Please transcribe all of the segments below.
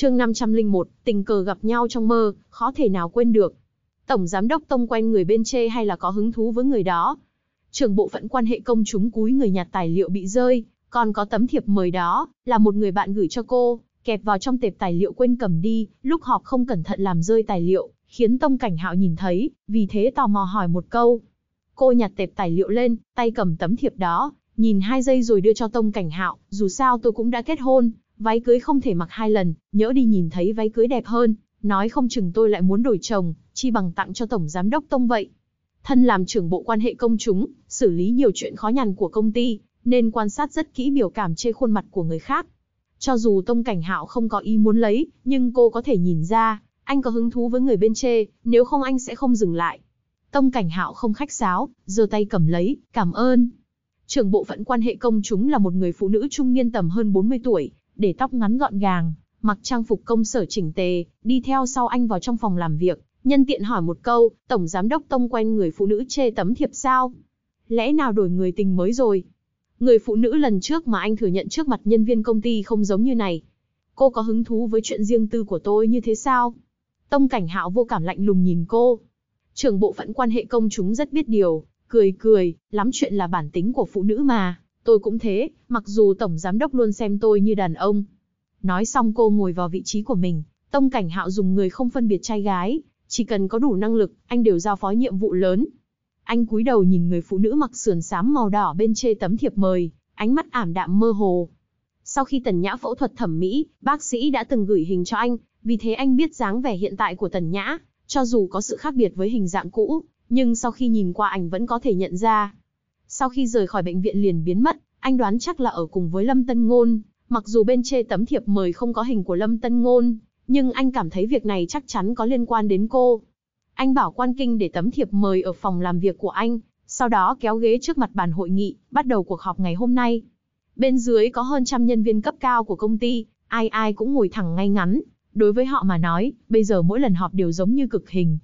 chương 501, tình cờ gặp nhau trong mơ, khó thể nào quên được. Tổng giám đốc tông quen người bên chê hay là có hứng thú với người đó. Trường bộ phận quan hệ công chúng cúi người nhặt tài liệu bị rơi, còn có tấm thiệp mời đó, là một người bạn gửi cho cô, kẹp vào trong tệp tài liệu quên cầm đi, lúc họp không cẩn thận làm rơi tài liệu, khiến tông cảnh hạo nhìn thấy, vì thế tò mò hỏi một câu. Cô nhặt tệp tài liệu lên, tay cầm tấm thiệp đó, nhìn hai giây rồi đưa cho tông cảnh hạo, dù sao tôi cũng đã kết hôn, Váy cưới không thể mặc hai lần, nhỡ đi nhìn thấy váy cưới đẹp hơn, nói không chừng tôi lại muốn đổi chồng, chi bằng tặng cho Tổng Giám đốc Tông vậy. Thân làm trưởng bộ quan hệ công chúng, xử lý nhiều chuyện khó nhằn của công ty, nên quan sát rất kỹ biểu cảm trên khuôn mặt của người khác. Cho dù Tông Cảnh Hạo không có ý muốn lấy, nhưng cô có thể nhìn ra, anh có hứng thú với người bên chê, nếu không anh sẽ không dừng lại. Tông Cảnh Hạo không khách sáo, giơ tay cầm lấy, cảm ơn. Trưởng bộ phận quan hệ công chúng là một người phụ nữ trung niên tầm hơn 40 tuổi, để tóc ngắn gọn gàng, mặc trang phục công sở chỉnh tề, đi theo sau anh vào trong phòng làm việc, nhân tiện hỏi một câu, tổng giám đốc Tông quen người phụ nữ chê tấm thiệp sao? Lẽ nào đổi người tình mới rồi? Người phụ nữ lần trước mà anh thừa nhận trước mặt nhân viên công ty không giống như này. Cô có hứng thú với chuyện riêng tư của tôi như thế sao? Tông cảnh hạo vô cảm lạnh lùng nhìn cô. Trưởng bộ phận quan hệ công chúng rất biết điều, cười cười, lắm chuyện là bản tính của phụ nữ mà. Tôi cũng thế, mặc dù tổng giám đốc luôn xem tôi như đàn ông. Nói xong cô ngồi vào vị trí của mình, Tông Cảnh Hạo dùng người không phân biệt trai gái, chỉ cần có đủ năng lực, anh đều giao phó nhiệm vụ lớn. Anh cúi đầu nhìn người phụ nữ mặc sườn xám màu đỏ bên trên tấm thiệp mời, ánh mắt ảm đạm mơ hồ. Sau khi Tần Nhã phẫu thuật thẩm mỹ, bác sĩ đã từng gửi hình cho anh, vì thế anh biết dáng vẻ hiện tại của Tần Nhã, cho dù có sự khác biệt với hình dạng cũ, nhưng sau khi nhìn qua ảnh vẫn có thể nhận ra, sau khi rời khỏi bệnh viện liền biến mất, anh đoán chắc là ở cùng với Lâm Tân Ngôn, mặc dù bên trên tấm thiệp mời không có hình của Lâm Tân Ngôn, nhưng anh cảm thấy việc này chắc chắn có liên quan đến cô. Anh bảo quan kinh để tấm thiệp mời ở phòng làm việc của anh, sau đó kéo ghế trước mặt bàn hội nghị, bắt đầu cuộc họp ngày hôm nay. Bên dưới có hơn trăm nhân viên cấp cao của công ty, ai ai cũng ngồi thẳng ngay ngắn. Đối với họ mà nói, bây giờ mỗi lần họp đều giống như cực hình,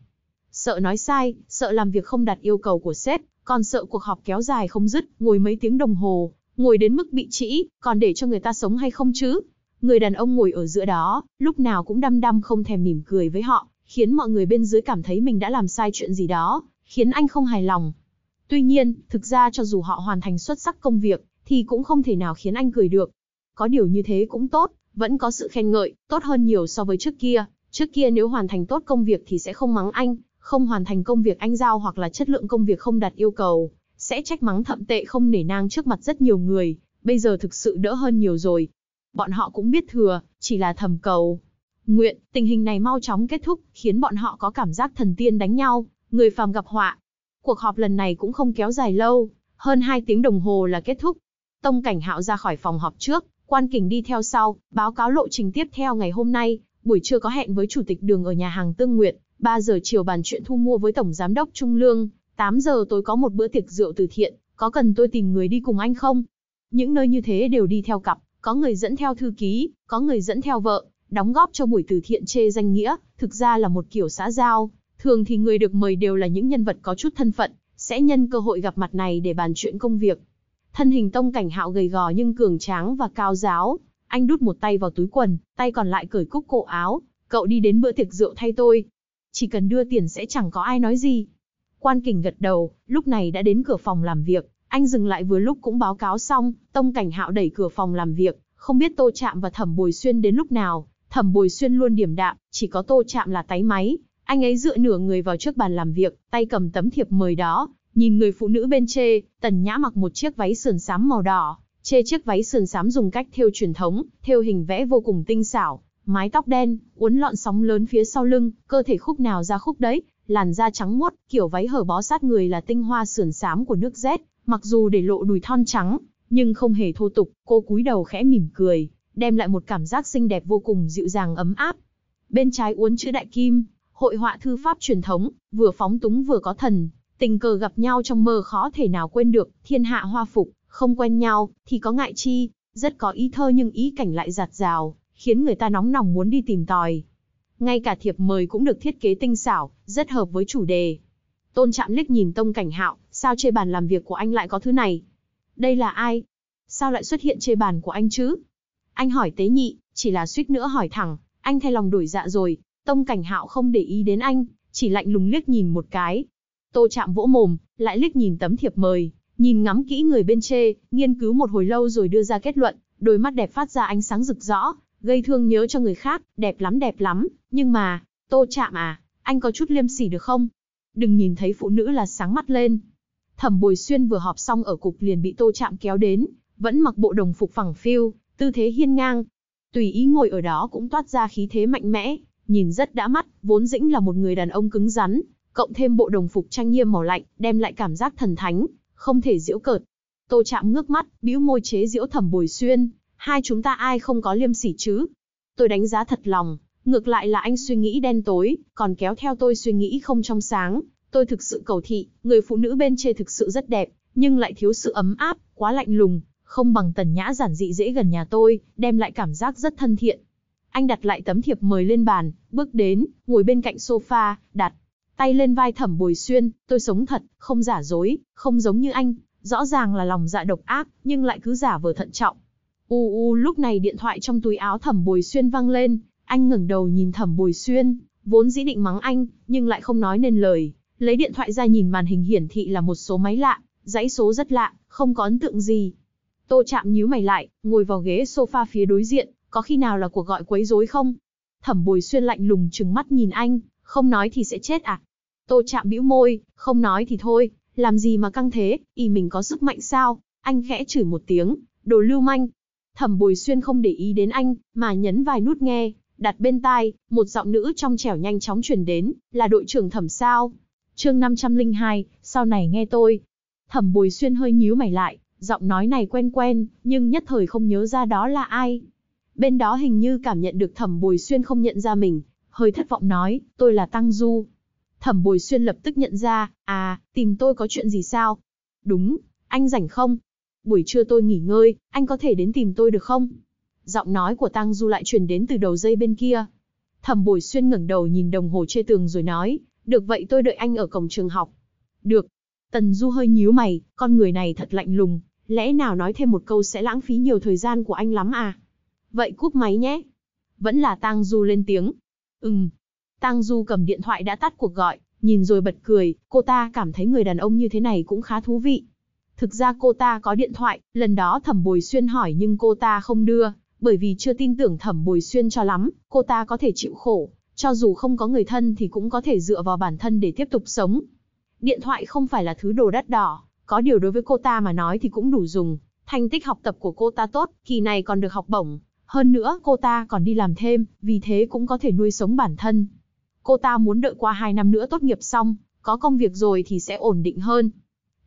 sợ nói sai, sợ làm việc không đạt yêu cầu của sếp, còn sợ cuộc họp kéo dài không dứt, ngồi mấy tiếng đồng hồ, ngồi đến mức bị trĩ, còn để cho người ta sống hay không chứ? Người đàn ông ngồi ở giữa đó, lúc nào cũng đăm đăm không thèm mỉm cười với họ, khiến mọi người bên dưới cảm thấy mình đã làm sai chuyện gì đó, khiến anh không hài lòng. Tuy nhiên, thực ra cho dù họ hoàn thành xuất sắc công việc, thì cũng không thể nào khiến anh cười được. Có điều như thế cũng tốt, vẫn có sự khen ngợi, tốt hơn nhiều so với trước kia. Trước kia nếu hoàn thành tốt công việc thì sẽ không mắng anh, không hoàn thành công việc anh giao hoặc là chất lượng công việc không đạt yêu cầu, sẽ trách mắng thậm tệ không nể nang trước mặt rất nhiều người, bây giờ thực sự đỡ hơn nhiều rồi. Bọn họ cũng biết thừa, chỉ là thầm cầu. Nguyện, tình hình này mau chóng kết thúc, khiến bọn họ có cảm giác thần tiên đánh nhau, người phàm gặp họa. Cuộc họp lần này cũng không kéo dài lâu, hơn 2 tiếng đồng hồ là kết thúc. Tông cảnh hạo ra khỏi phòng họp trước, quan kình đi theo sau, báo cáo lộ trình tiếp theo ngày hôm nay, buổi trưa có hẹn với chủ tịch đường ở nhà hàng Tương Nguyệt, 3 giờ chiều bàn chuyện thu mua với Tổng Giám đốc Trung Lương, 8 giờ tối có một bữa tiệc rượu từ thiện, có cần tôi tìm người đi cùng anh không? Những nơi như thế đều đi theo cặp, có người dẫn theo thư ký, có người dẫn theo vợ, đóng góp cho buổi từ thiện chê danh nghĩa, thực ra là một kiểu xã giao. Thường thì người được mời đều là những nhân vật có chút thân phận, sẽ nhân cơ hội gặp mặt này để bàn chuyện công việc. Thân hình tông cảnh hạo gầy gò nhưng cường tráng và cao giáo, anh đút một tay vào túi quần, tay còn lại cởi cúc cổ áo, cậu đi đến bữa tiệc rượu thay tôi, chỉ cần đưa tiền sẽ chẳng có ai nói gì. Quan kình gật đầu, lúc này đã đến cửa phòng làm việc, anh dừng lại vừa lúc cũng báo cáo xong, Tông Cảnh Hạo đẩy cửa phòng làm việc, không biết Tô Trạm và Thẩm Bồi Xuyên đến lúc nào, Thẩm Bồi Xuyên luôn điềm đạm, chỉ có Tô Trạm là tái máy, anh ấy dựa nửa người vào trước bàn làm việc, tay cầm tấm thiệp mời đó, nhìn người phụ nữ bên chê, Tần Nhã mặc một chiếc váy sườn xám màu đỏ, chê chiếc váy sườn xám dùng cách thêu truyền thống, thêu hình vẽ vô cùng tinh xảo, mái tóc đen, uốn lọn sóng lớn phía sau lưng, cơ thể khúc nào ra khúc đấy, làn da trắng muốt, kiểu váy hở bó sát người là tinh hoa sườn xám của nước rét, mặc dù để lộ đùi thon trắng, nhưng không hề thô tục, cô cúi đầu khẽ mỉm cười, đem lại một cảm giác xinh đẹp vô cùng dịu dàng ấm áp. Bên trái uốn chữ đại kim, hội họa thư pháp truyền thống, vừa phóng túng vừa có thần, tình cờ gặp nhau trong mơ khó thể nào quên được, thiên hạ hoa phục, không quen nhau, thì có ngại chi, rất có ý thơ nhưng ý cảnh lại giạt rào, khiến người ta nóng lòng muốn đi tìm tòi. Ngay cả thiệp mời cũng được thiết kế tinh xảo, rất hợp với chủ đề. Tôn Trạm liếc nhìn Tông Cảnh Hạo, sao trên bàn làm việc của anh lại có thứ này? Đây là ai? Sao lại xuất hiện trên bàn của anh chứ? Anh hỏi Tế Nhị, chỉ là suýt nữa hỏi thẳng, anh thay lòng đổi dạ rồi. Tông Cảnh Hạo không để ý đến anh, chỉ lạnh lùng liếc nhìn một cái. Tô Trạm vỗ mồm, lại liếc nhìn tấm thiệp mời, nhìn ngắm kỹ người bên chê, nghiên cứu một hồi lâu rồi đưa ra kết luận, đôi mắt đẹp phát ra ánh sáng rực rỡ gây thương nhớ cho người khác, đẹp lắm đẹp lắm, nhưng mà, tô chạm à, anh có chút liêm sỉ được không? Đừng nhìn thấy phụ nữ là sáng mắt lên. Thẩm Bồi Xuyên vừa họp xong ở cục liền bị tô chạm kéo đến, vẫn mặc bộ đồng phục phẳng phiu, tư thế hiên ngang. Tùy ý ngồi ở đó cũng toát ra khí thế mạnh mẽ, nhìn rất đã mắt, vốn dĩnh là một người đàn ông cứng rắn, cộng thêm bộ đồng phục trang nghiêm màu lạnh, đem lại cảm giác thần thánh, không thể diễu cợt. Tô chạm ngước mắt, bĩu môi chế diễu Thẩm Bồi Xuyên, hai chúng ta ai không có liêm sỉ chứ? Tôi đánh giá thật lòng, ngược lại là anh suy nghĩ đen tối, còn kéo theo tôi suy nghĩ không trong sáng. Tôi thực sự cầu thị, người phụ nữ bên chê thực sự rất đẹp, nhưng lại thiếu sự ấm áp, quá lạnh lùng, không bằng tần nhã giản dị dễ gần nhà tôi, đem lại cảm giác rất thân thiện. Anh đặt lại tấm thiệp mời lên bàn, bước đến, ngồi bên cạnh sofa, đặt tay lên vai thẩm bồi xuyên, tôi sống thật, không giả dối, không giống như anh, rõ ràng là lòng dạ độc ác, nhưng lại cứ giả vờ thận trọng. U u lúc này điện thoại trong túi áo Thẩm Bồi Xuyên vang lên, anh ngẩng đầu nhìn Thẩm Bồi Xuyên, vốn dĩ định mắng anh, nhưng lại không nói nên lời, lấy điện thoại ra nhìn màn hình hiển thị là một số máy lạ, dãy số rất lạ, không có ấn tượng gì. Tô Trạm nhíu mày lại, ngồi vào ghế sofa phía đối diện, có khi nào là cuộc gọi quấy rối không? Thẩm Bồi Xuyên lạnh lùng trừng mắt nhìn anh, không nói thì sẽ chết à? Tô Trạm bĩu môi, không nói thì thôi, làm gì mà căng thế, y mình có sức mạnh sao? Anh khẽ chửi một tiếng, đồ lưu manh, Thẩm Bồi Xuyên không để ý đến anh, mà nhấn vài nút nghe, đặt bên tai, một giọng nữ trong trẻo nhanh chóng truyền đến, là đội trưởng Thẩm sao? Chương 502, sau này nghe tôi. Thẩm Bồi Xuyên hơi nhíu mày lại, giọng nói này quen quen, nhưng nhất thời không nhớ ra đó là ai. Bên đó hình như cảm nhận được Thẩm Bồi Xuyên không nhận ra mình, hơi thất vọng nói, tôi là Tăng Du. Thẩm Bồi Xuyên lập tức nhận ra, à, tìm tôi có chuyện gì sao? Đúng, anh rảnh không? buổi trưa tôi nghỉ ngơi, anh có thể đến tìm tôi được không? Giọng nói của Tăng Du lại truyền đến từ đầu dây bên kia. Thẩm Bồi Xuyên ngẩng đầu nhìn đồng hồ chê tường rồi nói, được vậy tôi đợi anh ở cổng trường học. Được. Tần Du hơi nhíu mày, con người này thật lạnh lùng, lẽ nào nói thêm một câu sẽ lãng phí nhiều thời gian của anh lắm à? Vậy cúp máy nhé. Vẫn là Tăng Du lên tiếng. Ừm. Tăng Du cầm điện thoại đã tắt cuộc gọi, nhìn rồi bật cười, cô ta cảm thấy người đàn ông như thế này cũng khá thú vị. Thực ra cô ta có điện thoại, lần đó Thẩm Bồi Xuyên hỏi nhưng cô ta không đưa, bởi vì chưa tin tưởng Thẩm Bồi Xuyên cho lắm, cô ta có thể chịu khổ, cho dù không có người thân thì cũng có thể dựa vào bản thân để tiếp tục sống. Điện thoại không phải là thứ đồ đắt đỏ, có điều đối với cô ta mà nói thì cũng đủ dùng. Thành tích học tập của cô ta tốt, kỳ này còn được học bổng. Hơn nữa cô ta còn đi làm thêm, vì thế cũng có thể nuôi sống bản thân. Cô ta muốn đợi qua 2 năm nữa tốt nghiệp xong, có công việc rồi thì sẽ ổn định hơn.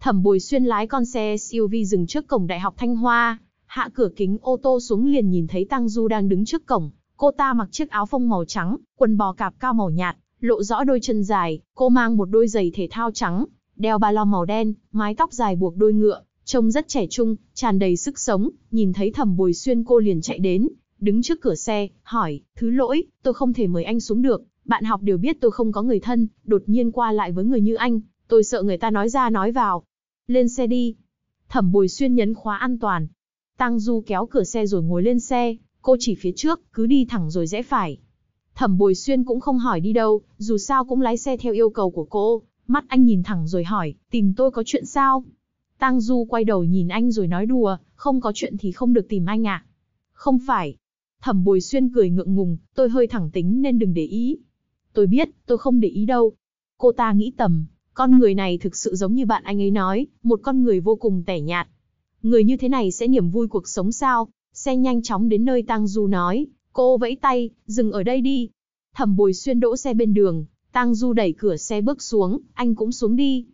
Thẩm Bồi Xuyên lái con xe SUV dừng trước cổng Đại học Thanh Hoa, hạ cửa kính ô tô xuống liền nhìn thấy Tăng Du đang đứng trước cổng. Cô ta mặc chiếc áo phông màu trắng, quần bò cạp cao màu nhạt, lộ rõ đôi chân dài, cô mang một đôi giày thể thao trắng, đeo ba lon màu đen, mái tóc dài buộc đôi ngựa, trông rất trẻ trung, tràn đầy sức sống, nhìn thấy Thẩm Bồi Xuyên cô liền chạy đến, đứng trước cửa xe, hỏi, thứ lỗi, tôi không thể mời anh xuống được, bạn học đều biết tôi không có người thân, đột nhiên qua lại với người như anh, tôi sợ người ta nói ra nói vào, lên xe đi. Thẩm Bồi Xuyên nhấn khóa an toàn. Tăng Du kéo cửa xe rồi ngồi lên xe, cô chỉ phía trước, cứ đi thẳng rồi rẽ phải. Thẩm Bồi Xuyên cũng không hỏi đi đâu, dù sao cũng lái xe theo yêu cầu của cô. Mắt anh nhìn thẳng rồi hỏi, tìm tôi có chuyện sao? Tăng Du quay đầu nhìn anh rồi nói đùa, không có chuyện thì không được tìm anh à? Không phải. Thẩm Bồi Xuyên cười ngượng ngùng, tôi hơi thẳng tính nên đừng để ý. Tôi biết, tôi không để ý đâu. Cô ta nghĩ tầm, con người này thực sự giống như bạn anh ấy nói, một con người vô cùng tẻ nhạt. Người như thế này sẽ niềm vui cuộc sống sao? Xe nhanh chóng đến nơi Tang Du nói, cô vẫy tay, dừng ở đây đi. Thẩm Bồi Xuyên đỗ xe bên đường, Tang Du đẩy cửa xe bước xuống, anh cũng xuống đi.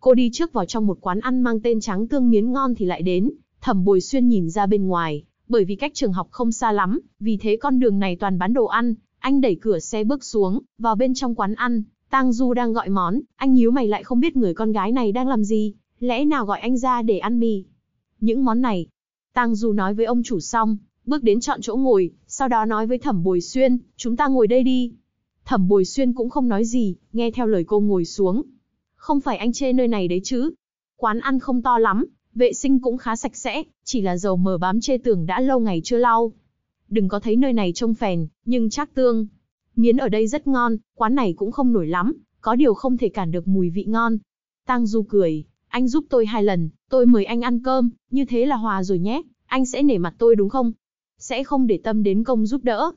Cô đi trước vào trong một quán ăn mang tên trắng tương miến ngon thì lại đến, Thẩm Bồi Xuyên nhìn ra bên ngoài, bởi vì cách trường học không xa lắm, vì thế con đường này toàn bán đồ ăn, anh đẩy cửa xe bước xuống, vào bên trong quán ăn, Tang Du đang gọi món, anh nhíu mày lại không biết người con gái này đang làm gì, lẽ nào gọi anh ra để ăn mì. Những món này, Tang Du nói với ông chủ xong, bước đến chọn chỗ ngồi, sau đó nói với Thẩm Bồi Xuyên, chúng ta ngồi đây đi. Thẩm Bồi Xuyên cũng không nói gì, nghe theo lời cô ngồi xuống. Không phải anh chê nơi này đấy chứ. Quán ăn không to lắm, vệ sinh cũng khá sạch sẽ, chỉ là dầu mờ bám chê tường đã lâu ngày chưa lau. Đừng có thấy nơi này trông phèn, nhưng chắc tương, Miến ở đây rất ngon, quán này cũng không nổi lắm, có điều không thể cản được mùi vị ngon. Tang Du cười, anh giúp tôi hai lần, tôi mời anh ăn cơm, như thế là hòa rồi nhé, anh sẽ nể mặt tôi đúng không? Sẽ không để tâm đến công giúp đỡ.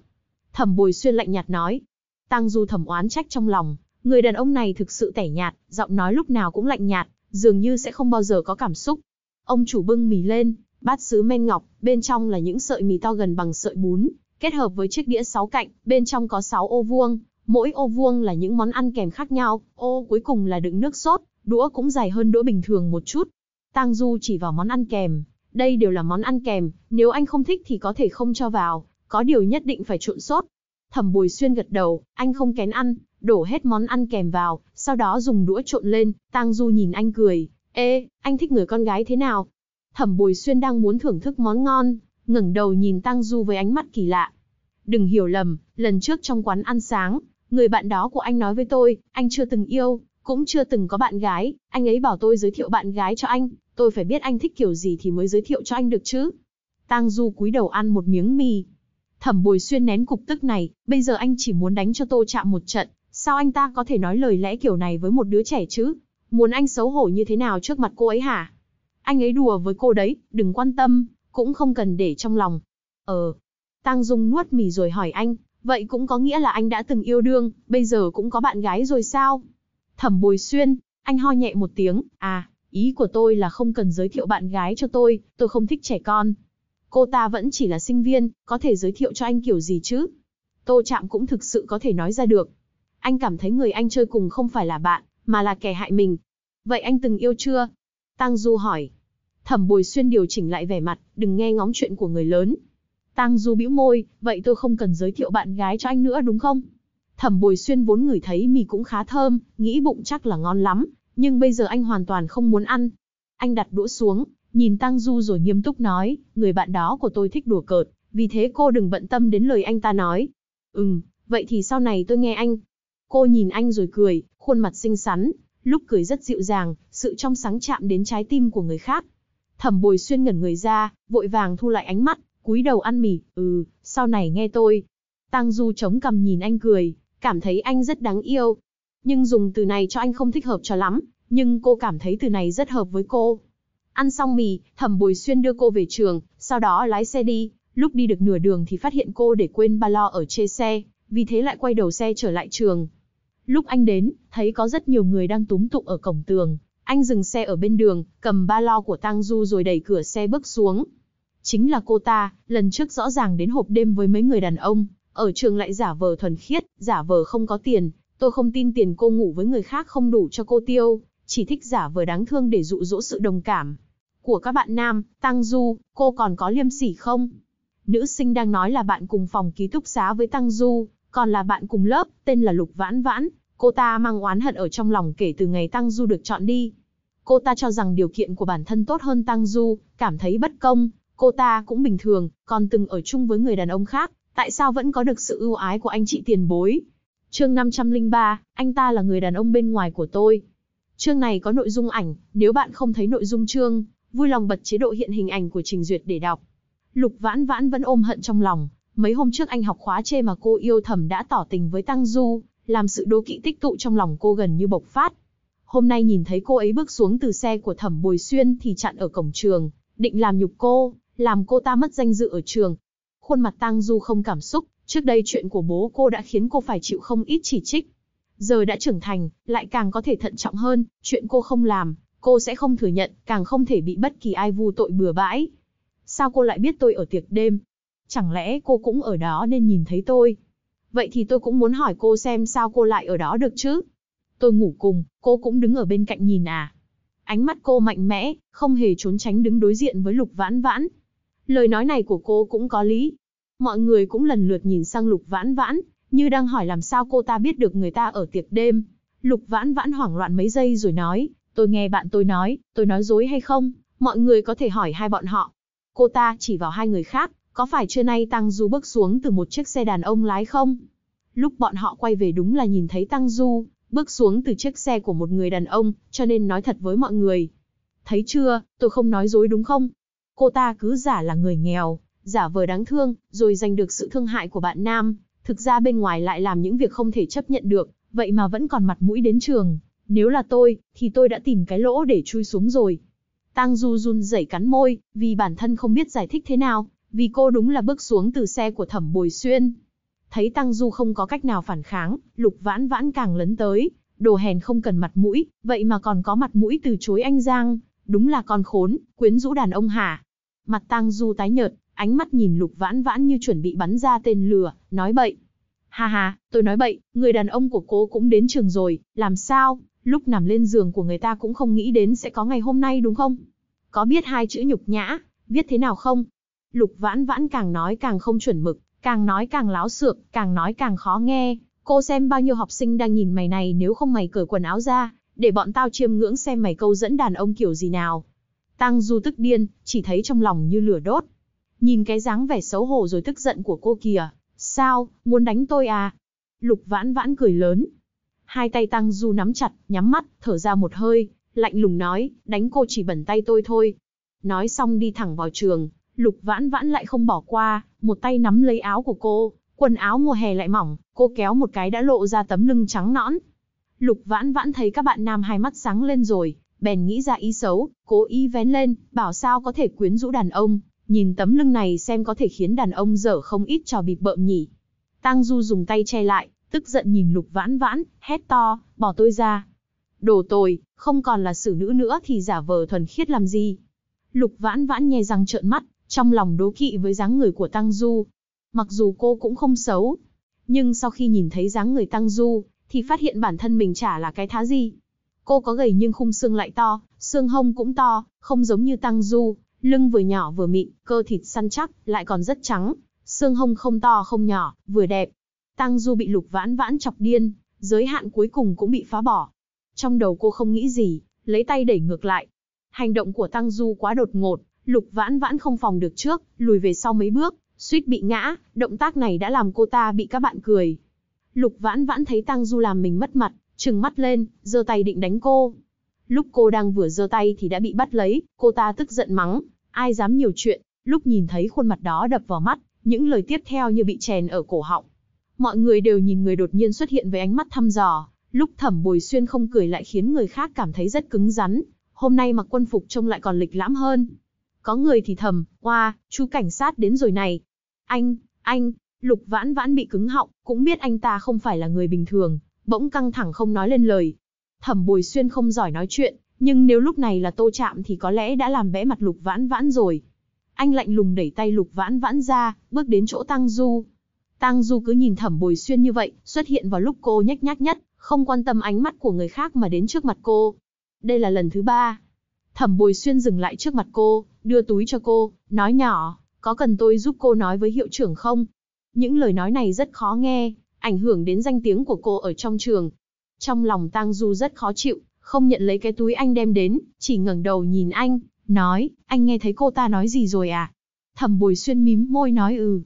Thẩm Bồi Xuyên lạnh nhạt nói. Tang Du thẩm oán trách trong lòng, người đàn ông này thực sự tẻ nhạt, giọng nói lúc nào cũng lạnh nhạt, dường như sẽ không bao giờ có cảm xúc. Ông chủ bưng mì lên, bát sứ men ngọc, bên trong là những sợi mì to gần bằng sợi bún, kết hợp với chiếc đĩa sáu cạnh, bên trong có sáu ô vuông, mỗi ô vuông là những món ăn kèm khác nhau, ô cuối cùng là đựng nước sốt, đũa cũng dài hơn đũa bình thường một chút. Tang Du chỉ vào món ăn kèm, đây đều là món ăn kèm, nếu anh không thích thì có thể không cho vào, có điều nhất định phải trộn sốt. Thẩm Bùi Xuyên gật đầu, anh không kén ăn, đổ hết món ăn kèm vào, sau đó dùng đũa trộn lên, Tang Du nhìn anh cười, "Ê, anh thích người con gái thế nào?" Thẩm Bùi Xuyên đang muốn thưởng thức món ngon, ngẩng đầu nhìn Tăng Du với ánh mắt kỳ lạ. Đừng hiểu lầm, lần trước trong quán ăn sáng, người bạn đó của anh nói với tôi, anh chưa từng yêu, cũng chưa từng có bạn gái, anh ấy bảo tôi giới thiệu bạn gái cho anh, tôi phải biết anh thích kiểu gì thì mới giới thiệu cho anh được chứ. Tang Du cúi đầu ăn một miếng mì. Thẩm Bồi Xuyên nén cục tức này, bây giờ anh chỉ muốn đánh cho Tô chạm một trận, sao anh ta có thể nói lời lẽ kiểu này với một đứa trẻ chứ? Muốn anh xấu hổ như thế nào trước mặt cô ấy hả? Anh ấy đùa với cô đấy, đừng quan tâm cũng không cần để trong lòng. Ờ, Tăng Dung nuốt mì rồi hỏi anh, vậy cũng có nghĩa là anh đã từng yêu đương, bây giờ cũng có bạn gái rồi sao? Thẩm Bồi Xuyên, anh ho nhẹ một tiếng, à, ý của tôi là không cần giới thiệu bạn gái cho tôi, tôi không thích trẻ con. Cô ta vẫn chỉ là sinh viên, có thể giới thiệu cho anh kiểu gì chứ? Tô Trạm cũng thực sự có thể nói ra được. Anh cảm thấy người anh chơi cùng không phải là bạn, mà là kẻ hại mình. Vậy anh từng yêu chưa? Tăng Du hỏi. Thẩm Bồi Xuyên điều chỉnh lại vẻ mặt, đừng nghe ngóng chuyện của người lớn. Tang Du bĩu môi, vậy tôi không cần giới thiệu bạn gái cho anh nữa đúng không? Thẩm Bồi Xuyên vốn ngửi thấy mì cũng khá thơm, nghĩ bụng chắc là ngon lắm, nhưng bây giờ anh hoàn toàn không muốn ăn. Anh đặt đũa xuống, nhìn Tang Du rồi nghiêm túc nói, người bạn đó của tôi thích đùa cợt, vì thế cô đừng bận tâm đến lời anh ta nói. Ừm, vậy thì sau này tôi nghe anh. Cô nhìn anh rồi cười, khuôn mặt xinh xắn, lúc cười rất dịu dàng, sự trong sáng chạm đến trái tim của người khác, Thẩm Bồi Xuyên ngẩn người ra, vội vàng thu lại ánh mắt, cúi đầu ăn mì. ừ, sau này nghe tôi. Tang Du chống cằm nhìn anh cười, cảm thấy anh rất đáng yêu. Nhưng dùng từ này cho anh không thích hợp cho lắm, nhưng cô cảm thấy từ này rất hợp với cô. Ăn xong mì, Thẩm Bồi Xuyên đưa cô về trường, sau đó lái xe đi. Lúc đi được nửa đường thì phát hiện cô để quên ba lo ở trên xe, vì thế lại quay đầu xe trở lại trường. Lúc anh đến, thấy có rất nhiều người đang túm tụng ở cổng tường, anh dừng xe ở bên đường, cầm ba lo của Tang Du rồi đẩy cửa xe bước xuống. Chính là cô ta, lần trước rõ ràng đến hộp đêm với mấy người đàn ông, ở trường lại giả vờ thuần khiết, giả vờ không có tiền, tôi không tin tiền cô ngủ với người khác không đủ cho cô tiêu, chỉ thích giả vờ đáng thương để dụ dỗ sự đồng cảm. Của các bạn nam, Tăng Du, cô còn có liêm sỉ không? Nữ sinh đang nói là bạn cùng phòng ký túc xá với Tăng Du, còn là bạn cùng lớp, tên là Lục Vãn Vãn, Cô ta mang oán hận ở trong lòng kể từ ngày Tăng Du được chọn đi. Cô ta cho rằng điều kiện của bản thân tốt hơn Tăng Du, cảm thấy bất công, cô ta cũng bình thường, còn từng ở chung với người đàn ông khác, tại sao vẫn có được sự ưu ái của anh chị tiền bối. Chương 503, anh ta là người đàn ông bên ngoài của tôi. Chương này có nội dung ảnh, nếu bạn không thấy nội dung chương, vui lòng bật chế độ hiện hình ảnh của Trình Duyệt để đọc. Lục Vãn Vãn vẫn ôm hận trong lòng, mấy hôm trước anh học khóa chê mà cô yêu thầm đã tỏ tình với Tăng Du, làm sự đố kỵ tích tụ trong lòng cô gần như bộc phát. Hôm nay nhìn thấy cô ấy bước xuống từ xe của Thẩm Bồi Xuyên thì chặn ở cổng trường, định làm nhục cô, làm cô ta mất danh dự ở trường. Khuôn mặt tăng Du không cảm xúc, trước đây chuyện của bố cô đã khiến cô phải chịu không ít chỉ trích. Giờ đã trưởng thành, lại càng có thể thận trọng hơn, chuyện cô không làm, cô sẽ không thừa nhận, càng không thể bị bất kỳ ai vu tội bừa bãi. Sao cô lại biết tôi ở tiệc đêm? Chẳng lẽ cô cũng ở đó nên nhìn thấy tôi? vậy thì tôi cũng muốn hỏi cô xem sao cô lại ở đó được chứ? Tôi ngủ cùng, cô cũng đứng ở bên cạnh nhìn à? Ánh mắt cô mạnh mẽ, không hề trốn tránh đứng đối diện với Lục Vãn Vãn. Lời nói này của cô cũng có lý. Mọi người cũng lần lượt nhìn sang Lục Vãn Vãn, như đang hỏi làm sao cô ta biết được người ta ở tiệc đêm. Lục Vãn Vãn hoảng loạn mấy giây rồi nói, tôi nghe bạn tôi nói, tôi nói dối hay không, mọi người có thể hỏi hai bọn họ. Cô ta chỉ vào hai người khác, có phải trưa nay Tăng Du bước xuống từ một chiếc xe đàn ông lái không? Lúc bọn họ quay về đúng là nhìn thấy Tăng Du, bước xuống từ chiếc xe của một người đàn ông, cho nên nói thật với mọi người. Thấy chưa, tôi không nói dối đúng không? Cô ta cứ giả là người nghèo, giả vờ đáng thương, rồi giành được sự thương hại của bạn nam. Thực ra bên ngoài lại làm những việc không thể chấp nhận được, vậy mà vẫn còn mặt mũi đến trường. Nếu là tôi, thì tôi đã tìm cái lỗ để chui xuống rồi. Tang Du run rẩy cắn môi, vì bản thân không biết giải thích thế nào vì cô đúng là bước xuống từ xe của thẩm bồi xuyên. Thấy Tăng Du không có cách nào phản kháng, lục vãn vãn càng lấn tới, đồ hèn không cần mặt mũi, vậy mà còn có mặt mũi từ chối anh Giang, đúng là con khốn, quyến rũ đàn ông hả. Mặt Tăng Du tái nhợt, ánh mắt nhìn lục vãn vãn như chuẩn bị bắn ra tên lừa nói bậy. Ha ha, tôi nói bậy, người đàn ông của cô cũng đến trường rồi, làm sao, lúc nằm lên giường của người ta cũng không nghĩ đến sẽ có ngày hôm nay đúng không? Có biết hai chữ nhục nhã, viết thế nào không, Lục vãn vãn càng nói càng không chuẩn mực, càng nói càng láo xược, càng nói càng khó nghe. Cô xem bao nhiêu học sinh đang nhìn mày này nếu không mày cởi quần áo ra, để bọn tao chiêm ngưỡng xem mày câu dẫn đàn ông kiểu gì nào. Tăng Du tức điên, chỉ thấy trong lòng như lửa đốt. Nhìn cái dáng vẻ xấu hổ rồi tức giận của cô kìa, sao, muốn đánh tôi à? Lục vãn vãn cười lớn. Hai tay Tăng Du nắm chặt, nhắm mắt, thở ra một hơi, lạnh lùng nói, đánh cô chỉ bẩn tay tôi thôi. Nói xong đi thẳng vào trường, Lục vãn vãn lại không bỏ qua, một tay nắm lấy áo của cô, quần áo mùa hè lại mỏng, cô kéo một cái đã lộ ra tấm lưng trắng nõn. Lục vãn vãn thấy các bạn nam hai mắt sáng lên rồi, bèn nghĩ ra ý xấu, cố ý vén lên, bảo sao có thể quyến rũ đàn ông, nhìn tấm lưng này xem có thể khiến đàn ông dở không ít trò bịp bợm nhỉ. Tang Du dùng tay che lại, tức giận nhìn lục vãn vãn, hét to, bỏ tôi ra. Đồ tồi, không còn là xử nữ nữa thì giả vờ thuần khiết làm gì. Lục vãn vãn nghe răng trợn mắt, trong lòng đố kỵ với dáng người của Tăng Du. Mặc dù cô cũng không xấu, nhưng sau khi nhìn thấy dáng người Tăng Du, thì phát hiện bản thân mình chả là cái thá gì. Cô có gầy nhưng khung xương lại to, xương hông cũng to, không giống như Tăng Du, lưng vừa nhỏ vừa mịn, cơ thịt săn chắc, lại còn rất trắng, xương hông không to không nhỏ, vừa đẹp. Tăng Du bị lục vãn vãn chọc điên, giới hạn cuối cùng cũng bị phá bỏ. Trong đầu cô không nghĩ gì, lấy tay đẩy ngược lại. Hành động của Tăng Du quá đột ngột, Lục Vãn Vãn không phòng được trước, lùi về sau mấy bước, suýt bị ngã, động tác này đã làm cô ta bị các bạn cười. Lục Vãn Vãn thấy Tăng Du làm mình mất mặt, trừng mắt lên, giơ tay định đánh cô. Lúc cô đang vừa giơ tay thì đã bị bắt lấy, cô ta tức giận mắng, ai dám nhiều chuyện, lúc nhìn thấy khuôn mặt đó đập vào mắt, những lời tiếp theo như bị chèn ở cổ họng. Mọi người đều nhìn người đột nhiên xuất hiện với ánh mắt thăm dò, lúc thẩm bồi xuyên không cười lại khiến người khác cảm thấy rất cứng rắn, hôm nay mặc quân phục trông lại còn lịch lãm hơn có người thì thầm, oa, chú cảnh sát đến rồi này. Anh, anh, lục vãn vãn bị cứng họng, cũng biết anh ta không phải là người bình thường, bỗng căng thẳng không nói lên lời. Thẩm bồi xuyên không giỏi nói chuyện, nhưng nếu lúc này là tô chạm thì có lẽ đã làm vẽ mặt lục vãn vãn rồi. Anh lạnh lùng đẩy tay lục vãn vãn ra, bước đến chỗ Tăng Du. Tăng Du cứ nhìn thẩm bồi xuyên như vậy, xuất hiện vào lúc cô nhách nhác nhất, không quan tâm ánh mắt của người khác mà đến trước mặt cô. Đây là lần thứ ba. Thẩm bồi xuyên dừng lại trước mặt cô, đưa túi cho cô, nói nhỏ, có cần tôi giúp cô nói với hiệu trưởng không? Những lời nói này rất khó nghe, ảnh hưởng đến danh tiếng của cô ở trong trường. Trong lòng Tang Du rất khó chịu, không nhận lấy cái túi anh đem đến, chỉ ngẩng đầu nhìn anh, nói, anh nghe thấy cô ta nói gì rồi à? Thẩm Bùi Xuyên mím môi nói ừ.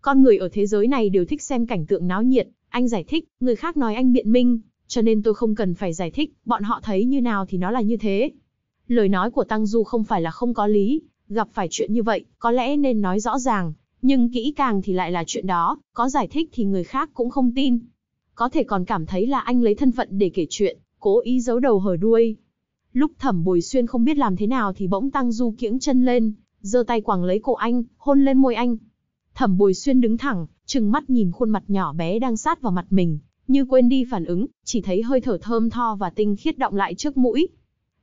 Con người ở thế giới này đều thích xem cảnh tượng náo nhiệt, anh giải thích, người khác nói anh biện minh, cho nên tôi không cần phải giải thích, bọn họ thấy như nào thì nó là như thế. Lời nói của Tăng Du không phải là không có lý, gặp phải chuyện như vậy, có lẽ nên nói rõ ràng, nhưng kỹ càng thì lại là chuyện đó, có giải thích thì người khác cũng không tin. Có thể còn cảm thấy là anh lấy thân phận để kể chuyện, cố ý giấu đầu hở đuôi. Lúc thẩm bồi xuyên không biết làm thế nào thì bỗng Tăng Du kiễng chân lên, giơ tay quàng lấy cổ anh, hôn lên môi anh. Thẩm bồi xuyên đứng thẳng, trừng mắt nhìn khuôn mặt nhỏ bé đang sát vào mặt mình, như quên đi phản ứng, chỉ thấy hơi thở thơm tho và tinh khiết động lại trước mũi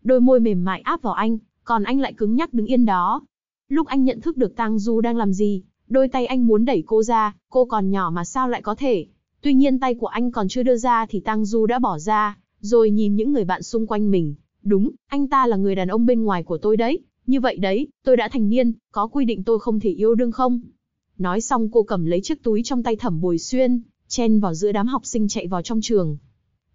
đôi môi mềm mại áp vào anh, còn anh lại cứng nhắc đứng yên đó. Lúc anh nhận thức được Tang Du đang làm gì, đôi tay anh muốn đẩy cô ra, cô còn nhỏ mà sao lại có thể. Tuy nhiên tay của anh còn chưa đưa ra thì Tang Du đã bỏ ra, rồi nhìn những người bạn xung quanh mình. Đúng, anh ta là người đàn ông bên ngoài của tôi đấy, như vậy đấy, tôi đã thành niên, có quy định tôi không thể yêu đương không? Nói xong cô cầm lấy chiếc túi trong tay thẩm bồi xuyên, chen vào giữa đám học sinh chạy vào trong trường.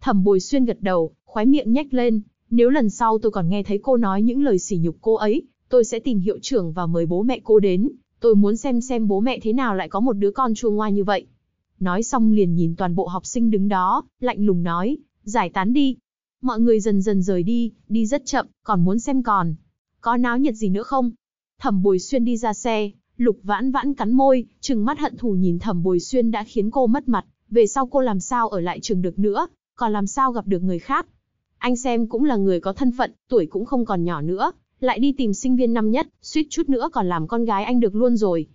Thẩm bồi xuyên gật đầu, khóe miệng nhếch lên, nếu lần sau tôi còn nghe thấy cô nói những lời sỉ nhục cô ấy, tôi sẽ tìm hiệu trưởng và mời bố mẹ cô đến. Tôi muốn xem xem bố mẹ thế nào lại có một đứa con chua ngoa như vậy. Nói xong liền nhìn toàn bộ học sinh đứng đó, lạnh lùng nói, giải tán đi. Mọi người dần dần rời đi, đi rất chậm, còn muốn xem còn. Có náo nhiệt gì nữa không? Thẩm Bồi Xuyên đi ra xe, Lục Vãn Vãn cắn môi, trừng mắt hận thù nhìn Thẩm Bồi Xuyên đã khiến cô mất mặt, về sau cô làm sao ở lại trường được nữa, còn làm sao gặp được người khác. Anh xem cũng là người có thân phận, tuổi cũng không còn nhỏ nữa, lại đi tìm sinh viên năm nhất, suýt chút nữa còn làm con gái anh được luôn rồi.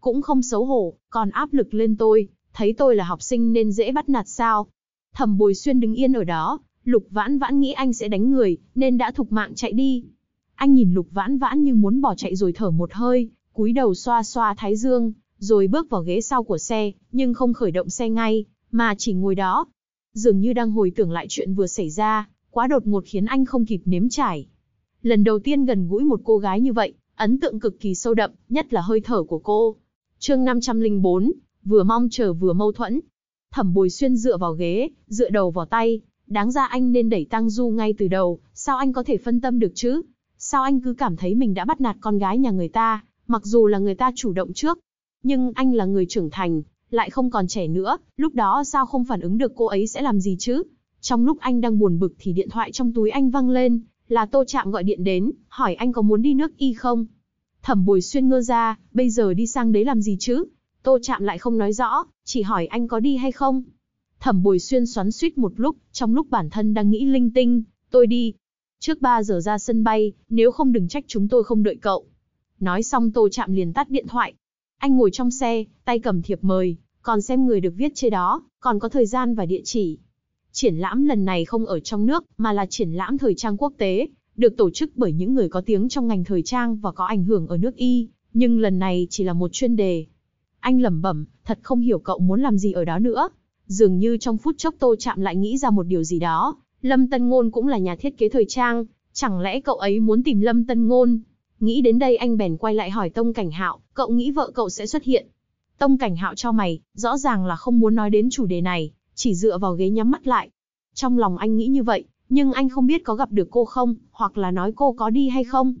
Cũng không xấu hổ, còn áp lực lên tôi, thấy tôi là học sinh nên dễ bắt nạt sao. Thẩm Bồi Xuyên đứng yên ở đó, Lục Vãn Vãn nghĩ anh sẽ đánh người, nên đã thục mạng chạy đi. Anh nhìn Lục Vãn Vãn như muốn bỏ chạy rồi thở một hơi, cúi đầu xoa xoa thái dương, rồi bước vào ghế sau của xe, nhưng không khởi động xe ngay, mà chỉ ngồi đó. Dường như đang hồi tưởng lại chuyện vừa xảy ra, quá đột ngột khiến anh không kịp nếm trải. Lần đầu tiên gần gũi một cô gái như vậy, ấn tượng cực kỳ sâu đậm, nhất là hơi thở của cô. Chương 504, vừa mong chờ vừa mâu thuẫn. Thẩm Bồi Xuyên dựa vào ghế, dựa đầu vào tay, đáng ra anh nên đẩy Tăng Du ngay từ đầu, sao anh có thể phân tâm được chứ? Sao anh cứ cảm thấy mình đã bắt nạt con gái nhà người ta, mặc dù là người ta chủ động trước, nhưng anh là người trưởng thành, lại không còn trẻ nữa, lúc đó sao không phản ứng được cô ấy sẽ làm gì chứ? Trong lúc anh đang buồn bực thì điện thoại trong túi anh văng lên, là Tô chạm gọi điện đến, hỏi anh có muốn đi nước y không. Thẩm Bồi Xuyên ngơ ra, bây giờ đi sang đấy làm gì chứ? Tô chạm lại không nói rõ, chỉ hỏi anh có đi hay không. Thẩm Bồi Xuyên xoắn suýt một lúc, trong lúc bản thân đang nghĩ linh tinh, tôi đi. Trước 3 giờ ra sân bay, nếu không đừng trách chúng tôi không đợi cậu. Nói xong Tô chạm liền tắt điện thoại. Anh ngồi trong xe, tay cầm thiệp mời, còn xem người được viết trên đó, còn có thời gian và địa chỉ. Triển lãm lần này không ở trong nước, mà là triển lãm thời trang quốc tế, được tổ chức bởi những người có tiếng trong ngành thời trang và có ảnh hưởng ở nước Y, nhưng lần này chỉ là một chuyên đề. Anh lẩm bẩm, thật không hiểu cậu muốn làm gì ở đó nữa. Dường như trong phút chốc Tô Chạm lại nghĩ ra một điều gì đó, Lâm Tân Ngôn cũng là nhà thiết kế thời trang, chẳng lẽ cậu ấy muốn tìm Lâm Tân Ngôn? Nghĩ đến đây anh bèn quay lại hỏi Tông Cảnh Hạo, cậu nghĩ vợ cậu sẽ xuất hiện. Tông Cảnh Hạo cho mày, rõ ràng là không muốn nói đến chủ đề này, chỉ dựa vào ghế nhắm mắt lại. Trong lòng anh nghĩ như vậy, nhưng anh không biết có gặp được cô không, hoặc là nói cô có đi hay không.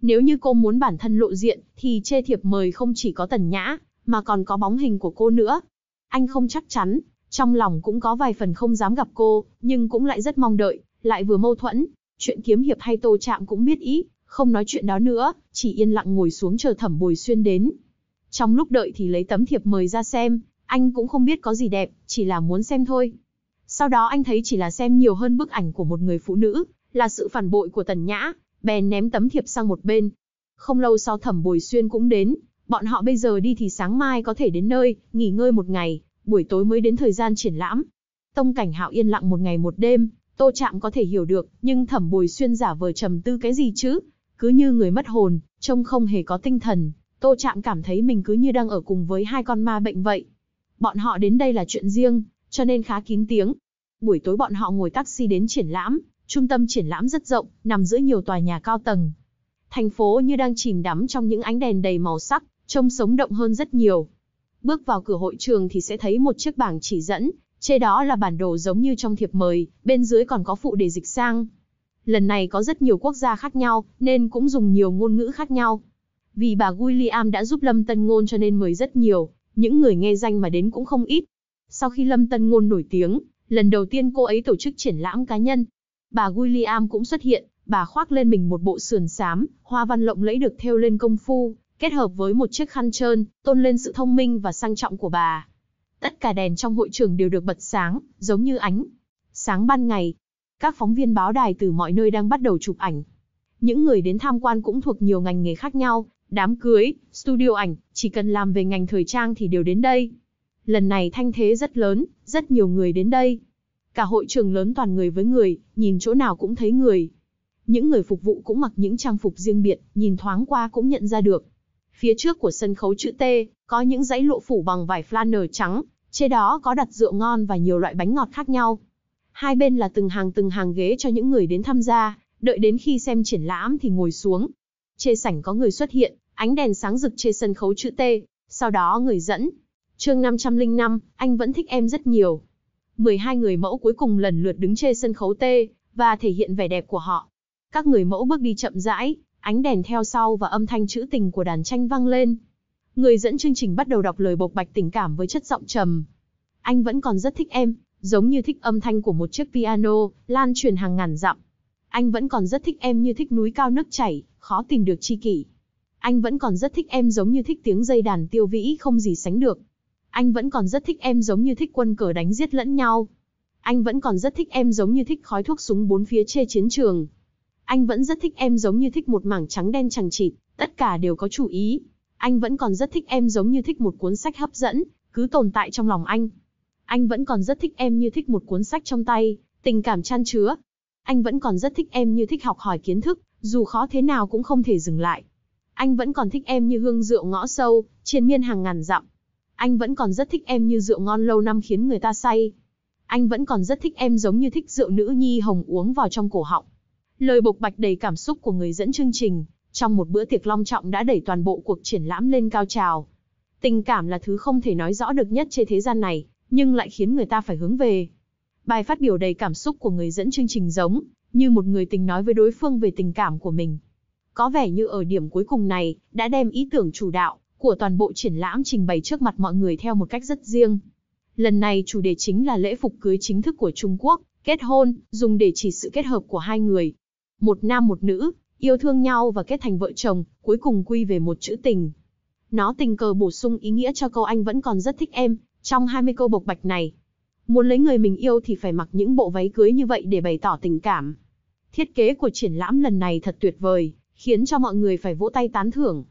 Nếu như cô muốn bản thân lộ diện, thì chê thiệp mời không chỉ có tần nhã, mà còn có bóng hình của cô nữa. Anh không chắc chắn, trong lòng cũng có vài phần không dám gặp cô, nhưng cũng lại rất mong đợi, lại vừa mâu thuẫn. Chuyện kiếm hiệp hay tô chạm cũng biết ý, không nói chuyện đó nữa, chỉ yên lặng ngồi xuống chờ thẩm bồi xuyên đến. Trong lúc đợi thì lấy tấm thiệp mời ra xem, anh cũng không biết có gì đẹp, chỉ là muốn xem thôi. Sau đó anh thấy chỉ là xem nhiều hơn bức ảnh của một người phụ nữ, là sự phản bội của Tần Nhã, bèn ném tấm thiệp sang một bên. Không lâu sau Thẩm Bồi Xuyên cũng đến, bọn họ bây giờ đi thì sáng mai có thể đến nơi, nghỉ ngơi một ngày, buổi tối mới đến thời gian triển lãm. Tông Cảnh Hạo yên lặng một ngày một đêm, Tô Trạm có thể hiểu được, nhưng Thẩm Bồi Xuyên giả vờ trầm tư cái gì chứ? Cứ như người mất hồn, trông không hề có tinh thần, Tô Trạm cảm thấy mình cứ như đang ở cùng với hai con ma bệnh vậy. Bọn họ đến đây là chuyện riêng, cho nên khá kín tiếng. Buổi tối bọn họ ngồi taxi đến triển lãm, trung tâm triển lãm rất rộng, nằm giữa nhiều tòa nhà cao tầng. Thành phố như đang chìm đắm trong những ánh đèn đầy màu sắc, trông sống động hơn rất nhiều. Bước vào cửa hội trường thì sẽ thấy một chiếc bảng chỉ dẫn, trên đó là bản đồ giống như trong thiệp mời, bên dưới còn có phụ đề dịch sang. Lần này có rất nhiều quốc gia khác nhau, nên cũng dùng nhiều ngôn ngữ khác nhau. Vì bà William đã giúp Lâm Tân Ngôn cho nên mời rất nhiều, những người nghe danh mà đến cũng không ít. Sau khi Lâm Tân Ngôn nổi tiếng, lần đầu tiên cô ấy tổ chức triển lãm cá nhân. Bà William cũng xuất hiện, bà khoác lên mình một bộ sườn xám, hoa văn lộng lẫy được thêu lên công phu, kết hợp với một chiếc khăn trơn, tôn lên sự thông minh và sang trọng của bà. Tất cả đèn trong hội trường đều được bật sáng, giống như ánh. Sáng ban ngày, các phóng viên báo đài từ mọi nơi đang bắt đầu chụp ảnh. Những người đến tham quan cũng thuộc nhiều ngành nghề khác nhau, đám cưới, studio ảnh, chỉ cần làm về ngành thời trang thì đều đến đây. Lần này thanh thế rất lớn, rất nhiều người đến đây. Cả hội trường lớn toàn người với người, nhìn chỗ nào cũng thấy người. Những người phục vụ cũng mặc những trang phục riêng biệt, nhìn thoáng qua cũng nhận ra được. Phía trước của sân khấu chữ T, có những dãy lụa phủ bằng vải flanner trắng, trên đó có đặt rượu ngon và nhiều loại bánh ngọt khác nhau. Hai bên là từng hàng từng hàng ghế cho những người đến tham gia, đợi đến khi xem triển lãm thì ngồi xuống, chê sảnh có người xuất hiện, ánh đèn sáng rực chê sân khấu chữ T, sau đó người dẫn. chương 505, anh vẫn thích em rất nhiều. 12 người mẫu cuối cùng lần lượt đứng chê sân khấu T, và thể hiện vẻ đẹp của họ. Các người mẫu bước đi chậm rãi, ánh đèn theo sau và âm thanh trữ tình của đàn tranh vang lên. Người dẫn chương trình bắt đầu đọc lời bộc bạch tình cảm với chất giọng trầm. Anh vẫn còn rất thích em, giống như thích âm thanh của một chiếc piano, lan truyền hàng ngàn dặm. Anh vẫn còn rất thích em như thích núi cao nước chảy, khó tìm được chi kỷ. Anh vẫn còn rất thích em giống như thích tiếng dây đàn tiêu vĩ không gì sánh được. Anh vẫn còn rất thích em giống như thích quân cờ đánh giết lẫn nhau. Anh vẫn còn rất thích em giống như thích khói thuốc súng bốn phía chê chiến trường. Anh vẫn rất thích em giống như thích một mảng trắng đen chẳng chịt, tất cả đều có chủ ý. Anh vẫn còn rất thích em giống như thích một cuốn sách hấp dẫn, cứ tồn tại trong lòng anh. Anh vẫn còn rất thích em như thích một cuốn sách trong tay, tình cảm chan chứa, anh vẫn còn rất thích em như thích học hỏi kiến thức, dù khó thế nào cũng không thể dừng lại. Anh vẫn còn thích em như hương rượu ngõ sâu, trên miên hàng ngàn dặm. Anh vẫn còn rất thích em như rượu ngon lâu năm khiến người ta say. Anh vẫn còn rất thích em giống như thích rượu nữ nhi hồng uống vào trong cổ họng. Lời bộc bạch đầy cảm xúc của người dẫn chương trình, trong một bữa tiệc long trọng đã đẩy toàn bộ cuộc triển lãm lên cao trào. Tình cảm là thứ không thể nói rõ được nhất trên thế gian này, nhưng lại khiến người ta phải hướng về. Bài phát biểu đầy cảm xúc của người dẫn chương trình giống như một người tình nói với đối phương về tình cảm của mình. Có vẻ như ở điểm cuối cùng này, đã đem ý tưởng chủ đạo của toàn bộ triển lãm trình bày trước mặt mọi người theo một cách rất riêng. Lần này chủ đề chính là lễ phục cưới chính thức của Trung Quốc, kết hôn, dùng để chỉ sự kết hợp của hai người. Một nam một nữ, yêu thương nhau và kết thành vợ chồng, cuối cùng quy về một chữ tình. Nó tình cờ bổ sung ý nghĩa cho câu anh vẫn còn rất thích em, trong 20 câu bộc bạch này. Muốn lấy người mình yêu thì phải mặc những bộ váy cưới như vậy để bày tỏ tình cảm. Thiết kế của triển lãm lần này thật tuyệt vời, khiến cho mọi người phải vỗ tay tán thưởng.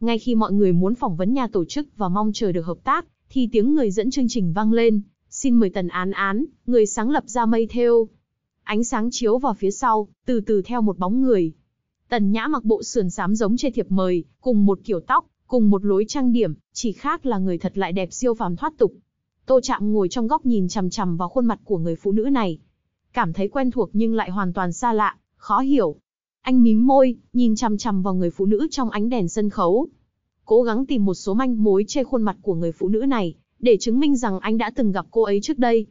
Ngay khi mọi người muốn phỏng vấn nhà tổ chức và mong chờ được hợp tác, thì tiếng người dẫn chương trình vang lên, xin mời Tần Án Án, người sáng lập ra mây theo. Ánh sáng chiếu vào phía sau, từ từ theo một bóng người. Tần Nhã mặc bộ sườn xám giống trên thiệp mời, cùng một kiểu tóc, cùng một lối trang điểm, chỉ khác là người thật lại đẹp siêu phàm thoát tục. Tô Trạm ngồi trong góc nhìn chằm chằm vào khuôn mặt của người phụ nữ này. Cảm thấy quen thuộc nhưng lại hoàn toàn xa lạ, khó hiểu. Anh mím môi, nhìn chằm chằm vào người phụ nữ trong ánh đèn sân khấu. Cố gắng tìm một số manh mối trên khuôn mặt của người phụ nữ này, để chứng minh rằng anh đã từng gặp cô ấy trước đây.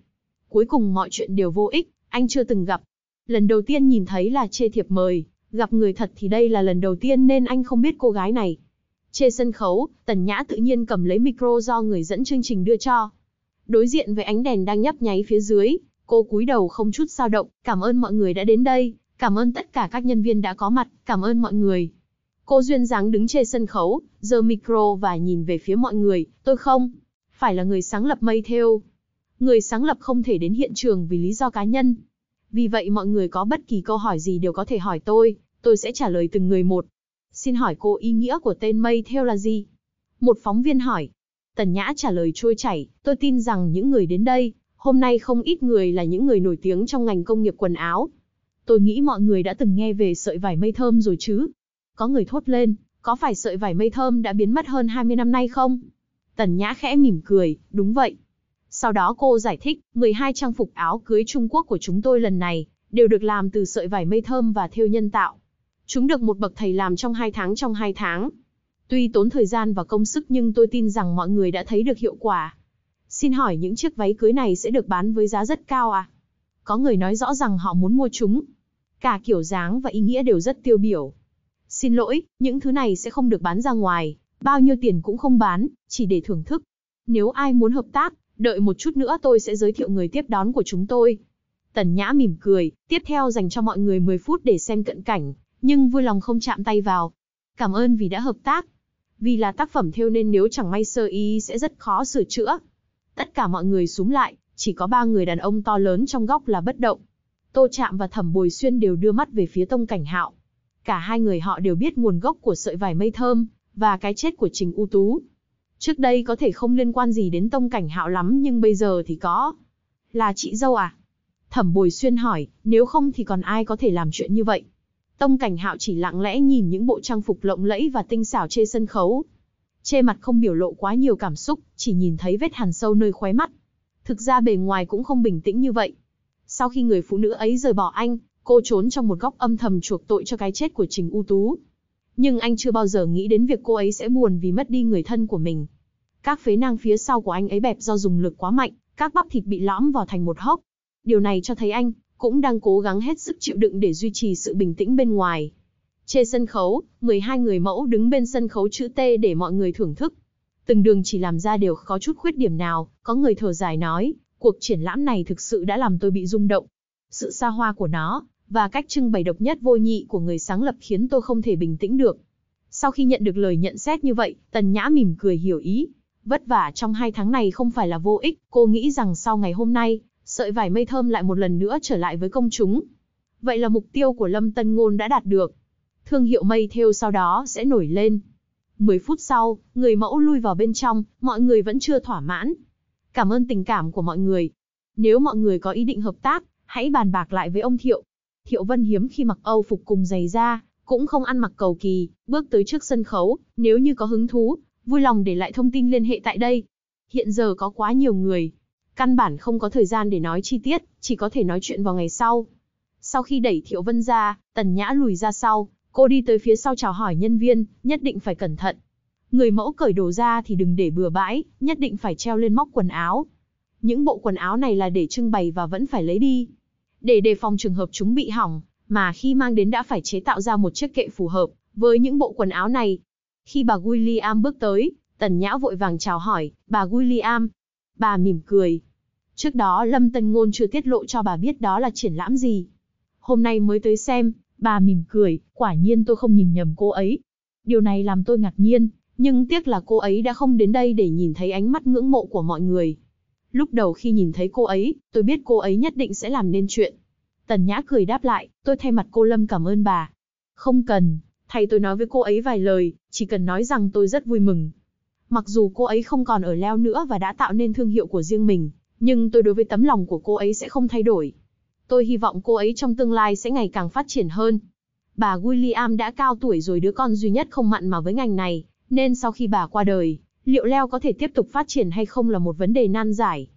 Cuối cùng mọi chuyện đều vô ích, anh chưa từng gặp. Lần đầu tiên nhìn thấy là chê thiệp mời, gặp người thật thì đây là lần đầu tiên nên anh không biết cô gái này. Trên sân khấu, Tần Nhã tự nhiên cầm lấy micro do người dẫn chương trình đưa cho, Đối diện với ánh đèn đang nhấp nháy phía dưới, cô cúi đầu không chút dao động, cảm ơn mọi người đã đến đây, cảm ơn tất cả các nhân viên đã có mặt, cảm ơn mọi người. Cô duyên dáng đứng trên sân khấu, giơ micro và nhìn về phía mọi người, tôi không phải là người sáng lập mây theo. Người sáng lập không thể đến hiện trường vì lý do cá nhân. Vì vậy mọi người có bất kỳ câu hỏi gì đều có thể hỏi tôi, tôi sẽ trả lời từng người một. Xin hỏi cô ý nghĩa của tên mây theo là gì? Một phóng viên hỏi, Tần Nhã trả lời trôi chảy, tôi tin rằng những người đến đây, hôm nay không ít người là những người nổi tiếng trong ngành công nghiệp quần áo. Tôi nghĩ mọi người đã từng nghe về sợi vải mây thơm rồi chứ. Có người thốt lên, có phải sợi vải mây thơm đã biến mất hơn 20 năm nay không? Tần Nhã khẽ mỉm cười, đúng vậy. Sau đó cô giải thích, 12 trang phục áo cưới Trung Quốc của chúng tôi lần này, đều được làm từ sợi vải mây thơm và thêu nhân tạo. Chúng được một bậc thầy làm trong hai tháng trong hai tháng, Tuy tốn thời gian và công sức nhưng tôi tin rằng mọi người đã thấy được hiệu quả. Xin hỏi những chiếc váy cưới này sẽ được bán với giá rất cao à? Có người nói rõ rằng họ muốn mua chúng. Cả kiểu dáng và ý nghĩa đều rất tiêu biểu. Xin lỗi, những thứ này sẽ không được bán ra ngoài, bao nhiêu tiền cũng không bán, chỉ để thưởng thức. Nếu ai muốn hợp tác, đợi một chút nữa tôi sẽ giới thiệu người tiếp đón của chúng tôi. Tần Nhã mỉm cười, tiếp theo dành cho mọi người 10 phút để xem cận cảnh, nhưng vui lòng không chạm tay vào. Cảm ơn vì đã hợp tác vì là tác phẩm theo nên nếu chẳng may sơ ý sẽ rất khó sửa chữa. Tất cả mọi người súng lại, chỉ có ba người đàn ông to lớn trong góc là bất động. Tô Trạm và Thẩm Bồi Xuyên đều đưa mắt về phía Tông Cảnh Hạo. Cả hai người họ đều biết nguồn gốc của sợi vải mây thơm và cái chết của Trình U Tú. Trước đây có thể không liên quan gì đến Tông Cảnh Hạo lắm nhưng bây giờ thì có. Là chị dâu à? Thẩm Bồi Xuyên hỏi, nếu không thì còn ai có thể làm chuyện như vậy? Tông Cảnh Hạo chỉ lặng lẽ nhìn những bộ trang phục lộng lẫy và tinh xảo trên sân khấu. Trên mặt không biểu lộ quá nhiều cảm xúc, chỉ nhìn thấy vết hằn sâu nơi khóe mắt. Thực ra bề ngoài cũng không bình tĩnh như vậy. Sau khi người phụ nữ ấy rời bỏ anh, cô trốn trong một góc âm thầm chuộc tội cho cái chết của Trình U Tú. Nhưng anh chưa bao giờ nghĩ đến việc cô ấy sẽ buồn vì mất đi người thân của mình. Các phế nang phía sau của anh ấy bẹp do dùng lực quá mạnh, các bắp thịt bị lõm vào thành một hốc. Điều này cho thấy anh cũng đang cố gắng hết sức chịu đựng để duy trì sự bình tĩnh bên ngoài. Trên sân khấu, 12 người mẫu đứng bên sân khấu chữ T để mọi người thưởng thức. Từng đường chỉ làm ra đều có chút khuyết điểm nào, có người thở dài nói, cuộc triển lãm này thực sự đã làm tôi bị rung động. Sự xa hoa của nó, và cách trưng bày độc nhất vô nhị của người sáng lập khiến tôi không thể bình tĩnh được. Sau khi nhận được lời nhận xét như vậy, Tần Nhã mỉm cười hiểu ý. Vất vả trong hai tháng này không phải là vô ích, cô nghĩ rằng sau ngày hôm nay, sợi vải mây thơm lại một lần nữa trở lại với công chúng. Vậy là mục tiêu của Lâm Tân Ngôn đã đạt được. Thương hiệu mây Theo sau đó sẽ nổi lên. 10 phút sau, người mẫu lui vào bên trong, mọi người vẫn chưa thỏa mãn. Cảm ơn tình cảm của mọi người. Nếu mọi người có ý định hợp tác, hãy bàn bạc lại với ông Thiệu. Thiệu Vân hiếm khi mặc Âu phục cùng giày da, cũng không ăn mặc cầu kỳ, bước tới trước sân khấu, nếu như có hứng thú, vui lòng để lại thông tin liên hệ tại đây. Hiện giờ có quá nhiều người, Căn bản không có thời gian để nói chi tiết, chỉ có thể nói chuyện vào ngày sau. Sau khi đẩy Thiệu Vân ra, Tần Nhã lùi ra sau, cô đi tới phía sau chào hỏi nhân viên, nhất định phải cẩn thận. Người mẫu cởi đồ ra thì đừng để bừa bãi, nhất định phải treo lên móc quần áo. Những bộ quần áo này là để trưng bày và vẫn phải lấy đi. Để đề phòng trường hợp chúng bị hỏng, mà khi mang đến đã phải chế tạo ra một chiếc kệ phù hợp với những bộ quần áo này. Khi bà William bước tới, Tần Nhã vội vàng chào hỏi, bà William, Bà mỉm cười. Trước đó Lâm Tân Ngôn chưa tiết lộ cho bà biết đó là triển lãm gì. Hôm nay mới tới xem, bà mỉm cười, quả nhiên tôi không nhìn nhầm cô ấy. Điều này làm tôi ngạc nhiên, nhưng tiếc là cô ấy đã không đến đây để nhìn thấy ánh mắt ngưỡng mộ của mọi người. Lúc đầu khi nhìn thấy cô ấy, tôi biết cô ấy nhất định sẽ làm nên chuyện. Tần Nhã cười đáp lại, tôi thay mặt cô Lâm cảm ơn bà. Không cần, thay tôi nói với cô ấy vài lời, chỉ cần nói rằng tôi rất vui mừng, Mặc dù cô ấy không còn ở leo nữa và đã tạo nên thương hiệu của riêng mình, nhưng tôi đối với tấm lòng của cô ấy sẽ không thay đổi. Tôi hy vọng cô ấy trong tương lai sẽ ngày càng phát triển hơn. Bà William đã cao tuổi rồi đứa con duy nhất không mặn mà với ngành này, nên sau khi bà qua đời, liệu leo có thể tiếp tục phát triển hay không là một vấn đề nan giải.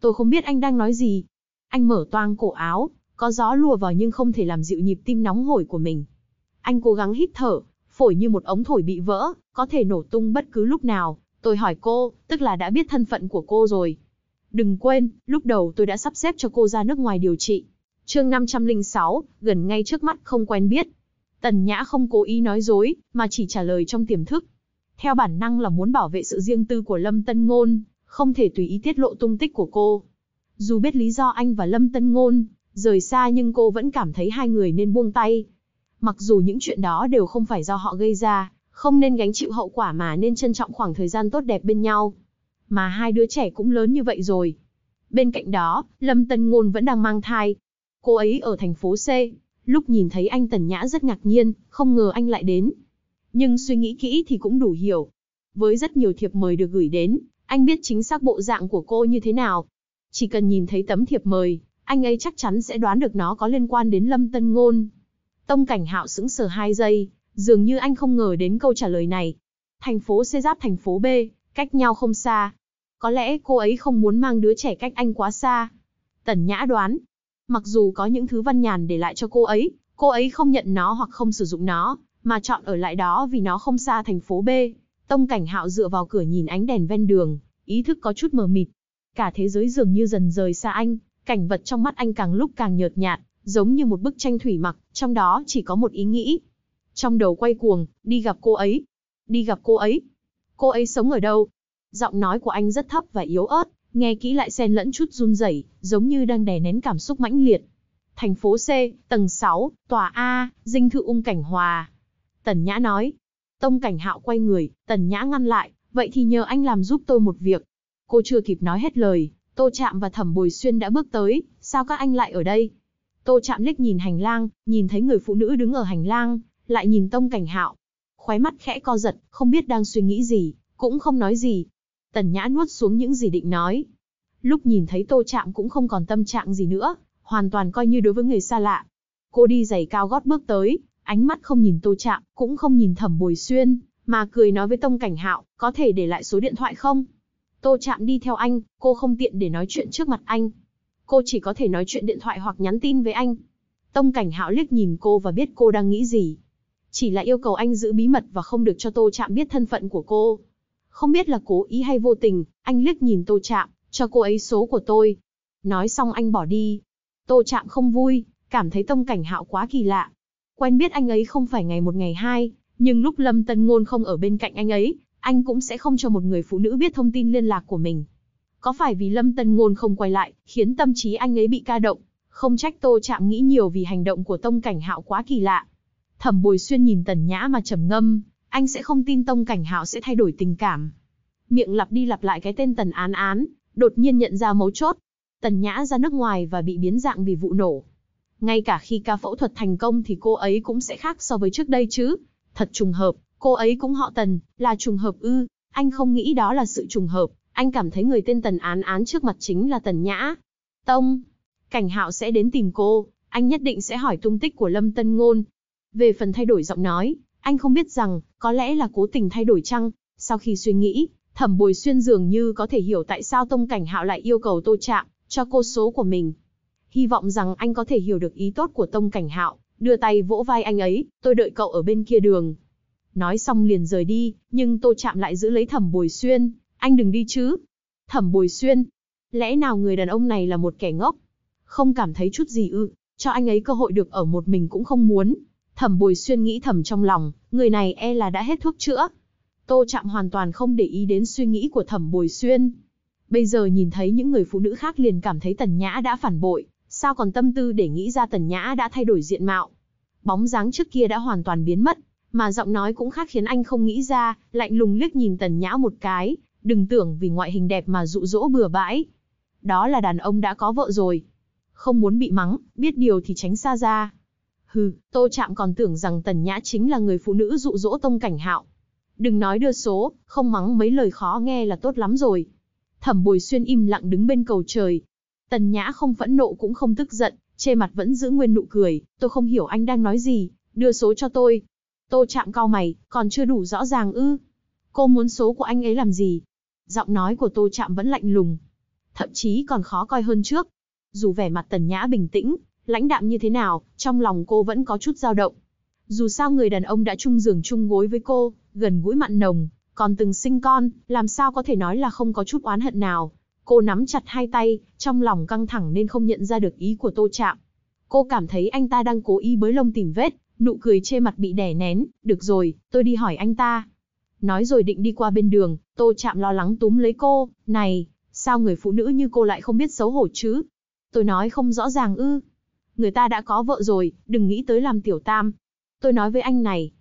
Tôi không biết anh đang nói gì. Anh mở toang cổ áo, có gió lùa vào nhưng không thể làm dịu nhịp tim nóng hổi của mình. Anh cố gắng hít thở, phổi như một ống thổi bị vỡ, có thể nổ tung bất cứ lúc nào. Tôi hỏi cô, tức là đã biết thân phận của cô rồi. Đừng quên, lúc đầu tôi đã sắp xếp cho cô ra nước ngoài điều trị. Chương 506, gần ngay trước mắt không quen biết. Tần Nhã không cố ý nói dối, mà chỉ trả lời trong tiềm thức. Theo bản năng là muốn bảo vệ sự riêng tư của Lâm Tân Ngôn, không thể tùy ý tiết lộ tung tích của cô. Dù biết lý do anh và Lâm Tân Ngôn rời xa nhưng cô vẫn cảm thấy hai người nên buông tay, Mặc dù những chuyện đó đều không phải do họ gây ra, không nên gánh chịu hậu quả mà nên trân trọng khoảng thời gian tốt đẹp bên nhau. Mà hai đứa trẻ cũng lớn như vậy rồi. Bên cạnh đó, Lâm Tân Ngôn vẫn đang mang thai. Cô ấy ở thành phố C, lúc nhìn thấy anh Tần Nhã rất ngạc nhiên, không ngờ anh lại đến. Nhưng suy nghĩ kỹ thì cũng đủ hiểu. Với rất nhiều thiệp mời được gửi đến, anh biết chính xác bộ dạng của cô như thế nào. Chỉ cần nhìn thấy tấm thiệp mời, anh ấy chắc chắn sẽ đoán được nó có liên quan đến Lâm Tân Ngôn. Tông cảnh hạo sững sờ hai giây, dường như anh không ngờ đến câu trả lời này. Thành phố C giáp thành phố B, cách nhau không xa. Có lẽ cô ấy không muốn mang đứa trẻ cách anh quá xa. Tần Nhã đoán, mặc dù có những thứ văn nhàn để lại cho cô ấy, cô ấy không nhận nó hoặc không sử dụng nó, mà chọn ở lại đó vì nó không xa thành phố B. Tông cảnh hạo dựa vào cửa nhìn ánh đèn ven đường, ý thức có chút mờ mịt. Cả thế giới dường như dần rời xa anh, cảnh vật trong mắt anh càng lúc càng nhợt nhạt, giống như một bức tranh thủy mặc, trong đó chỉ có một ý nghĩ. Trong đầu quay cuồng, đi gặp cô ấy. Đi gặp cô ấy. Cô ấy sống ở đâu? Giọng nói của anh rất thấp và yếu ớt, nghe kỹ lại xen lẫn chút run rẩy, giống như đang đè nén cảm xúc mãnh liệt. Thành phố C, tầng 6, tòa A, dinh thự ung cảnh hòa. Tần Nhã nói. Tông cảnh hạo quay người, Tần Nhã ngăn lại, vậy thì nhờ anh làm giúp tôi một việc. Cô chưa kịp nói hết lời, Tô Trạm và Thẩm Bồi Xuyên đã bước tới, sao các anh lại ở đây? Tô Chạm liếc nhìn hành lang, nhìn thấy người phụ nữ đứng ở hành lang, lại nhìn Tông Cảnh Hạo. Khóe mắt khẽ co giật, không biết đang suy nghĩ gì, cũng không nói gì. Tần Nhã nuốt xuống những gì định nói. Lúc nhìn thấy Tô Chạm cũng không còn tâm trạng gì nữa, hoàn toàn coi như đối với người xa lạ. Cô đi giày cao gót bước tới, ánh mắt không nhìn Tô Trạm, cũng không nhìn Thẩm Bồi Xuyên, mà cười nói với Tông Cảnh Hạo, có thể để lại số điện thoại không? Tô Trạm đi theo anh, cô không tiện để nói chuyện trước mặt anh, cô chỉ có thể nói chuyện điện thoại hoặc nhắn tin với anh. Tông Cảnh Hạo liếc nhìn cô và biết cô đang nghĩ gì. Chỉ là yêu cầu anh giữ bí mật và không được cho Tô Trạm biết thân phận của cô. Không biết là cố ý hay vô tình, anh liếc nhìn Tô Trạm, cho cô ấy số của tôi. Nói xong anh bỏ đi. Tô Trạm không vui, cảm thấy Tông Cảnh Hạo quá kỳ lạ. Quen biết anh ấy không phải ngày một ngày hai, nhưng lúc Lâm Tân Ngôn không ở bên cạnh anh ấy, anh cũng sẽ không cho một người phụ nữ biết thông tin liên lạc của mình. Có phải vì Lâm Tân Ngôn không quay lại, khiến tâm trí anh ấy bị ca động? Không trách Tô Chạm nghĩ nhiều vì hành động của Tông Cảnh Hạo quá kỳ lạ. Thẩm Bồi Xuyên nhìn Tần Nhã mà trầm ngâm, anh sẽ không tin Tông Cảnh Hạo sẽ thay đổi tình cảm. Miệng lặp đi lặp lại cái tên Tần Án Án, đột nhiên nhận ra mấu chốt. Tần Nhã ra nước ngoài và bị biến dạng vì vụ nổ. Ngay cả khi ca phẫu thuật thành công thì cô ấy cũng sẽ khác so với trước đây chứ. Thật trùng hợp, cô ấy cũng họ Tần, là trùng hợp ư, anh không nghĩ đó là sự trùng hợp, anh cảm thấy người tên Tần Án Án trước mặt chính là Tần Nhã. Tông, Cảnh Hạo sẽ đến tìm cô, anh nhất định sẽ hỏi tung tích của Lâm Tân Ngôn. Về phần thay đổi giọng nói, anh không biết rằng, có lẽ là cố tình thay đổi chăng? Sau khi suy nghĩ, Thẩm Bồi Xuyên dường như có thể hiểu tại sao Tông Cảnh Hạo lại yêu cầu Tô Trạm cho cô số của mình. Hy vọng rằng anh có thể hiểu được ý tốt của Tông Cảnh Hạo, đưa tay vỗ vai anh ấy, "Tôi đợi cậu ở bên kia đường." Nói xong liền rời đi, nhưng Tô Trạm lại giữ lấy Thẩm Bồi Xuyên, anh đừng đi chứ. Thẩm Bồi Xuyên, lẽ nào người đàn ông này là một kẻ ngốc? Không cảm thấy chút gì ư, cho anh ấy cơ hội được ở một mình cũng không muốn. Thẩm Bồi Xuyên nghĩ thầm trong lòng, người này e là đã hết thuốc chữa. Tô Trạm hoàn toàn không để ý đến suy nghĩ của Thẩm Bồi Xuyên. Bây giờ nhìn thấy những người phụ nữ khác liền cảm thấy Tần Nhã đã phản bội, sao còn tâm tư để nghĩ ra Tần Nhã đã thay đổi diện mạo. Bóng dáng trước kia đã hoàn toàn biến mất, mà giọng nói cũng khác khiến anh không nghĩ ra, lạnh lùng liếc nhìn Tần Nhã một cái, đừng tưởng vì ngoại hình đẹp mà dụ dỗ bừa bãi. Đó là đàn ông đã có vợ rồi. Không muốn bị mắng, biết điều thì tránh xa ra. Hừ, Tô Trạm còn tưởng rằng Tần Nhã chính là người phụ nữ dụ dỗ Tông Cảnh Hạo. Đừng nói đưa số, không mắng mấy lời khó nghe là tốt lắm rồi. Thẩm Bồi Xuyên im lặng đứng bên cầu trời. Tần Nhã không phẫn nộ cũng không tức giận, trên mặt vẫn giữ nguyên nụ cười, tôi không hiểu anh đang nói gì, đưa số cho tôi. Tô Trạm cao mày, còn chưa đủ rõ ràng ư? Cô muốn số của anh ấy làm gì? giọng nói của Tô Trạm vẫn lạnh lùng, thậm chí còn khó coi hơn trước. Dù vẻ mặt Tần Nhã bình tĩnh, lãnh đạm như thế nào, trong lòng cô vẫn có chút dao động. Dù sao người đàn ông đã chung giường chung gối với cô, gần gũi mặn nồng, còn từng sinh con, làm sao có thể nói là không có chút oán hận nào. Cô nắm chặt hai tay, trong lòng căng thẳng nên không nhận ra được ý của Tô Trạm. Cô cảm thấy anh ta đang cố ý bới lông tìm vết, nụ cười trên mặt bị đè nén, "Được rồi, tôi đi hỏi anh ta." Nói rồi định đi qua bên đường, Tô Chạm lo lắng túm lấy cô, này, sao người phụ nữ như cô lại không biết xấu hổ chứ? Tôi nói không rõ ràng ư. Người ta đã có vợ rồi, đừng nghĩ tới làm tiểu tam. Tôi nói với anh này.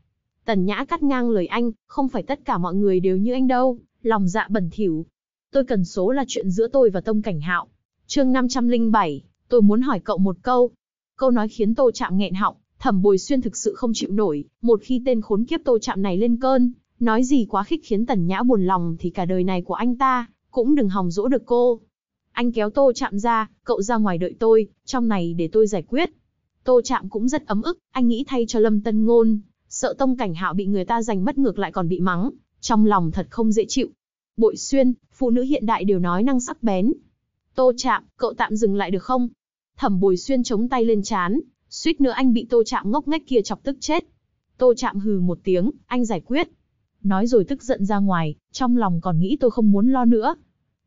Tần Nhã cắt ngang lời anh, không phải tất cả mọi người đều như anh đâu, lòng dạ bẩn thỉu. Tôi cần số là chuyện giữa tôi và Tông Cảnh Hạo. Chương 507, tôi muốn hỏi cậu một câu. Câu nói khiến Tô Chạm nghẹn họng, Thẩm Bồi Xuyên thực sự không chịu nổi, một khi tên khốn kiếp Tô Chạm này lên cơn, Nói gì quá khích khiến Tần Nhã buồn lòng thì cả đời này của anh ta, cũng đừng hòng dỗ được cô. Anh kéo Tô Chạm ra, cậu ra ngoài đợi tôi, trong này để tôi giải quyết. Tô Chạm cũng rất ấm ức, anh nghĩ thay cho Lâm Tân Ngôn, sợ tông cảnh hạo bị người ta giành mất ngược lại còn bị mắng, trong lòng thật không dễ chịu. Bội xuyên, phụ nữ hiện đại đều nói năng sắc bén. Tô Chạm, cậu tạm dừng lại được không? Thẩm Bồi Xuyên chống tay lên chán, suýt nữa anh bị Tô Chạm ngốc nghếch kia chọc tức chết. Tô Chạm hừ một tiếng, anh giải quyết, nói rồi tức giận ra ngoài, trong lòng còn nghĩ tôi không muốn lo nữa.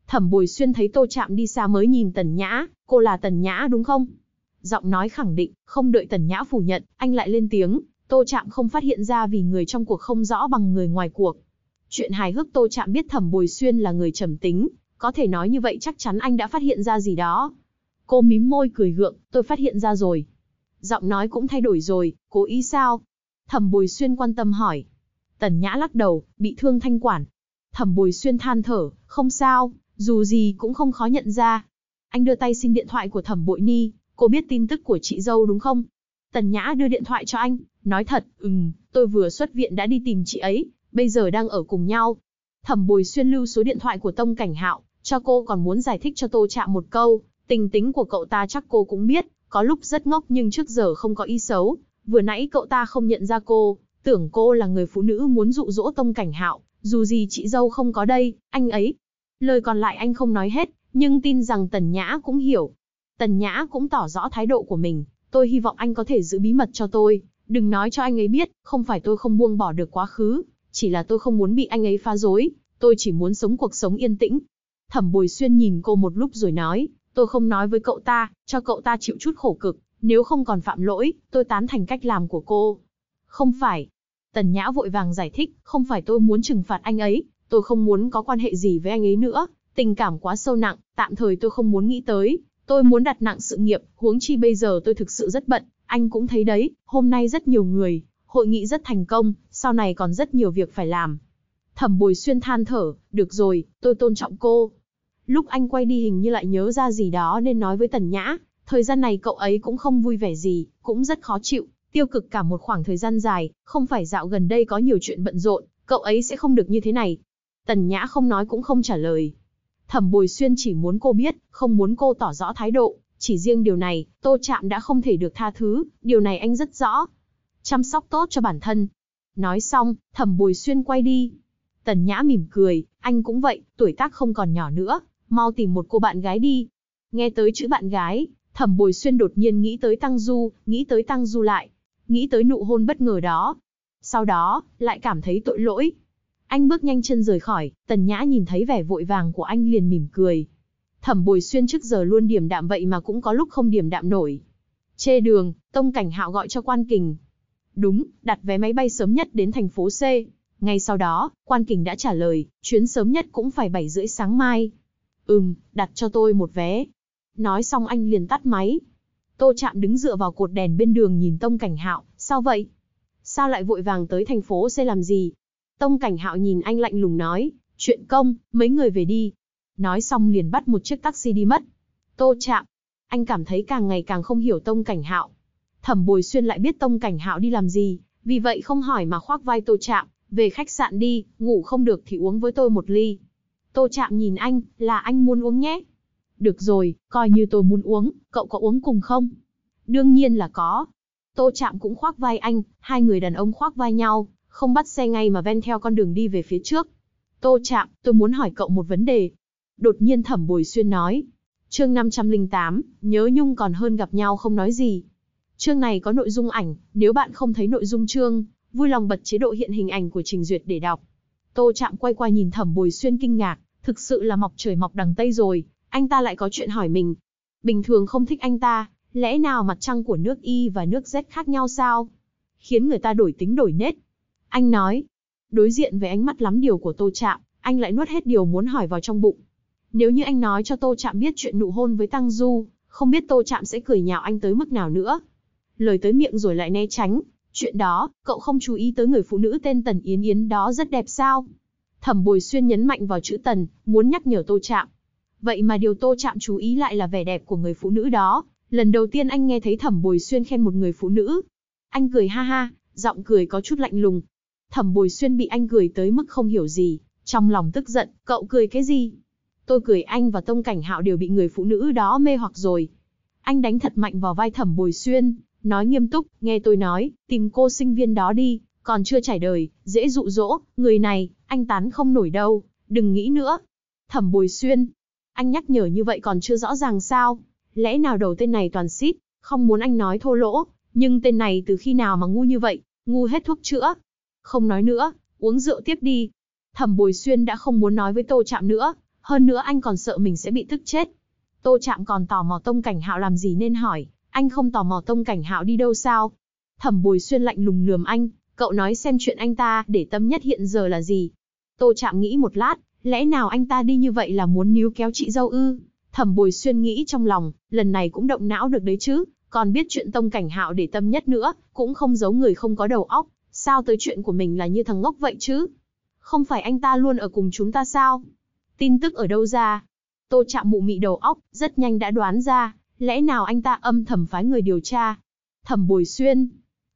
Thẩm Bồi Xuyên thấy Tô Chạm đi xa mới nhìn Tần Nhã, cô là Tần Nhã đúng không? Giọng nói khẳng định, không đợi Tần Nhã phủ nhận, anh lại lên tiếng, Tô Chạm không phát hiện ra vì người trong cuộc không rõ bằng người ngoài cuộc. Chuyện hài hước Tô Chạm biết Thẩm Bồi Xuyên là người trầm tính, có thể nói như vậy chắc chắn anh đã phát hiện ra gì đó. Cô mím môi cười gượng, tôi phát hiện ra rồi. Giọng nói cũng thay đổi rồi, cố ý sao? Thẩm Bồi Xuyên quan tâm hỏi. Tần Nhã lắc đầu, bị thương thanh quản. Thẩm Bùi Xuyên than thở, không sao, dù gì cũng không khó nhận ra. Anh đưa tay xin điện thoại của Thẩm Bội Ni, cô biết tin tức của chị dâu đúng không? Tần Nhã đưa điện thoại cho anh, nói thật, ừm, tôi vừa xuất viện đã đi tìm chị ấy, bây giờ đang ở cùng nhau. Thẩm Bùi Xuyên lưu số điện thoại của Tông Cảnh Hạo, cho cô còn muốn giải thích cho Tô Trạm một câu, tình tính của cậu ta chắc cô cũng biết, có lúc rất ngốc nhưng trước giờ không có ý xấu, vừa nãy cậu ta không nhận ra cô, Tưởng cô là người phụ nữ muốn dụ dỗ Tông Cảnh Hạo, dù gì chị dâu không có đây, anh ấy. Lời còn lại anh không nói hết, nhưng tin rằng Tần Nhã cũng hiểu. Tần Nhã cũng tỏ rõ thái độ của mình, tôi hy vọng anh có thể giữ bí mật cho tôi, đừng nói cho anh ấy biết, không phải tôi không buông bỏ được quá khứ, chỉ là tôi không muốn bị anh ấy phá rối, tôi chỉ muốn sống cuộc sống yên tĩnh. Thẩm Bồi Xuyên nhìn cô một lúc rồi nói, tôi không nói với cậu ta, cho cậu ta chịu chút khổ cực, nếu không còn phạm lỗi, tôi tán thành cách làm của cô. Không phải, Tần Nhã vội vàng giải thích, không phải tôi muốn trừng phạt anh ấy, tôi không muốn có quan hệ gì với anh ấy nữa, tình cảm quá sâu nặng, tạm thời tôi không muốn nghĩ tới, tôi muốn đặt nặng sự nghiệp, huống chi bây giờ tôi thực sự rất bận, anh cũng thấy đấy, hôm nay rất nhiều người, hội nghị rất thành công, sau này còn rất nhiều việc phải làm. Thẩm Bồi Xuyên than thở, được rồi, tôi tôn trọng cô. Lúc anh quay đi hình như lại nhớ ra gì đó nên nói với Tần Nhã, thời gian này cậu ấy cũng không vui vẻ gì, cũng rất khó chịu, tiêu cực cả một khoảng thời gian dài, không phải dạo gần đây có nhiều chuyện bận rộn, cậu ấy sẽ không được như thế này. Tần Nhã không nói cũng không trả lời. Thẩm Bồi Xuyên chỉ muốn cô biết, không muốn cô tỏ rõ thái độ, chỉ riêng điều này, Tô Trạm đã không thể được tha thứ, điều này anh rất rõ. Chăm sóc tốt cho bản thân. Nói xong, Thẩm Bồi Xuyên quay đi. Tần Nhã mỉm cười, anh cũng vậy, tuổi tác không còn nhỏ nữa, mau tìm một cô bạn gái đi. Nghe tới chữ bạn gái, Thẩm Bồi Xuyên đột nhiên nghĩ tới Tăng Du, nghĩ tới Tăng Du lại, nghĩ tới nụ hôn bất ngờ đó. Sau đó, lại cảm thấy tội lỗi. Anh bước nhanh chân rời khỏi, tần nhã nhìn thấy vẻ vội vàng của anh liền mỉm cười. Thẩm bồi xuyên trước giờ luôn điềm đạm vậy mà cũng có lúc không điềm đạm nổi. Chê đường, tông cảnh hạo gọi cho quan kình. Đúng, đặt vé máy bay sớm nhất đến thành phố C. Ngay sau đó, quan kình đã trả lời, chuyến sớm nhất cũng phải 7 rưỡi sáng mai. Ừm, đặt cho tôi một vé. Nói xong anh liền tắt máy. Tô Trạm đứng dựa vào cột đèn bên đường nhìn Tông Cảnh Hạo, sao vậy? Sao lại vội vàng tới thành phố C làm gì? Tông Cảnh Hạo nhìn anh lạnh lùng nói, chuyện công, mấy người về đi. Nói xong liền bắt một chiếc taxi đi mất. Tô Trạm, anh cảm thấy càng ngày càng không hiểu Tông Cảnh Hạo. Thẩm Bồi Xuyên lại biết Tông Cảnh Hạo đi làm gì, vì vậy không hỏi mà khoác vai Tô Trạm, về khách sạn đi, ngủ không được thì uống với tôi một ly. Tô Trạm nhìn anh, là anh muốn uống nhé. Được rồi, coi như tôi muốn uống, cậu có uống cùng không? Đương nhiên là có. Tô Trạm cũng khoác vai anh, hai người đàn ông khoác vai nhau, không bắt xe ngay mà ven theo con đường đi về phía trước. Tô Trạm, tôi muốn hỏi cậu một vấn đề. Đột nhiên Thẩm Bồi Xuyên nói. Chương 508, nhớ nhung còn hơn gặp nhau không nói gì. Chương này có nội dung ảnh, nếu bạn không thấy nội dung chương, vui lòng bật chế độ hiện hình ảnh của trình duyệt để đọc. Tô Trạm quay qua nhìn Thẩm Bồi Xuyên kinh ngạc, thực sự là mọc trời mọc đằng Tây rồi, anh ta lại có chuyện hỏi mình. Bình thường không thích anh ta, lẽ nào mặt trăng của nước Y và nước Z khác nhau sao? Khiến người ta đổi tính đổi nết. Anh nói, đối diện với ánh mắt lắm điều của Tô Trạm, anh lại nuốt hết điều muốn hỏi vào trong bụng. Nếu như anh nói cho Tô Trạm biết chuyện nụ hôn với Tăng Du, không biết Tô Trạm sẽ cười nhạo anh tới mức nào nữa. Lời tới miệng rồi lại né tránh, chuyện đó, cậu không chú ý tới người phụ nữ tên Tần Yến Yến đó rất đẹp sao? Thẩm Bồi Xuyên nhấn mạnh vào chữ Tần, muốn nhắc nhở Tô Trạm. Vậy mà điều Tô Chạm chú ý lại là vẻ đẹp của người phụ nữ đó. Lần đầu tiên anh nghe thấy Thẩm Bồi Xuyên khen một người phụ nữ. Anh cười ha ha, giọng cười có chút lạnh lùng. Thẩm Bồi Xuyên bị anh cười tới mức không hiểu gì, trong lòng tức giận, cậu cười cái gì? Tôi cười anh và Tông Cảnh Hạo đều bị người phụ nữ đó mê hoặc rồi. Anh đánh thật mạnh vào vai Thẩm Bồi Xuyên, nói nghiêm túc, nghe tôi nói, tìm cô sinh viên đó đi, còn chưa trải đời, dễ dụ dỗ, người này, anh tán không nổi đâu, đừng nghĩ nữa. Thẩm Bồi Xuyên, anh nhắc nhở như vậy còn chưa rõ ràng sao? Lẽ nào đầu tên này toàn xít, không muốn anh nói thô lỗ, nhưng tên này từ khi nào mà ngu như vậy, ngu hết thuốc chữa. Không nói nữa, uống rượu tiếp đi. Thẩm Bồi Xuyên đã không muốn nói với Tô Trạm nữa, hơn nữa anh còn sợ mình sẽ bị tức chết. Tô Trạm còn tò mò Tông Cảnh Hạo làm gì nên hỏi, anh không tò mò Tông Cảnh Hạo đi đâu sao? Thẩm Bồi Xuyên lạnh lùng lườm anh, cậu nói xem chuyện anh ta để tâm nhất hiện giờ là gì? Tô Trạm nghĩ một lát, Lẽ nào anh ta đi như vậy là muốn níu kéo chị dâu ư? Thẩm Bồi Xuyên nghĩ trong lòng, lần này cũng động não được đấy chứ, còn biết chuyện Tông Cảnh Hạo để tâm nhất nữa, cũng không giấu người không có đầu óc, sao tới chuyện của mình là như thằng ngốc vậy chứ? Không phải anh ta luôn ở cùng chúng ta sao? Tin tức ở đâu ra? Tô Trạm mụ mị đầu óc, rất nhanh đã đoán ra, lẽ nào anh ta âm thầm phái người điều tra? Thẩm Bồi Xuyên.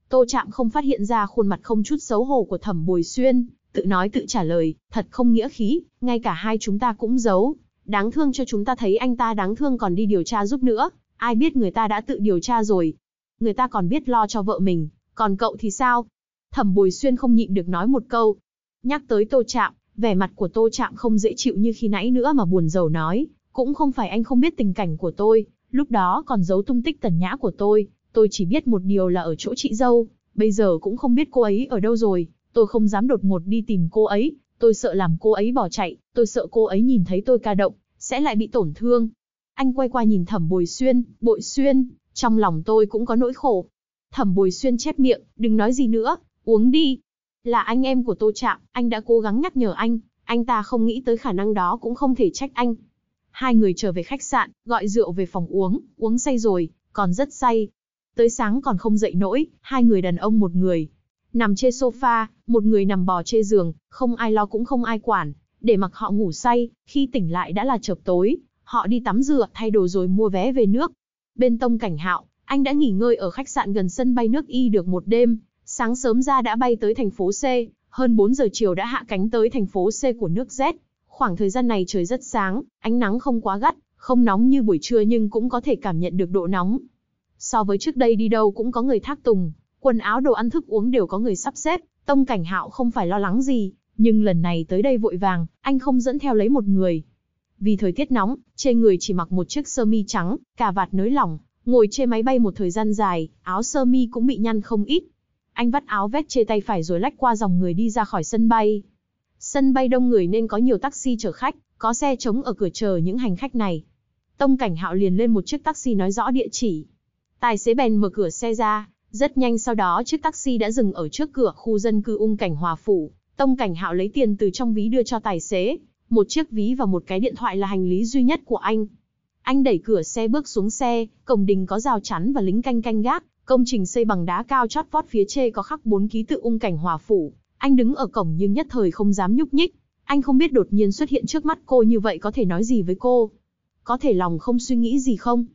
Tô Trạm không phát hiện ra khuôn mặt không chút xấu hổ của Thẩm Bồi Xuyên, tự nói tự trả lời, thật không nghĩa khí, ngay cả hai chúng ta cũng giấu. Đáng thương cho chúng ta thấy anh ta đáng thương còn đi điều tra giúp nữa, ai biết người ta đã tự điều tra rồi. Người ta còn biết lo cho vợ mình, còn cậu thì sao? Thẩm Bùi Xuyên không nhịn được nói một câu. Nhắc tới Tô Trạm, vẻ mặt của Tô Trạm không dễ chịu như khi nãy nữa mà buồn rầu nói. Cũng không phải anh không biết tình cảnh của tôi, lúc đó còn giấu tung tích tần nhã của tôi. Tôi chỉ biết một điều là ở chỗ chị dâu, bây giờ cũng không biết cô ấy ở đâu rồi, tôi không dám đột ngột đi tìm cô ấy, tôi sợ làm cô ấy bỏ chạy, tôi sợ cô ấy nhìn thấy tôi ca động, sẽ lại bị tổn thương. Anh quay qua nhìn thẩm bồi xuyên, bội xuyên, trong lòng tôi cũng có nỗi khổ. Thẩm bồi xuyên chép miệng, đừng nói gì nữa, uống đi. Là anh em của tô trạm, anh đã cố gắng nhắc nhở anh, anh ta không nghĩ tới khả năng đó cũng không thể trách anh. Hai người trở về khách sạn, gọi rượu về phòng uống, uống say rồi, còn rất say. Tới sáng còn không dậy nổi, hai người đàn ông một người, Nằm trên sofa, một người nằm bò trên giường, không ai lo cũng không ai quản, để mặc họ ngủ say, khi tỉnh lại đã là chập tối, họ đi tắm rửa, thay đồ rồi mua vé về nước. Bên Tông Cảnh Hạo, anh đã nghỉ ngơi ở khách sạn gần sân bay nước Y được một đêm, sáng sớm ra đã bay tới thành phố C, hơn 4 giờ chiều đã hạ cánh tới thành phố C của nước Z. Khoảng thời gian này trời rất sáng, ánh nắng không quá gắt, không nóng như buổi trưa nhưng cũng có thể cảm nhận được độ nóng. So với trước đây đi đâu cũng có người thác tùng, Quần áo đồ ăn thức uống đều có người sắp xếp, Tông Cảnh Hạo không phải lo lắng gì, nhưng lần này tới đây vội vàng, anh không dẫn theo lấy một người. Vì thời tiết nóng, trên người chỉ mặc một chiếc sơ mi trắng, cà vạt nới lỏng, ngồi trên máy bay một thời gian dài, áo sơ mi cũng bị nhăn không ít. Anh vắt áo vét chê tay phải rồi lách qua dòng người đi ra khỏi sân bay. Sân bay đông người nên có nhiều taxi chở khách, có xe chống ở cửa chờ những hành khách này. Tông Cảnh Hạo liền lên một chiếc taxi nói rõ địa chỉ. Tài xế bèn mở cửa xe ra, rất nhanh sau đó chiếc taxi đã dừng ở trước cửa khu dân cư ung cảnh hòa phủ, tông cảnh hạo lấy tiền từ trong ví đưa cho tài xế, một chiếc ví và một cái điện thoại là hành lý duy nhất của anh. Anh đẩy cửa xe bước xuống xe, cổng đình có rào chắn và lính canh canh gác, công trình xây bằng đá cao chót vót phía trên có khắc bốn ký tự ung cảnh hòa phủ. Anh đứng ở cổng nhưng nhất thời không dám nhúc nhích. Anh không biết đột nhiên xuất hiện trước mắt cô như vậy có thể nói gì với cô. Có thể lòng không suy nghĩ gì không?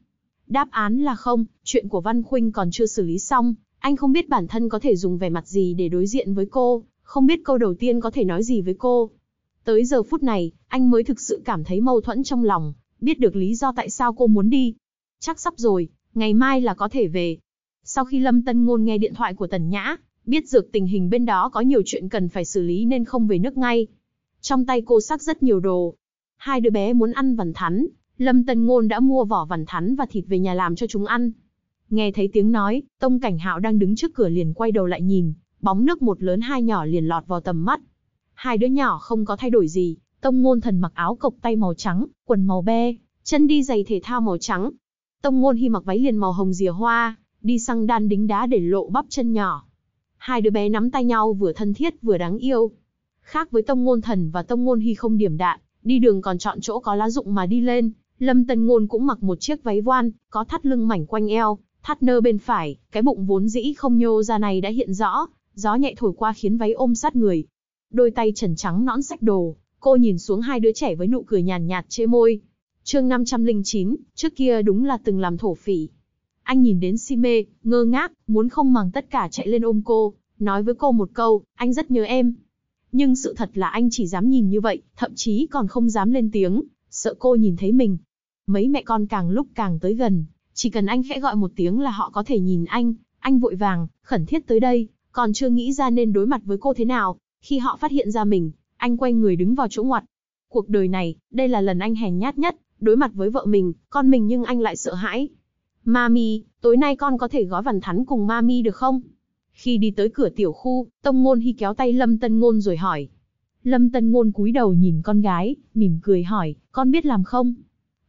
Đáp án là không, chuyện của Văn Khuynh còn chưa xử lý xong, anh không biết bản thân có thể dùng vẻ mặt gì để đối diện với cô, không biết câu đầu tiên có thể nói gì với cô. Tới giờ phút này, anh mới thực sự cảm thấy mâu thuẫn trong lòng, biết được lý do tại sao cô muốn đi. Chắc sắp rồi, ngày mai là có thể về. Sau khi Lâm Tân Ngôn nghe điện thoại của Tần Nhã, biết dược tình hình bên đó có nhiều chuyện cần phải xử lý nên không về nước ngay. Trong tay cô sắc rất nhiều đồ. Hai đứa bé muốn ăn vằn thắn, Lâm Tần Ngôn đã mua vỏ vằn thắn và thịt về nhà làm cho chúng ăn. Nghe thấy tiếng nói, Tông Cảnh Hạo đang đứng trước cửa liền quay đầu lại nhìn, bóng nước một lớn hai nhỏ liền lọt vào tầm mắt. Hai đứa nhỏ không có thay đổi gì, Tông Ngôn Thần mặc áo cộc tay màu trắng, quần màu be, chân đi giày thể thao màu trắng. Tông Ngôn Hi mặc váy liền màu hồng rìa hoa, đi xăng đan đính đá để lộ bắp chân nhỏ. Hai đứa bé nắm tay nhau vừa thân thiết vừa đáng yêu. Khác với Tông Ngôn Thần và Tông Ngôn Hi không điểm đạn, đi đường còn chọn chỗ có lá rụng mà đi lên, Lâm Tần Ngôn cũng mặc một chiếc váy voan, có thắt lưng mảnh quanh eo, thắt nơ bên phải, cái bụng vốn dĩ không nhô ra này đã hiện rõ, gió nhẹ thổi qua khiến váy ôm sát người. Đôi tay trần trắng nõn sách đồ, cô nhìn xuống hai đứa trẻ với nụ cười nhàn nhạt chê môi. Chương 509, trước kia đúng là từng làm thổ phỉ. Anh nhìn đến si mê, ngơ ngác, muốn không màng tất cả chạy lên ôm cô, nói với cô một câu, anh rất nhớ em. Nhưng sự thật là anh chỉ dám nhìn như vậy, thậm chí còn không dám lên tiếng, sợ cô nhìn thấy mình. Mấy mẹ con càng lúc càng tới gần, chỉ cần anh khẽ gọi một tiếng là họ có thể nhìn anh, anh vội vàng, khẩn thiết tới đây, còn chưa nghĩ ra nên đối mặt với cô thế nào. Khi họ phát hiện ra mình, anh quay người đứng vào chỗ ngoặt. Cuộc đời này, đây là lần anh hèn nhát nhất, đối mặt với vợ mình, con mình nhưng anh lại sợ hãi. Mami, tối nay con có thể gói vằn thắn cùng Mami được không? Khi đi tới cửa tiểu khu, Tông Ngôn Hy kéo tay Lâm Tân Ngôn rồi hỏi. Lâm Tân Ngôn cúi đầu nhìn con gái, mỉm cười hỏi, con biết làm không?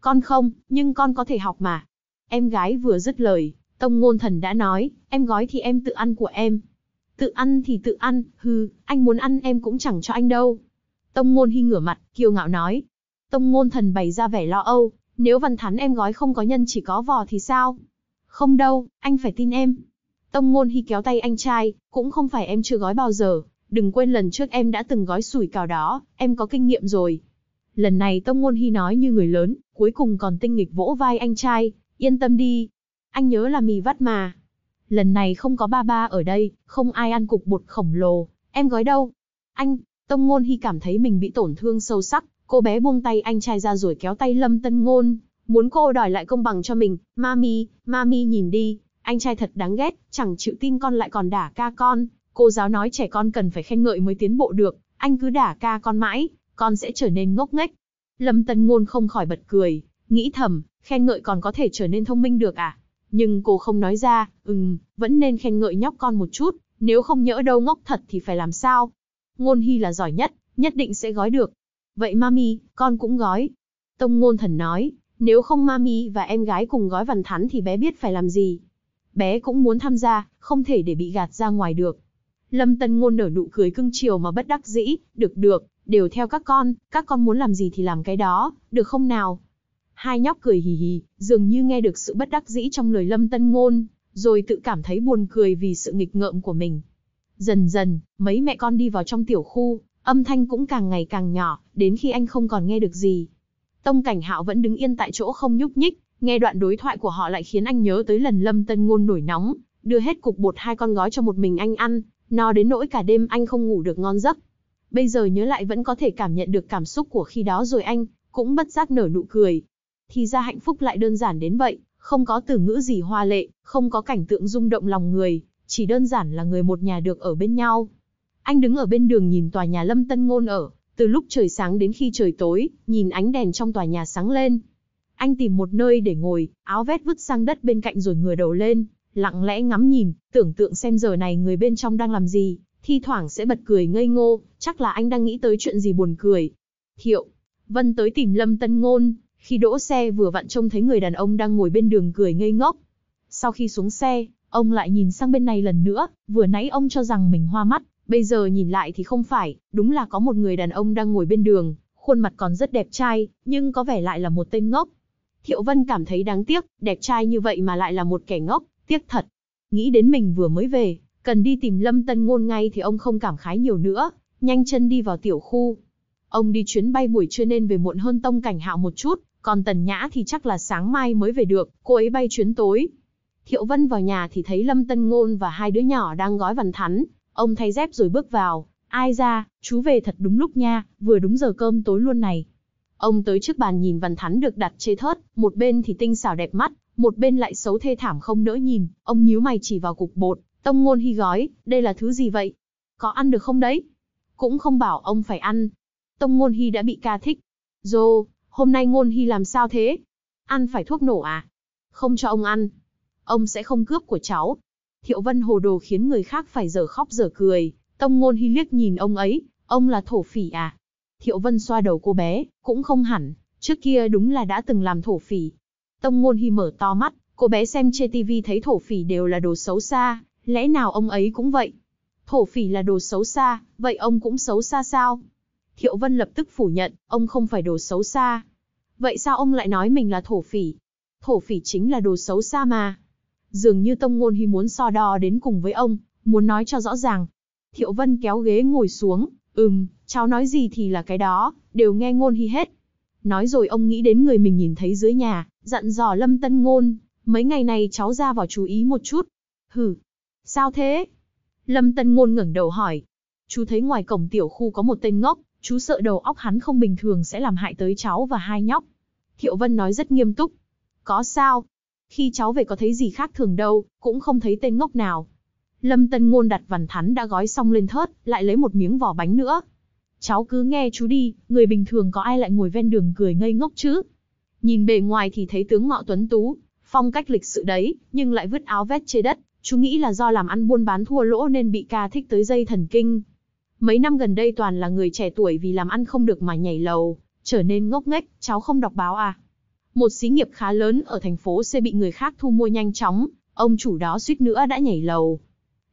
Con không, nhưng con có thể học mà. Em gái vừa dứt lời, tông ngôn thần đã nói, em gói thì em tự ăn của em. Tự ăn thì tự ăn, hừ, anh muốn ăn em cũng chẳng cho anh đâu. Tông ngôn hy ngửa mặt, kiêu ngạo nói. Tông ngôn thần bày ra vẻ lo âu, nếu văn thắn em gói không có nhân chỉ có vò thì sao? Không đâu, anh phải tin em. Tông ngôn hy kéo tay anh trai, cũng không phải em chưa gói bao giờ, đừng quên lần trước em đã từng gói sủi cào đó, em có kinh nghiệm rồi lần này Tông Ngôn Hy nói như người lớn, cuối cùng còn tinh nghịch vỗ vai anh trai, yên tâm đi. Anh nhớ là mì vắt mà. Lần này không có ba ba ở đây, không ai ăn cục bột khổng lồ, em gói đâu? Anh, Tông Ngôn Hy cảm thấy mình bị tổn thương sâu sắc, cô bé buông tay anh trai ra rồi kéo tay Lâm Tân Ngôn, muốn cô đòi lại công bằng cho mình, mami, mami nhìn đi, anh trai thật đáng ghét, chẳng chịu tin con lại còn đả ca con, cô giáo nói trẻ con cần phải khen ngợi mới tiến bộ được, anh cứ đả ca con mãi, con sẽ trở nên ngốc nghếch. Lâm Tân Ngôn không khỏi bật cười, nghĩ thầm, khen ngợi còn có thể trở nên thông minh được à? Nhưng cô không nói ra, ừm, vẫn nên khen ngợi nhóc con một chút, nếu không nhỡ đâu ngốc thật thì phải làm sao? Ngôn Hy là giỏi nhất, nhất định sẽ gói được. Vậy mami, con cũng gói. Tông Ngôn Thần nói, nếu không mami và em gái cùng gói vằn thắn thì bé biết phải làm gì. Bé cũng muốn tham gia, không thể để bị gạt ra ngoài được. Lâm Tân Ngôn nở nụ cười cưng chiều mà bất đắc dĩ, được được, đều theo các con, các con muốn làm gì thì làm cái đó, được không nào? Hai nhóc cười hì hì, dường như nghe được sự bất đắc dĩ trong lời Lâm Tân Ngôn, rồi tự cảm thấy buồn cười vì sự nghịch ngợm của mình. Dần dần, mấy mẹ con đi vào trong tiểu khu, âm thanh cũng càng ngày càng nhỏ, đến khi anh không còn nghe được gì. Tông Cảnh Hạo vẫn đứng yên tại chỗ không nhúc nhích, nghe đoạn đối thoại của họ lại khiến anh nhớ tới lần Lâm Tân Ngôn nổi nóng, đưa hết cục bột hai con gói cho một mình anh ăn, no đến nỗi cả đêm anh không ngủ được ngon giấc. Bây giờ nhớ lại vẫn có thể cảm nhận được cảm xúc của khi đó rồi anh, cũng bất giác nở nụ cười. Thì ra hạnh phúc lại đơn giản đến vậy, không có từ ngữ gì hoa lệ, không có cảnh tượng rung động lòng người, chỉ đơn giản là người một nhà được ở bên nhau. Anh đứng ở bên đường nhìn tòa nhà Lâm Tân Ngôn ở, từ lúc trời sáng đến khi trời tối, nhìn ánh đèn trong tòa nhà sáng lên. Anh tìm một nơi để ngồi, áo vét vứt sang đất bên cạnh rồi ngửa đầu lên, lặng lẽ ngắm nhìn, tưởng tượng xem giờ này người bên trong đang làm gì, thi thoảng sẽ bật cười ngây ngô, chắc là anh đang nghĩ tới chuyện gì buồn cười. Thiệu, Vân tới tìm Lâm Tân Ngôn, khi đỗ xe vừa vặn trông thấy người đàn ông đang ngồi bên đường cười ngây ngốc. Sau khi xuống xe, ông lại nhìn sang bên này lần nữa, vừa nãy ông cho rằng mình hoa mắt, bây giờ nhìn lại thì không phải, đúng là có một người đàn ông đang ngồi bên đường, khuôn mặt còn rất đẹp trai, nhưng có vẻ lại là một tên ngốc. Thiệu Vân cảm thấy đáng tiếc, đẹp trai như vậy mà lại là một kẻ ngốc, tiếc thật. Nghĩ đến mình vừa mới về, Cần đi tìm Lâm Tân Ngôn ngay thì ông không cảm khái nhiều nữa, nhanh chân đi vào tiểu khu. Ông đi chuyến bay buổi trưa nên về muộn hơn Tông Cảnh Hạo một chút, còn Tần Nhã thì chắc là sáng mai mới về được, cô ấy bay chuyến tối. Thiệu Vân vào nhà thì thấy Lâm Tân Ngôn và hai đứa nhỏ đang gói vằn thắn, ông thay dép rồi bước vào, ai ra, chú về thật đúng lúc nha, vừa đúng giờ cơm tối luôn này. Ông tới trước bàn nhìn vằn thắn được đặt chế thớt, một bên thì tinh xảo đẹp mắt, một bên lại xấu thê thảm không nỡ nhìn, ông nhíu mày chỉ vào cục bột, Tông ngôn hy gói, đây là thứ gì vậy? Có ăn được không đấy? Cũng không bảo ông phải ăn. Tông ngôn hy đã bị ca thích. Dô, hôm nay ngôn hy làm sao thế? Ăn phải thuốc nổ à? Không cho ông ăn. Ông sẽ không cướp của cháu. Thiệu Vân hồ đồ khiến người khác phải dở khóc dở cười. Tông ngôn hy liếc nhìn ông ấy, ông là thổ phỉ à? Thiệu Vân xoa đầu cô bé, cũng không hẳn, trước kia đúng là đã từng làm thổ phỉ. Tông ngôn hy mở to mắt, cô bé xem trên TV thấy thổ phỉ đều là đồ xấu xa, lẽ nào ông ấy cũng vậy? Thổ phỉ là đồ xấu xa, vậy ông cũng xấu xa sao? Thiệu Vân lập tức phủ nhận, ông không phải đồ xấu xa. Vậy sao ông lại nói mình là thổ phỉ? Thổ phỉ chính là đồ xấu xa mà. Dường như Tông Ngôn Hy muốn so đo đến cùng với ông, muốn nói cho rõ ràng. Thiệu Vân kéo ghế ngồi xuống, ừm, cháu nói gì thì là cái đó, đều nghe Ngôn Hy hết. Nói rồi ông nghĩ đến người mình nhìn thấy dưới nhà, dặn dò Lâm Tân Ngôn, mấy ngày này cháu ra vào chú ý một chút. Hừ. Sao thế? Lâm Tân Ngôn ngẩng đầu hỏi. Chú thấy ngoài cổng tiểu khu có một tên ngốc, chú sợ đầu óc hắn không bình thường sẽ làm hại tới cháu và hai nhóc. Thiệu Vân nói rất nghiêm túc. Có sao? Khi cháu về có thấy gì khác thường đâu, cũng không thấy tên ngốc nào. Lâm Tân Ngôn đặt vằn thắn đã gói xong lên thớt, lại lấy một miếng vỏ bánh nữa. Cháu cứ nghe chú đi, người bình thường có ai lại ngồi ven đường cười ngây ngốc chứ? Nhìn bề ngoài thì thấy tướng ngọ tuấn tú, phong cách lịch sự đấy, nhưng lại vứt áo vét trên đất, Chú nghĩ là do làm ăn buôn bán thua lỗ nên bị ca thích tới dây thần kinh. Mấy năm gần đây toàn là người trẻ tuổi vì làm ăn không được mà nhảy lầu, trở nên ngốc nghếch, cháu không đọc báo à. Một xí nghiệp khá lớn ở thành phố C bị người khác thu mua nhanh chóng, ông chủ đó suýt nữa đã nhảy lầu.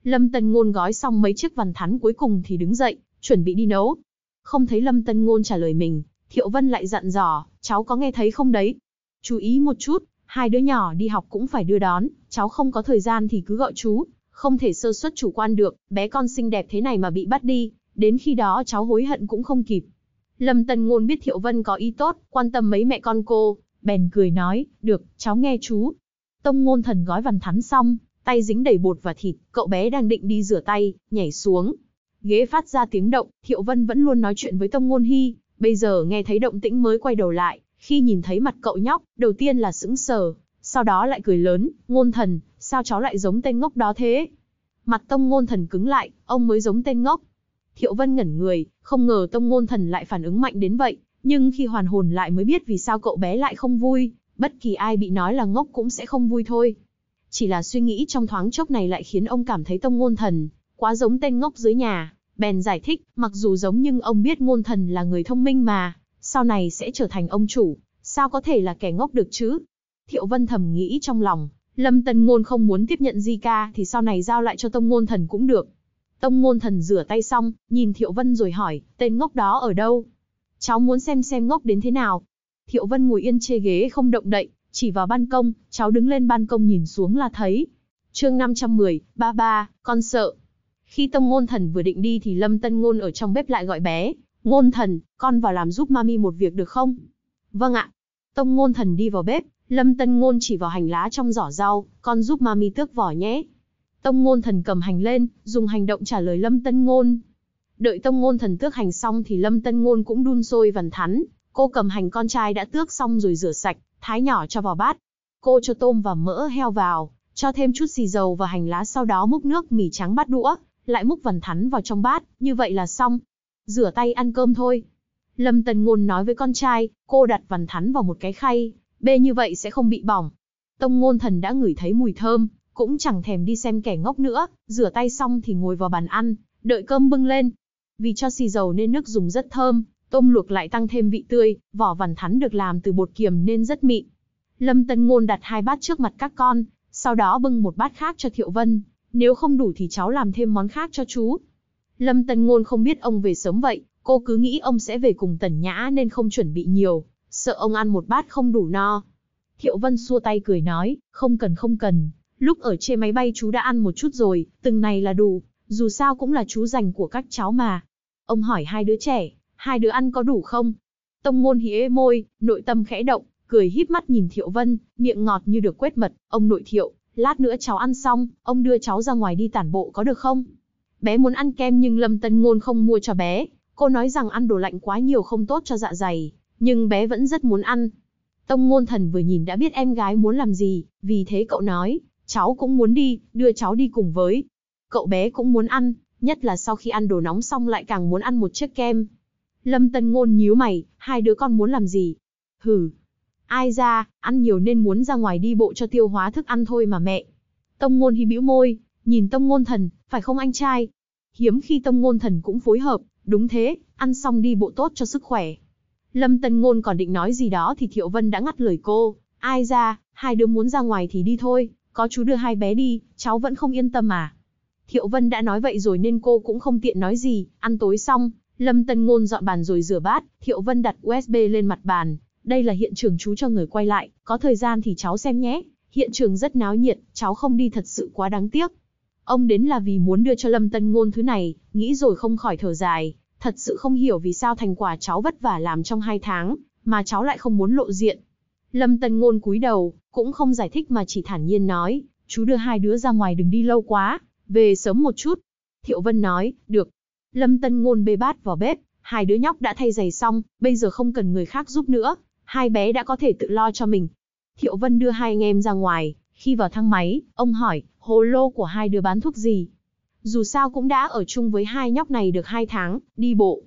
Lâm Tân Ngôn gói xong mấy chiếc vằn thắn cuối cùng thì đứng dậy, chuẩn bị đi nấu. Không thấy Lâm Tân Ngôn trả lời mình, Thiệu Vân lại dặn dò, cháu có nghe thấy không đấy? Chú ý một chút, hai đứa nhỏ đi học cũng phải đưa đón, cháu không có thời gian thì cứ gọi chú, không thể sơ suất chủ quan được, bé con xinh đẹp thế này mà bị bắt đi, đến khi đó cháu hối hận cũng không kịp. Lâm Tần Ngôn biết Thiệu Vân có ý tốt, quan tâm mấy mẹ con cô, bèn cười nói, được, cháu nghe chú. Tông Ngôn Thần gói vằn thắn xong, tay dính đầy bột và thịt, cậu bé đang định đi rửa tay, nhảy xuống. Ghế phát ra tiếng động, Thiệu Vân vẫn luôn nói chuyện với Tông Ngôn Hy, bây giờ nghe thấy động tĩnh mới quay đầu lại, khi nhìn thấy mặt cậu nhóc, đầu tiên là sững sờ, sau đó lại cười lớn, ngôn thần, sao cháu lại giống tên ngốc đó thế? Mặt tông ngôn thần cứng lại, ông mới giống tên ngốc. Thiệu Vân ngẩn người, không ngờ tông ngôn thần lại phản ứng mạnh đến vậy, nhưng khi hoàn hồn lại mới biết vì sao cậu bé lại không vui, bất kỳ ai bị nói là ngốc cũng sẽ không vui thôi. Chỉ là suy nghĩ trong thoáng chốc này lại khiến ông cảm thấy tông ngôn thần, quá giống tên ngốc dưới nhà, bèn giải thích, mặc dù giống nhưng ông biết ngôn thần là người thông minh mà, sau này sẽ trở thành ông chủ, sao có thể là kẻ ngốc được chứ? Thiệu Vân thầm nghĩ trong lòng, Lâm Tân Ngôn không muốn tiếp nhận Di ca thì sau này giao lại cho Tông Ngôn Thần cũng được. Tông Ngôn Thần rửa tay xong, nhìn Thiệu Vân rồi hỏi, tên ngốc đó ở đâu? Cháu muốn xem xem ngốc đến thế nào. Thiệu Vân ngồi yên chê ghế không động đậy, chỉ vào ban công, cháu đứng lên ban công nhìn xuống là thấy. chương 510, ba ba, con sợ. Khi Tông Ngôn Thần vừa định đi thì Lâm Tân Ngôn ở trong bếp lại gọi bé, Ngôn thần, con vào làm giúp mami một việc được không? Vâng ạ. Tông ngôn thần đi vào bếp, lâm tân ngôn chỉ vào hành lá trong giỏ rau, con giúp mami tước vỏ nhé. Tông ngôn thần cầm hành lên, dùng hành động trả lời lâm tân ngôn. Đợi tông ngôn thần tước hành xong thì lâm tân ngôn cũng đun sôi vằn thắn, cô cầm hành con trai đã tước xong rồi rửa sạch, thái nhỏ cho vào bát. Cô cho tôm và mỡ heo vào, cho thêm chút xì dầu và hành lá sau đó múc nước mì trắng bát đũa, lại múc vằn thắn vào trong bát, như vậy là xong. Rửa tay ăn cơm thôi. Lâm Tần Ngôn nói với con trai, cô đặt vằn thắn vào một cái khay, bê như vậy sẽ không bị bỏng. Tông Ngôn Thần đã ngửi thấy mùi thơm, cũng chẳng thèm đi xem kẻ ngốc nữa, rửa tay xong thì ngồi vào bàn ăn, đợi cơm bưng lên. Vì cho xì dầu nên nước dùng rất thơm, tôm luộc lại tăng thêm vị tươi, vỏ vằn thắn được làm từ bột kiềm nên rất mịn. Lâm Tân Ngôn đặt hai bát trước mặt các con, sau đó bưng một bát khác cho Thiệu Vân, nếu không đủ thì cháu làm thêm món khác cho chú, Lâm Tân Ngôn không biết ông về sớm vậy, cô cứ nghĩ ông sẽ về cùng Tần Nhã nên không chuẩn bị nhiều, sợ ông ăn một bát không đủ no. Thiệu Vân xua tay cười nói, không cần không cần, lúc ở trên máy bay chú đã ăn một chút rồi, từng này là đủ, dù sao cũng là chú dành của các cháu mà. Ông hỏi hai đứa trẻ, hai đứa ăn có đủ không? Tông ngôn hỉ môi, nội tâm khẽ động, cười híp mắt nhìn Thiệu Vân, miệng ngọt như được quét mật, ông nội Thiệu, lát nữa cháu ăn xong, ông đưa cháu ra ngoài đi tản bộ có được không? Bé muốn ăn kem nhưng Lâm Tân Ngôn không mua cho bé. Cô nói rằng ăn đồ lạnh quá nhiều không tốt cho dạ dày, nhưng bé vẫn rất muốn ăn. Tông Ngôn Thần vừa nhìn đã biết em gái muốn làm gì, vì thế cậu nói, cháu cũng muốn đi, đưa cháu đi cùng với. Cậu bé cũng muốn ăn, nhất là sau khi ăn đồ nóng xong lại càng muốn ăn một chiếc kem. Lâm Tân Ngôn nhíu mày, hai đứa con muốn làm gì? Hừ, ai ra, ăn nhiều nên muốn ra ngoài đi bộ cho tiêu hóa thức ăn thôi mà mẹ. Tông Ngôn hi bĩu môi, nhìn Tông Ngôn Thần, phải không anh trai? Hiếm khi tâm ngôn thần cũng phối hợp, đúng thế, ăn xong đi bộ tốt cho sức khỏe. Lâm Tân Ngôn còn định nói gì đó thì Thiệu Vân đã ngắt lời cô, ai ra, hai đứa muốn ra ngoài thì đi thôi, có chú đưa hai bé đi, cháu vẫn không yên tâm à. Thiệu Vân đã nói vậy rồi nên cô cũng không tiện nói gì, ăn tối xong, Lâm Tân Ngôn dọn bàn rồi rửa bát, Thiệu Vân đặt USB lên mặt bàn, đây là hiện trường chú cho người quay lại, có thời gian thì cháu xem nhé, hiện trường rất náo nhiệt, cháu không đi thật sự quá đáng tiếc. Ông đến là vì muốn đưa cho Lâm Tân Ngôn thứ này, nghĩ rồi không khỏi thở dài, thật sự không hiểu vì sao thành quả cháu vất vả làm trong hai tháng, mà cháu lại không muốn lộ diện. Lâm Tân Ngôn cúi đầu, cũng không giải thích mà chỉ thản nhiên nói, chú đưa hai đứa ra ngoài đừng đi lâu quá, về sớm một chút. Thiệu Vân nói, được. Lâm Tân Ngôn bê bát vào bếp, hai đứa nhóc đã thay giày xong, bây giờ không cần người khác giúp nữa, hai bé đã có thể tự lo cho mình. Thiệu Vân đưa hai anh em ra ngoài, khi vào thang máy, ông hỏi, hồ lô của hai đứa bán thuốc gì. Dù sao cũng đã ở chung với hai nhóc này được hai tháng, đi bộ.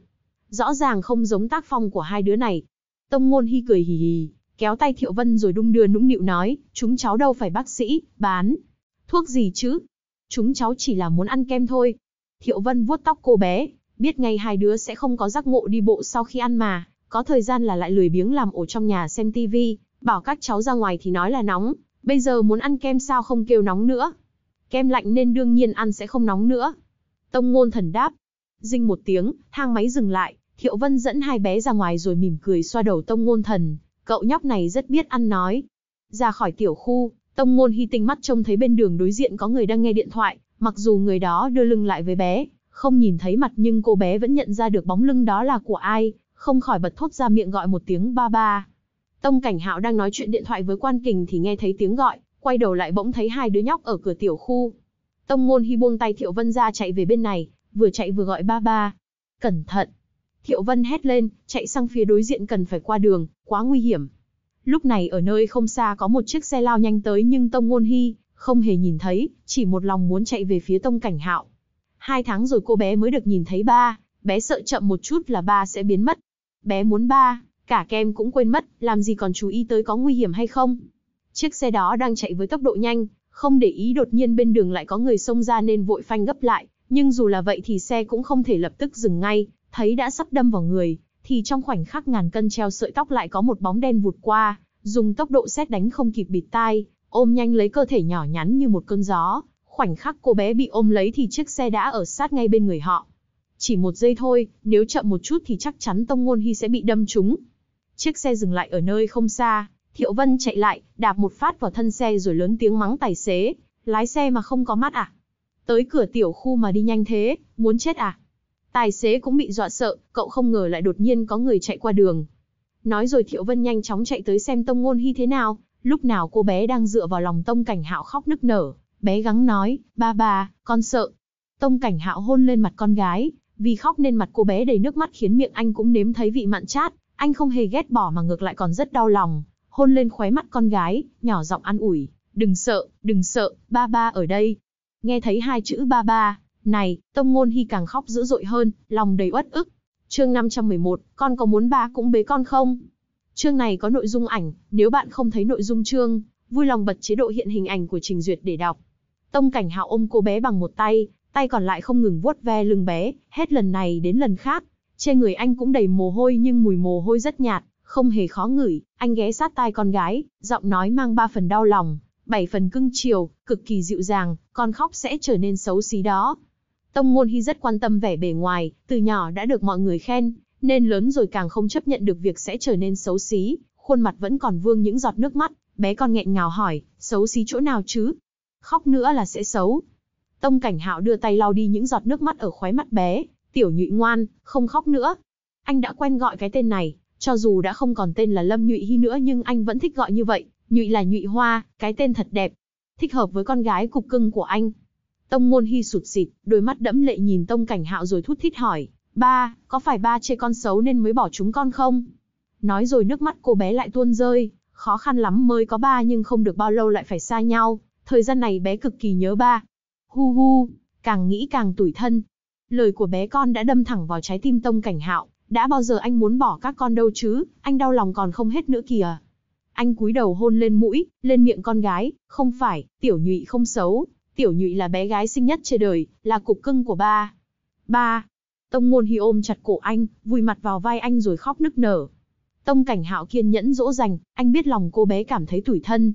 Rõ ràng không giống tác phong của hai đứa này. Tông ngôn hy cười hì hì, kéo tay Thiệu Vân rồi đung đưa nũng nịu nói, chúng cháu đâu phải bác sĩ, bán. Thuốc gì chứ? Chúng cháu chỉ là muốn ăn kem thôi. Thiệu Vân vuốt tóc cô bé, biết ngay hai đứa sẽ không có giác ngộ đi bộ sau khi ăn mà, có thời gian là lại lười biếng làm ổ trong nhà xem tivi, bảo các cháu ra ngoài thì nói là nóng, bây giờ muốn ăn kem sao không kêu nóng nữa, kem lạnh nên đương nhiên ăn sẽ không nóng nữa. Tông ngôn thần đáp. Dinh một tiếng, thang máy dừng lại, Thiệu Vân dẫn hai bé ra ngoài rồi mỉm cười xoa đầu tông ngôn thần, cậu nhóc này rất biết ăn nói. Ra khỏi tiểu khu, tông ngôn hy tinh mắt trông thấy bên đường đối diện có người đang nghe điện thoại, mặc dù người đó đưa lưng lại với bé, không nhìn thấy mặt nhưng cô bé vẫn nhận ra được bóng lưng đó là của ai, không khỏi bật thốt ra miệng gọi một tiếng ba ba. Tông cảnh hạo đang nói chuyện điện thoại với quan kình thì nghe thấy tiếng gọi, quay đầu lại bỗng thấy hai đứa nhóc ở cửa tiểu khu. Tông Ngôn Hy buông tay Thiệu Vân ra chạy về bên này, vừa chạy vừa gọi ba ba. Cẩn thận! Thiệu Vân hét lên, chạy sang phía đối diện cần phải qua đường, quá nguy hiểm. Lúc này ở nơi không xa có một chiếc xe lao nhanh tới nhưng Tông Ngôn Hy không hề nhìn thấy, chỉ một lòng muốn chạy về phía Tông Cảnh Hạo. Hai tháng rồi cô bé mới được nhìn thấy ba, bé sợ chậm một chút là ba sẽ biến mất. Bé muốn ba, cả kem cũng quên mất, làm gì còn chú ý tới có nguy hiểm hay không. Chiếc xe đó đang chạy với tốc độ nhanh, không để ý đột nhiên bên đường lại có người xông ra nên vội phanh gấp lại, nhưng dù là vậy thì xe cũng không thể lập tức dừng ngay, thấy đã sắp đâm vào người, thì trong khoảnh khắc ngàn cân treo sợi tóc lại có một bóng đen vụt qua, dùng tốc độ xét đánh không kịp bịt tai, ôm nhanh lấy cơ thể nhỏ nhắn như một cơn gió, khoảnh khắc cô bé bị ôm lấy thì chiếc xe đã ở sát ngay bên người họ. Chỉ một giây thôi, nếu chậm một chút thì chắc chắn Tông Ngôn Hy sẽ bị đâm trúng. Chiếc xe dừng lại ở nơi không xa, Thiệu Vân chạy lại, đạp một phát vào thân xe rồi lớn tiếng mắng tài xế, lái xe mà không có mắt à? Tới cửa tiểu khu mà đi nhanh thế, muốn chết à? Tài xế cũng bị dọa sợ, cậu không ngờ lại đột nhiên có người chạy qua đường. Nói rồi Thiệu Vân nhanh chóng chạy tới xem Tông Ngôn Hy thế nào, lúc nào cô bé đang dựa vào lòng Tông Cảnh Hạo khóc nức nở, bé gắng nói, ba ba, con sợ. Tông Cảnh Hạo hôn lên mặt con gái, vì khóc nên mặt cô bé đầy nước mắt khiến miệng anh cũng nếm thấy vị mặn chát, anh không hề ghét bỏ mà ngược lại còn rất đau lòng, hôn lên khóe mắt con gái, nhỏ giọng an ủi, đừng sợ, đừng sợ, ba ba ở đây. Nghe thấy hai chữ ba ba, này, tông ngôn hy càng khóc dữ dội hơn, lòng đầy uất ức. Chương 511, con có muốn ba cũng bế con không? Chương này có nội dung ảnh, nếu bạn không thấy nội dung chương, vui lòng bật chế độ hiện hình ảnh của trình duyệt để đọc. Tông cảnh hạo ôm cô bé bằng một tay, tay còn lại không ngừng vuốt ve lưng bé, hết lần này đến lần khác. Trên người anh cũng đầy mồ hôi nhưng mùi mồ hôi rất nhạt, không hề khó ngửi, anh ghé sát tai con gái, giọng nói mang ba phần đau lòng, bảy phần cưng chiều, cực kỳ dịu dàng, con khóc sẽ trở nên xấu xí đó. Tông Ngôn Hy rất quan tâm vẻ bề ngoài, từ nhỏ đã được mọi người khen, nên lớn rồi càng không chấp nhận được việc sẽ trở nên xấu xí, khuôn mặt vẫn còn vương những giọt nước mắt, bé con nghẹn ngào hỏi, xấu xí chỗ nào chứ? Khóc nữa là sẽ xấu. Tông Cảnh Hạo đưa tay lau đi những giọt nước mắt ở khóe mắt bé, tiểu nhụy ngoan, không khóc nữa. Anh đã quen gọi cái tên này, cho dù đã không còn tên là Lâm Nhụy Hy nữa nhưng anh vẫn thích gọi như vậy, Nhụy là Nhụy Hoa, cái tên thật đẹp. Thích hợp với con gái cục cưng của anh. Tông Môn Hy sụt sịt, đôi mắt đẫm lệ nhìn Tông Cảnh Hạo rồi thút thít hỏi, ba, có phải ba chê con xấu nên mới bỏ chúng con không? Nói rồi nước mắt cô bé lại tuôn rơi, khó khăn lắm mới có ba nhưng không được bao lâu lại phải xa nhau, thời gian này bé cực kỳ nhớ ba. Hu hu, càng nghĩ càng tủi thân. Lời của bé con đã đâm thẳng vào trái tim Tông Cảnh Hạo, đã bao giờ anh muốn bỏ các con đâu chứ, anh đau lòng còn không hết nữa kìa. Anh cúi đầu hôn lên mũi, lên miệng con gái, không phải, tiểu nhụy không xấu, tiểu nhụy là bé gái xinh nhất trên đời, là cục cưng của ba. Ba. Tông ngôn hi ôm chặt cổ anh, vùi mặt vào vai anh rồi khóc nức nở. Tông cảnh hạo kiên nhẫn dỗ dành, anh biết lòng cô bé cảm thấy tủi thân.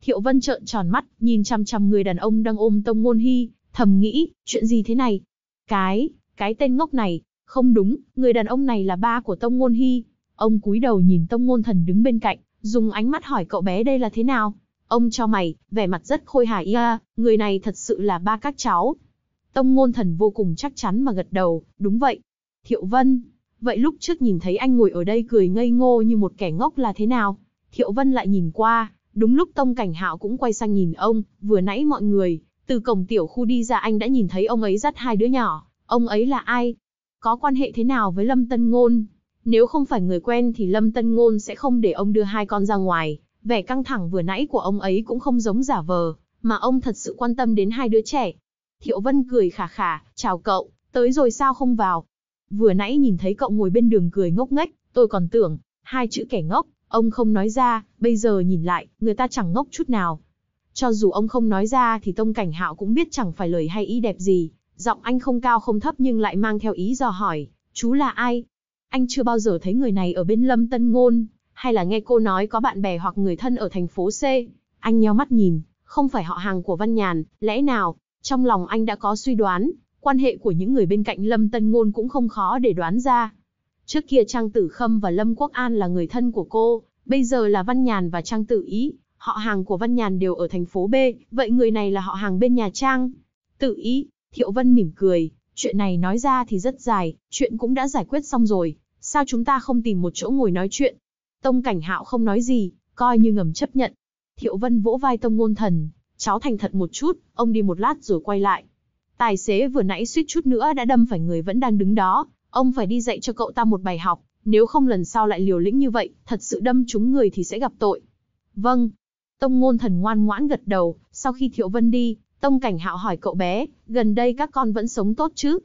Thiệu Vân trợn tròn mắt, nhìn chăm chăm người đàn ông đang ôm Tông Ngôn Hy, thầm nghĩ, chuyện gì thế này? Cái, cái tên ngốc này, không đúng, người đàn ông này là ba của Tông Ngôn Hy. Ông cúi đầu nhìn Tông Ngôn Thần đứng bên cạnh, dùng ánh mắt hỏi cậu bé đây là thế nào. Ông cho mày, vẻ mặt rất khôi hài ia, người này thật sự là ba các cháu. Tông Ngôn Thần vô cùng chắc chắn mà gật đầu, đúng vậy. Thiệu Vân, vậy lúc trước nhìn thấy anh ngồi ở đây cười ngây ngô như một kẻ ngốc là thế nào? Thiệu Vân lại nhìn qua, đúng lúc Tông Cảnh Hạo cũng quay sang nhìn ông, vừa nãy mọi người, từ cổng tiểu khu đi ra anh đã nhìn thấy ông ấy dắt hai đứa nhỏ, ông ấy là ai, có quan hệ thế nào với Lâm Tân Ngôn. Nếu không phải người quen thì Lâm Tân Ngôn sẽ không để ông đưa hai con ra ngoài, vẻ căng thẳng vừa nãy của ông ấy cũng không giống giả vờ, mà ông thật sự quan tâm đến hai đứa trẻ. Thiệu Vân cười khả khả, chào cậu, tới rồi sao không vào? Vừa nãy nhìn thấy cậu ngồi bên đường cười ngốc nghếch, tôi còn tưởng, hai chữ kẻ ngốc, ông không nói ra, bây giờ nhìn lại, người ta chẳng ngốc chút nào. Cho dù ông không nói ra thì Tông Cảnh Hạo cũng biết chẳng phải lời hay ý đẹp gì, Giọng anh không cao không thấp nhưng lại mang theo ý dò hỏi, chú là ai? Anh chưa bao giờ thấy người này ở bên Lâm Tân Ngôn, hay là nghe cô nói có bạn bè hoặc người thân ở thành phố C. Anh nheo mắt nhìn, không phải họ hàng của Văn Nhàn, lẽ nào? Trong lòng anh đã có suy đoán, quan hệ của những người bên cạnh Lâm Tân Ngôn cũng không khó để đoán ra. Trước kia Trang Tử Khâm và Lâm Quốc An là người thân của cô, bây giờ là Văn Nhàn và Trang Tử Ý, họ hàng của Văn Nhàn đều ở thành phố B, vậy người này là họ hàng bên nhà Trang. Tử Ý, Thiệu Vân mỉm cười, chuyện này nói ra thì rất dài, chuyện cũng đã giải quyết xong rồi, sao chúng ta không tìm một chỗ ngồi nói chuyện? Tông Cảnh Hạo không nói gì, coi như ngầm chấp nhận. Thiệu Vân vỗ vai Tông Ngôn Thần, cháu thành thật một chút, ông đi một lát rồi quay lại. Tài xế vừa nãy suýt chút nữa đã đâm phải người vẫn đang đứng đó, ông phải đi dạy cho cậu ta một bài học, nếu không lần sau lại liều lĩnh như vậy, thật sự đâm trúng người thì sẽ gặp tội. Vâng. Tông Ngôn Thần ngoan ngoãn gật đầu, sau khi Thiệu Vân đi, Tông Cảnh Hạo hỏi cậu bé, gần đây các con vẫn sống tốt chứ?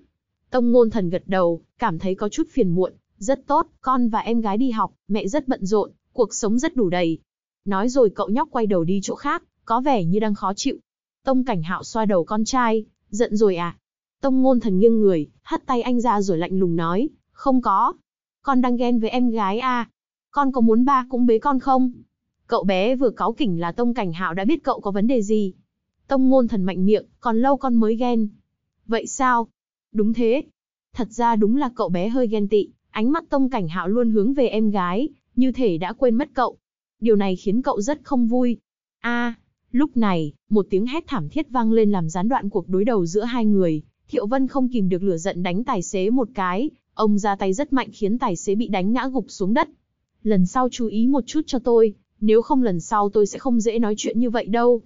Tông Ngôn Thần gật đầu, cảm thấy có chút phiền muộn, rất tốt, con và em gái đi học, mẹ rất bận rộn, cuộc sống rất đủ đầy. Nói rồi cậu nhóc quay đầu đi chỗ khác, có vẻ như đang khó chịu. Tông Cảnh Hạo xoa đầu con trai, giận rồi à? Tông Ngôn Thần nghiêng người, hất tay anh ra rồi lạnh lùng nói, không có. Con đang ghen với em gái à? Con có muốn ba cũng bế con không? Cậu bé vừa cáo kỉnh là Tông Cảnh Hạo đã biết cậu có vấn đề gì, Tông ngôn thần mạnh miệng, còn lâu con mới ghen. Vậy sao? Đúng thế. Thật ra đúng là cậu bé hơi ghen tị, ánh mắt tông cảnh hạo luôn hướng về em gái, như thể đã quên mất cậu. Điều này khiến cậu rất không vui. a lúc này, một tiếng hét thảm thiết vang lên làm gián đoạn cuộc đối đầu giữa hai người. Thiệu Vân không kìm được lửa giận đánh tài xế một cái, ông ra tay rất mạnh khiến tài xế bị đánh ngã gục xuống đất. Lần sau chú ý một chút cho tôi, nếu không lần sau tôi sẽ không dễ nói chuyện như vậy đâu.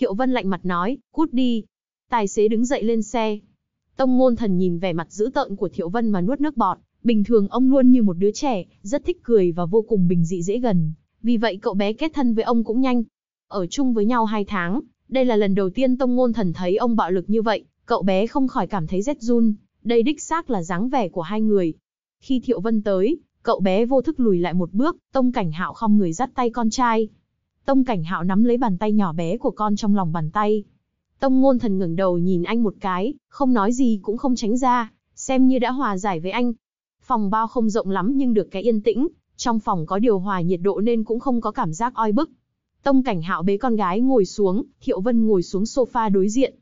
Thiệu Vân lạnh mặt nói, cút đi. Tài xế đứng dậy lên xe. Tông ngôn thần nhìn vẻ mặt dữ tợn của Thiệu Vân mà nuốt nước bọt. Bình thường ông luôn như một đứa trẻ, rất thích cười và vô cùng bình dị dễ gần. Vì vậy cậu bé kết thân với ông cũng nhanh. Ở chung với nhau hai tháng, đây là lần đầu tiên Tông ngôn thần thấy ông bạo lực như vậy. Cậu bé không khỏi cảm thấy rét run. Đây đích xác là dáng vẻ của hai người. Khi Thiệu Vân tới, cậu bé vô thức lùi lại một bước, Tông Cảnh Hạo không người dắt tay con trai, Tông Cảnh Hạo nắm lấy bàn tay nhỏ bé của con trong lòng bàn tay. Tông Ngôn Thần ngẩng đầu nhìn anh một cái, không nói gì cũng không tránh ra, xem như đã hòa giải với anh. Phòng bao không rộng lắm nhưng được cái yên tĩnh, trong phòng có điều hòa nhiệt độ nên cũng không có cảm giác oi bức. Tông Cảnh Hạo bế con gái ngồi xuống, Thiệu Vân ngồi xuống sofa đối diện.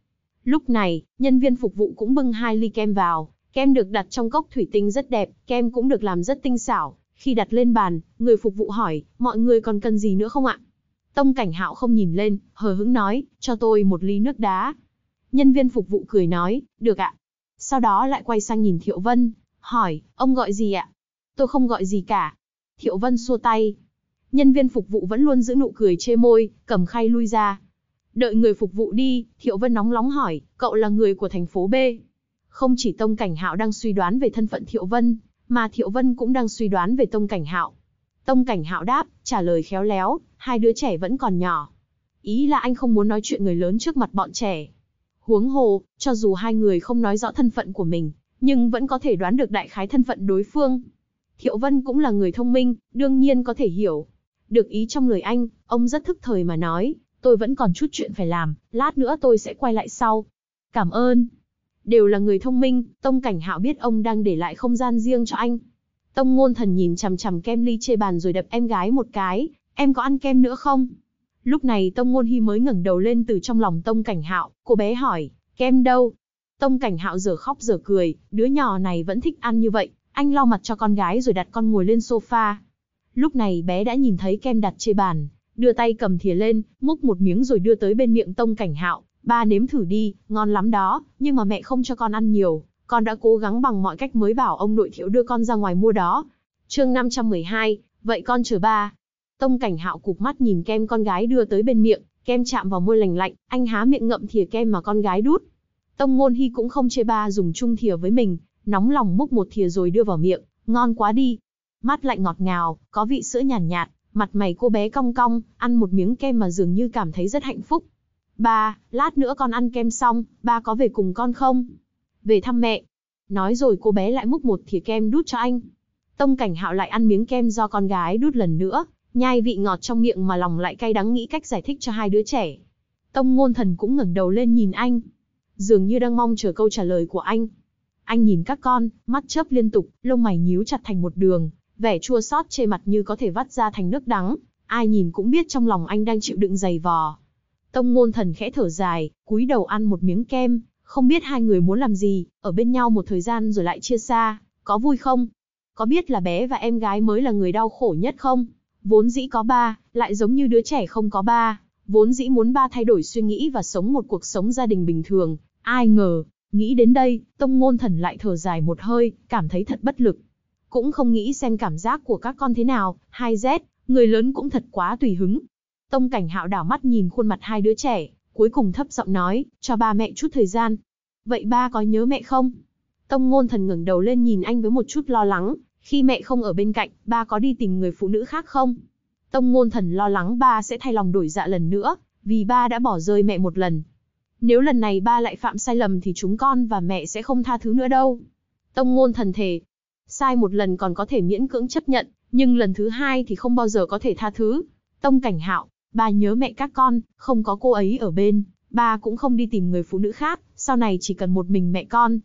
Lúc này, nhân viên phục vụ cũng bưng hai ly kem vào, kem được đặt trong cốc thủy tinh rất đẹp, kem cũng được làm rất tinh xảo. Khi đặt lên bàn, người phục vụ hỏi, mọi người còn cần gì nữa không ạ? Tông cảnh hạo không nhìn lên, hờ hững nói, cho tôi một ly nước đá. Nhân viên phục vụ cười nói, được ạ. Sau đó lại quay sang nhìn Thiệu Vân, hỏi, ông gọi gì ạ? Tôi không gọi gì cả. Thiệu Vân xua tay. Nhân viên phục vụ vẫn luôn giữ nụ cười chê môi, cầm khay lui ra. Đợi người phục vụ đi, Thiệu Vân nóng lóng hỏi, cậu là người của thành phố B. Không chỉ Tông Cảnh Hạo đang suy đoán về thân phận Thiệu Vân, mà Thiệu Vân cũng đang suy đoán về Tông Cảnh Hạo. Tông Cảnh Hạo đáp, trả lời khéo léo, hai đứa trẻ vẫn còn nhỏ. Ý là anh không muốn nói chuyện người lớn trước mặt bọn trẻ. Huống hồ, cho dù hai người không nói rõ thân phận của mình, nhưng vẫn có thể đoán được đại khái thân phận đối phương. Thiệu Vân cũng là người thông minh, đương nhiên có thể hiểu. Được ý trong lời anh, ông rất thức thời mà nói, tôi vẫn còn chút chuyện phải làm, lát nữa tôi sẽ quay lại sau. Cảm ơn. Đều là người thông minh, Tông Cảnh Hạo biết ông đang để lại không gian riêng cho anh, Tông ngôn thần nhìn chằm chằm kem ly chê bàn rồi đập em gái một cái, em có ăn kem nữa không? Lúc này Tông Ngôn Hy mới ngẩng đầu lên từ trong lòng Tông Cảnh Hạo, cô bé hỏi, kem đâu? Tông Cảnh Hạo giờ khóc giờ cười, đứa nhỏ này vẫn thích ăn như vậy, anh lau mặt cho con gái rồi đặt con ngồi lên sofa. Lúc này bé đã nhìn thấy kem đặt trên bàn, đưa tay cầm thìa lên, múc một miếng rồi đưa tới bên miệng Tông Cảnh Hạo, ba nếm thử đi, ngon lắm đó, nhưng mà mẹ không cho con ăn nhiều, con đã cố gắng bằng mọi cách mới bảo ông nội thiệu đưa con ra ngoài mua đó. chương 512, vậy con chờ ba. Tông cảnh hạo cụp mắt nhìn kem con gái đưa tới bên miệng, kem chạm vào môi lành lạnh, anh há miệng ngậm thìa kem mà con gái đút. Tông ngôn hy cũng không chê ba dùng chung thìa với mình, nóng lòng múc một thìa rồi đưa vào miệng, ngon quá đi. Mắt lạnh ngọt ngào, có vị sữa nhàn nhạt, nhạt, mặt mày cô bé cong cong, ăn một miếng kem mà dường như cảm thấy rất hạnh phúc. Ba, lát nữa con ăn kem xong, ba có về cùng con không? về thăm mẹ. Nói rồi cô bé lại múc một thìa kem đút cho anh. Tông cảnh hạo lại ăn miếng kem do con gái đút lần nữa, nhai vị ngọt trong miệng mà lòng lại cay đắng nghĩ cách giải thích cho hai đứa trẻ. Tông ngôn thần cũng ngẩng đầu lên nhìn anh. Dường như đang mong chờ câu trả lời của anh. Anh nhìn các con, mắt chớp liên tục, lông mày nhíu chặt thành một đường, vẻ chua xót trên mặt như có thể vắt ra thành nước đắng. Ai nhìn cũng biết trong lòng anh đang chịu đựng dày vò. Tông ngôn thần khẽ thở dài, cúi đầu ăn một miếng kem, không biết hai người muốn làm gì, ở bên nhau một thời gian rồi lại chia xa, có vui không? Có biết là bé và em gái mới là người đau khổ nhất không? Vốn dĩ có ba, lại giống như đứa trẻ không có ba, vốn dĩ muốn ba thay đổi suy nghĩ và sống một cuộc sống gia đình bình thường, ai ngờ, nghĩ đến đây, tông ngôn thần lại thở dài một hơi, cảm thấy thật bất lực. Cũng không nghĩ xem cảm giác của các con thế nào, hai z, người lớn cũng thật quá tùy hứng. Tông cảnh hạo đảo mắt nhìn khuôn mặt hai đứa trẻ, cuối cùng thấp giọng nói, cho ba mẹ chút thời gian. Vậy ba có nhớ mẹ không? Tông ngôn thần ngẩng đầu lên nhìn anh với một chút lo lắng, khi mẹ không ở bên cạnh, ba có đi tìm người phụ nữ khác không? Tông ngôn thần lo lắng ba sẽ thay lòng đổi dạ lần nữa, vì ba đã bỏ rơi mẹ một lần. Nếu lần này ba lại phạm sai lầm thì chúng con và mẹ sẽ không tha thứ nữa đâu. Tông ngôn thần thề, sai một lần còn có thể miễn cưỡng chấp nhận, nhưng lần thứ hai thì không bao giờ có thể tha thứ. Tông cảnh hạo, Ba nhớ mẹ các con, không có cô ấy ở bên, ba cũng không đi tìm người phụ nữ khác, sau này chỉ cần một mình mẹ con.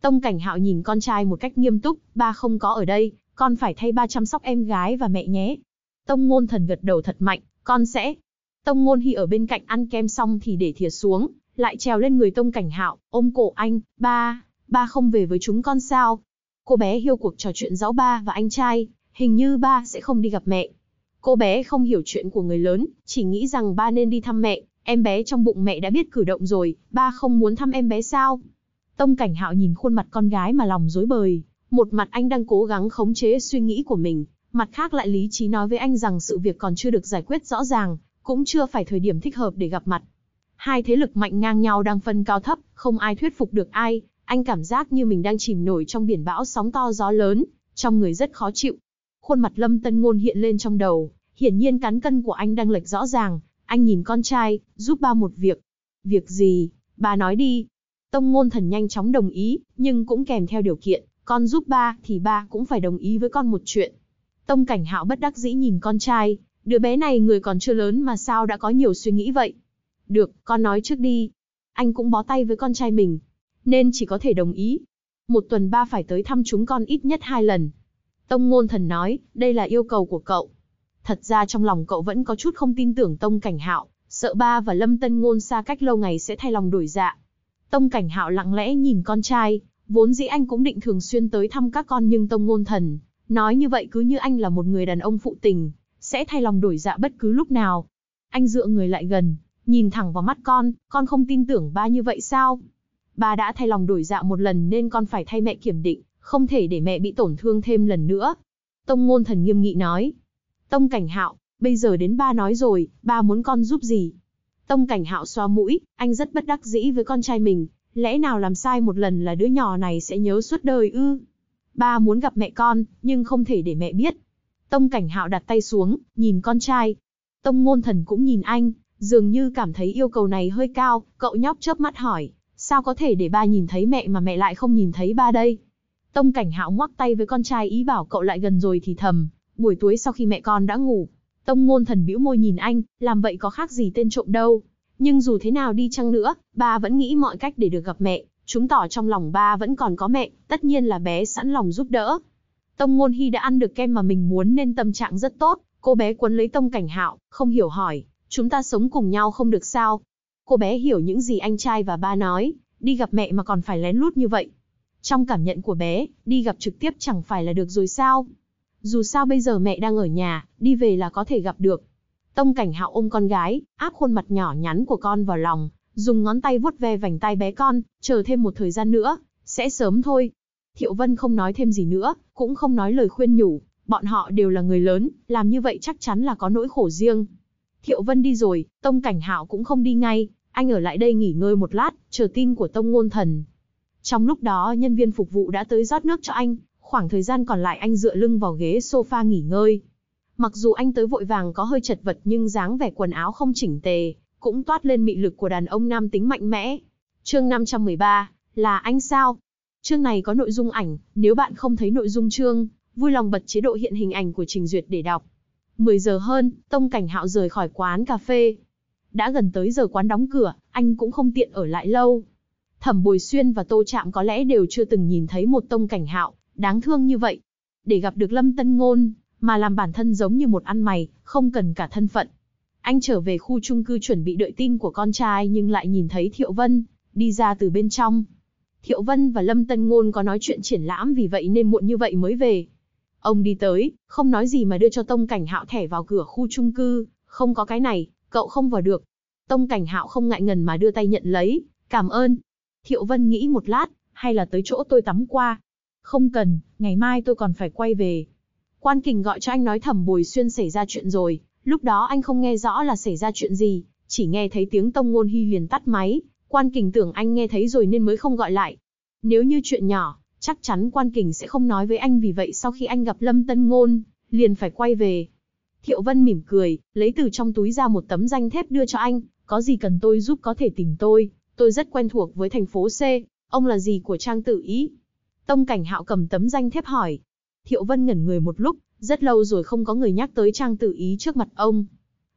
Tông Cảnh Hạo nhìn con trai một cách nghiêm túc, ba không có ở đây, con phải thay ba chăm sóc em gái và mẹ nhé. Tông Ngôn Thần gật đầu thật mạnh, con sẽ. Tông Ngôn Hy ở bên cạnh ăn kem xong thì để thìa xuống, lại trèo lên người Tông Cảnh Hạo, ôm cổ anh, ba, ba không về với chúng con sao? Cô bé hiêu cuộc trò chuyện giấu ba và anh trai, hình như ba sẽ không đi gặp mẹ, Cô bé không hiểu chuyện của người lớn, chỉ nghĩ rằng ba nên đi thăm mẹ, em bé trong bụng mẹ đã biết cử động rồi, ba không muốn thăm em bé sao? Tông Cảnh Hạo nhìn khuôn mặt con gái mà lòng rối bời, một mặt anh đang cố gắng khống chế suy nghĩ của mình, mặt khác lại lý trí nói với anh rằng sự việc còn chưa được giải quyết rõ ràng, cũng chưa phải thời điểm thích hợp để gặp mặt. Hai thế lực mạnh ngang nhau đang phân cao thấp, không ai thuyết phục được ai, anh cảm giác như mình đang chìm nổi trong biển bão sóng to gió lớn, trong người rất khó chịu, Khuôn mặt Lâm Tân Ngôn hiện lên trong đầu, hiển nhiên cán cân của anh đang lệch rõ ràng, anh nhìn con trai, giúp ba một việc. Việc gì? Ba nói đi. Tông Ngôn Thần nhanh chóng đồng ý, nhưng cũng kèm theo điều kiện, con giúp ba thì ba cũng phải đồng ý với con một chuyện. Tông Cảnh Hạo bất đắc dĩ nhìn con trai, đứa bé này người còn chưa lớn mà sao đã có nhiều suy nghĩ vậy. Được, con nói trước đi. Anh cũng bó tay với con trai mình, nên chỉ có thể đồng ý. Một tuần ba phải tới thăm chúng con ít nhất hai lần, Tông Ngôn Thần nói, đây là yêu cầu của cậu. Thật ra trong lòng cậu vẫn có chút không tin tưởng Tông Cảnh Hạo, sợ ba và Lâm Tân Ngôn xa cách lâu ngày sẽ thay lòng đổi dạ. Tông Cảnh Hạo lặng lẽ nhìn con trai, vốn dĩ anh cũng định thường xuyên tới thăm các con nhưng Tông Ngôn Thần, nói như vậy cứ như anh là một người đàn ông phụ tình, sẽ thay lòng đổi dạ bất cứ lúc nào. Anh dựa người lại gần, nhìn thẳng vào mắt con, con không tin tưởng ba như vậy sao? Ba đã thay lòng đổi dạ một lần nên con phải thay mẹ kiểm định, không thể để mẹ bị tổn thương thêm lần nữa. Tông ngôn thần nghiêm nghị nói. Tông cảnh hạo, bây giờ đến ba nói rồi, ba muốn con giúp gì? Tông cảnh hạo xoa mũi, anh rất bất đắc dĩ với con trai mình, lẽ nào làm sai một lần là đứa nhỏ này sẽ nhớ suốt đời ư? Ba muốn gặp mẹ con, nhưng không thể để mẹ biết. Tông cảnh hạo đặt tay xuống, nhìn con trai. Tông ngôn thần cũng nhìn anh, dường như cảm thấy yêu cầu này hơi cao, cậu nhóc chớp mắt hỏi, sao có thể để ba nhìn thấy mẹ mà mẹ lại không nhìn thấy ba đây? Tông cảnh hạo ngoắc tay với con trai ý bảo cậu lại gần rồi thì thầm, buổi tối sau khi mẹ con đã ngủ. Tông ngôn thần bĩu môi nhìn anh, làm vậy có khác gì tên trộm đâu. Nhưng dù thế nào đi chăng nữa, ba vẫn nghĩ mọi cách để được gặp mẹ, chứng tỏ trong lòng ba vẫn còn có mẹ, tất nhiên là bé sẵn lòng giúp đỡ. Tông Ngôn Hy đã ăn được kem mà mình muốn nên tâm trạng rất tốt, cô bé quấn lấy Tông Cảnh Hạo, không hiểu hỏi, chúng ta sống cùng nhau không được sao? Cô bé hiểu những gì anh trai và ba nói, đi gặp mẹ mà còn phải lén lút như vậy, trong cảm nhận của bé, đi gặp trực tiếp chẳng phải là được rồi sao? Dù sao bây giờ mẹ đang ở nhà, đi về là có thể gặp được. Tông cảnh hạo ôm con gái, áp khuôn mặt nhỏ nhắn của con vào lòng, dùng ngón tay vuốt ve vành tay bé con, chờ thêm một thời gian nữa, sẽ sớm thôi. Thiệu Vân không nói thêm gì nữa, cũng không nói lời khuyên nhủ, bọn họ đều là người lớn, làm như vậy chắc chắn là có nỗi khổ riêng. Thiệu Vân đi rồi, Tông Cảnh Hạo cũng không đi ngay, anh ở lại đây nghỉ ngơi một lát, chờ tin của Tông Ngôn Thần. Trong lúc đó nhân viên phục vụ đã tới rót nước cho anh, khoảng thời gian còn lại anh dựa lưng vào ghế sofa nghỉ ngơi. Mặc dù anh tới vội vàng có hơi chật vật nhưng dáng vẻ quần áo không chỉnh tề, cũng toát lên mị lực của đàn ông nam tính mạnh mẽ. Chương 513, là anh sao? Chương này có nội dung ảnh, nếu bạn không thấy nội dung chương, vui lòng bật chế độ hiện hình ảnh của trình duyệt để đọc. 10 giờ hơn, Tông Cảnh Hạo rời khỏi quán cà phê. Đã gần tới giờ quán đóng cửa, anh cũng không tiện ở lại lâu, Thẩm Bồi Xuyên và Tô Trạm có lẽ đều chưa từng nhìn thấy một tông cảnh hạo, đáng thương như vậy. Để gặp được Lâm Tân Ngôn, mà làm bản thân giống như một ăn mày, không cần cả thân phận. Anh trở về khu chung cư chuẩn bị đợi tin của con trai nhưng lại nhìn thấy Thiệu Vân, đi ra từ bên trong. Thiệu Vân và Lâm Tân Ngôn có nói chuyện triển lãm vì vậy nên muộn như vậy mới về. Ông đi tới, không nói gì mà đưa cho Tông Cảnh Hạo thẻ vào cửa khu chung cư, không có cái này, cậu không vào được. Tông Cảnh Hạo không ngại ngần mà đưa tay nhận lấy, cảm ơn, Thiệu Vân nghĩ một lát, hay là tới chỗ tôi tắm qua. Không cần, ngày mai tôi còn phải quay về. Quan Kình gọi cho anh nói thẩm Bồi Xuyên xảy ra chuyện rồi, lúc đó anh không nghe rõ là xảy ra chuyện gì, chỉ nghe thấy tiếng Tông Ngôn Hy liền tắt máy, Quan Kình tưởng anh nghe thấy rồi nên mới không gọi lại. Nếu như chuyện nhỏ, chắc chắn Quan Kình sẽ không nói với anh vì vậy sau khi anh gặp Lâm Tân Ngôn, liền phải quay về. Thiệu Vân mỉm cười, lấy từ trong túi ra một tấm danh thép đưa cho anh, có gì cần tôi giúp có thể tìm tôi, Tôi rất quen thuộc với thành phố C, ông là gì của Trang Tử Ý? Tông Cảnh Hạo cầm tấm danh thiếp hỏi. Thiệu Vân ngẩn người một lúc, rất lâu rồi không có người nhắc tới Trang Tử Ý trước mặt ông.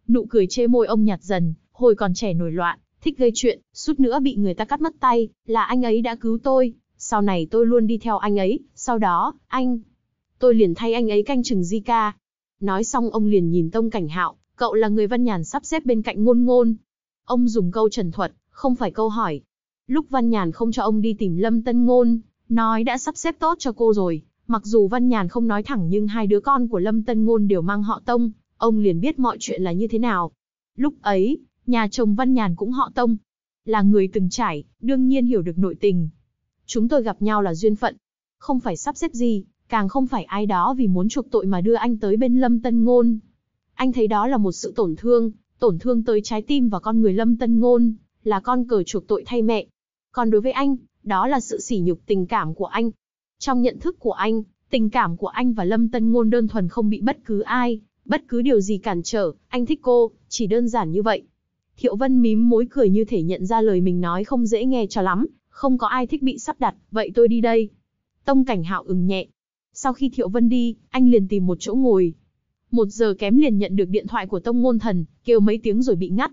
Nụ cười chê môi ông nhạt dần, hồi còn trẻ nổi loạn, thích gây chuyện, suốt nữa bị người ta cắt mất tay, là anh ấy đã cứu tôi, sau này tôi luôn đi theo anh ấy, sau đó, anh, tôi liền thay anh ấy canh chừng Di ca. Nói xong ông liền nhìn Tông Cảnh Hạo, cậu là người văn nhàn sắp xếp bên cạnh ngôn ngôn. Ông dùng câu trần thuật, không phải câu hỏi. Lúc Văn Nhàn không cho ông đi tìm Lâm Tân Ngôn, nói đã sắp xếp tốt cho cô rồi, mặc dù Văn Nhàn không nói thẳng nhưng hai đứa con của Lâm Tân Ngôn đều mang họ Tông, ông liền biết mọi chuyện là như thế nào. Lúc ấy, nhà chồng Văn Nhàn cũng họ Tông, là người từng trải, đương nhiên hiểu được nội tình. Chúng tôi gặp nhau là duyên phận, không phải sắp xếp gì, càng không phải ai đó vì muốn chuộc tội mà đưa anh tới bên Lâm Tân Ngôn. Anh thấy đó là một sự tổn thương, tổn thương tới trái tim và con người Lâm Tân Ngôn là con cờ chuộc tội thay mẹ. Còn đối với anh, đó là sự sỉ nhục tình cảm của anh. Trong nhận thức của anh, tình cảm của anh và Lâm Tân Ngôn đơn thuần không bị bất cứ ai, bất cứ điều gì cản trở, anh thích cô, chỉ đơn giản như vậy. Thiệu Vân mím mối cười như thể nhận ra lời mình nói không dễ nghe cho lắm, không có ai thích bị sắp đặt, vậy tôi đi đây. Tông cảnh hạo ừng nhẹ. Sau khi Thiệu Vân đi, anh liền tìm một chỗ ngồi. Một giờ kém liền nhận được điện thoại của Tông Ngôn Thần, kêu mấy tiếng rồi bị ngắt,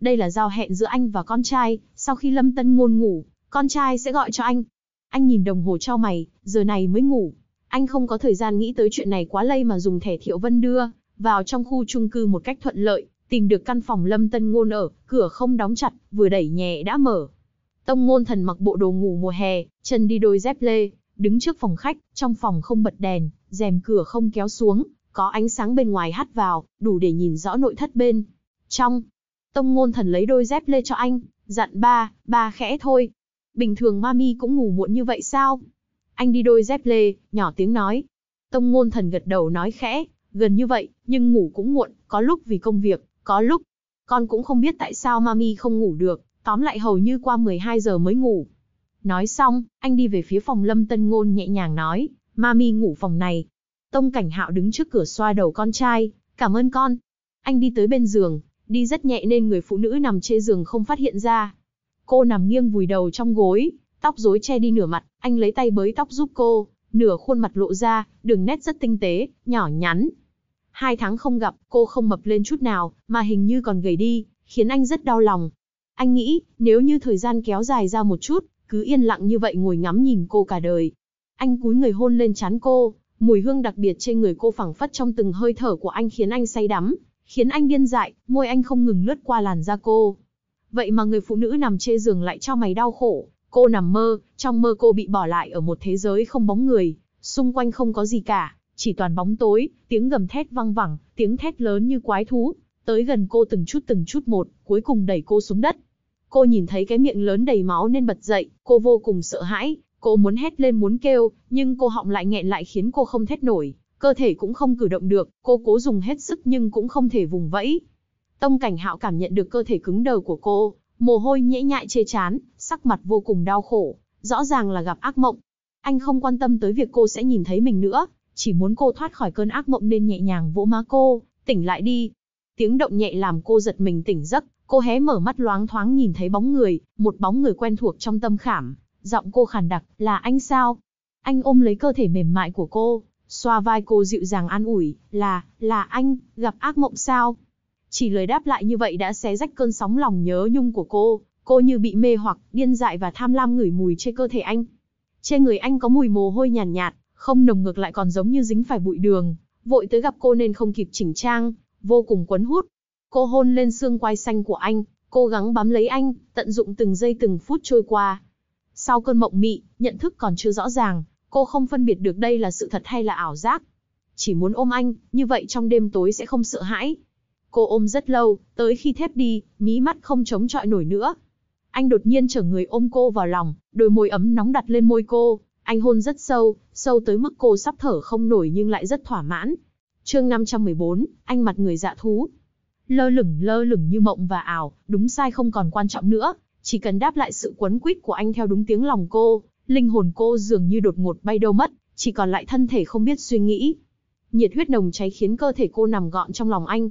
đây là giao hẹn giữa anh và con trai, sau khi Lâm Tân Ngôn ngủ, con trai sẽ gọi cho anh. Anh nhìn đồng hồ cho mày, giờ này mới ngủ. Anh không có thời gian nghĩ tới chuyện này quá lây mà dùng thẻ Thiệu Vân đưa, vào trong khu chung cư một cách thuận lợi, tìm được căn phòng Lâm Tân Ngôn ở, cửa không đóng chặt, vừa đẩy nhẹ đã mở. Tông Ngôn Thần mặc bộ đồ ngủ mùa hè, chân đi đôi dép lê, đứng trước phòng khách, trong phòng không bật đèn, rèm cửa không kéo xuống, có ánh sáng bên ngoài hắt vào, đủ để nhìn rõ nội thất bên. Trong, Tông ngôn thần lấy đôi dép lê cho anh, dặn ba, ba khẽ thôi. Bình thường mami cũng ngủ muộn như vậy sao? Anh đi đôi dép lê, nhỏ tiếng nói. Tông ngôn thần gật đầu nói khẽ, gần như vậy, nhưng ngủ cũng muộn, có lúc vì công việc, có lúc. Con cũng không biết tại sao mami không ngủ được, tóm lại hầu như qua 12 giờ mới ngủ. Nói xong, anh đi về phía phòng lâm tân ngôn nhẹ nhàng nói, mami ngủ phòng này. Tông cảnh hạo đứng trước cửa xoa đầu con trai, cảm ơn con. Anh đi tới bên giường, đi rất nhẹ nên người phụ nữ nằm trên giường không phát hiện ra. Cô nằm nghiêng vùi đầu trong gối, tóc rối che đi nửa mặt, anh lấy tay bới tóc giúp cô, nửa khuôn mặt lộ ra, đường nét rất tinh tế, nhỏ nhắn. Hai tháng không gặp, cô không mập lên chút nào, mà hình như còn gầy đi, khiến anh rất đau lòng. Anh nghĩ, nếu như thời gian kéo dài ra một chút, cứ yên lặng như vậy ngồi ngắm nhìn cô cả đời. Anh cúi người hôn lên trán cô, mùi hương đặc biệt trên người cô phảng phất trong từng hơi thở của anh khiến anh say đắm, khiến anh điên dại, môi anh không ngừng lướt qua làn da cô. Vậy mà người phụ nữ nằm chê giường lại cho mày đau khổ, cô nằm mơ, trong mơ cô bị bỏ lại ở một thế giới không bóng người, xung quanh không có gì cả, chỉ toàn bóng tối, tiếng gầm thét vang vẳng, tiếng thét lớn như quái thú, tới gần cô từng chút từng chút một, cuối cùng đẩy cô xuống đất. Cô nhìn thấy cái miệng lớn đầy máu nên bật dậy, cô vô cùng sợ hãi, cô muốn hét lên muốn kêu, nhưng cô họng lại nghẹn lại khiến cô không thét nổi, cơ thể cũng không cử động được, cô cố dùng hết sức nhưng cũng không thể vùng vẫy. Tông Cảnh Hạo cảm nhận được cơ thể cứng đờ của cô, mồ hôi nhễ nhại chê chán, sắc mặt vô cùng đau khổ, rõ ràng là gặp ác mộng. Anh không quan tâm tới việc cô sẽ nhìn thấy mình nữa, chỉ muốn cô thoát khỏi cơn ác mộng nên nhẹ nhàng vỗ má cô, tỉnh lại đi. Tiếng động nhẹ làm cô giật mình tỉnh giấc, cô hé mở mắt loáng thoáng nhìn thấy bóng người, một bóng người quen thuộc trong tâm khảm, giọng cô khàn đặc, là anh sao? Anh ôm lấy cơ thể mềm mại của cô, Xoa vai cô dịu dàng an ủi, là, là anh, gặp ác mộng sao? Chỉ lời đáp lại như vậy đã xé rách cơn sóng lòng nhớ nhung của cô, cô như bị mê hoặc, điên dại và tham lam ngửi mùi trên cơ thể anh. Trên người anh có mùi mồ hôi nhàn nhạt, nhạt, không nồng ngược lại còn giống như dính phải bụi đường, vội tới gặp cô nên không kịp chỉnh trang, vô cùng quấn hút. Cô hôn lên xương quai xanh của anh, cố gắng bám lấy anh, tận dụng từng giây từng phút trôi qua. Sau cơn mộng mị, nhận thức còn chưa rõ ràng, Cô không phân biệt được đây là sự thật hay là ảo giác. Chỉ muốn ôm anh, như vậy trong đêm tối sẽ không sợ hãi. Cô ôm rất lâu, tới khi thép đi, mí mắt không chống chọi nổi nữa. Anh đột nhiên trở người ôm cô vào lòng, đôi môi ấm nóng đặt lên môi cô. Anh hôn rất sâu, sâu tới mức cô sắp thở không nổi nhưng lại rất thỏa mãn. chương 514, anh mặt người dạ thú. Lơ lửng lơ lửng như mộng và ảo, đúng sai không còn quan trọng nữa, chỉ cần đáp lại sự quấn quýt của anh theo đúng tiếng lòng cô, linh hồn cô dường như đột ngột bay đâu mất, chỉ còn lại thân thể không biết suy nghĩ. Nhiệt huyết nồng cháy khiến cơ thể cô nằm gọn trong lòng anh.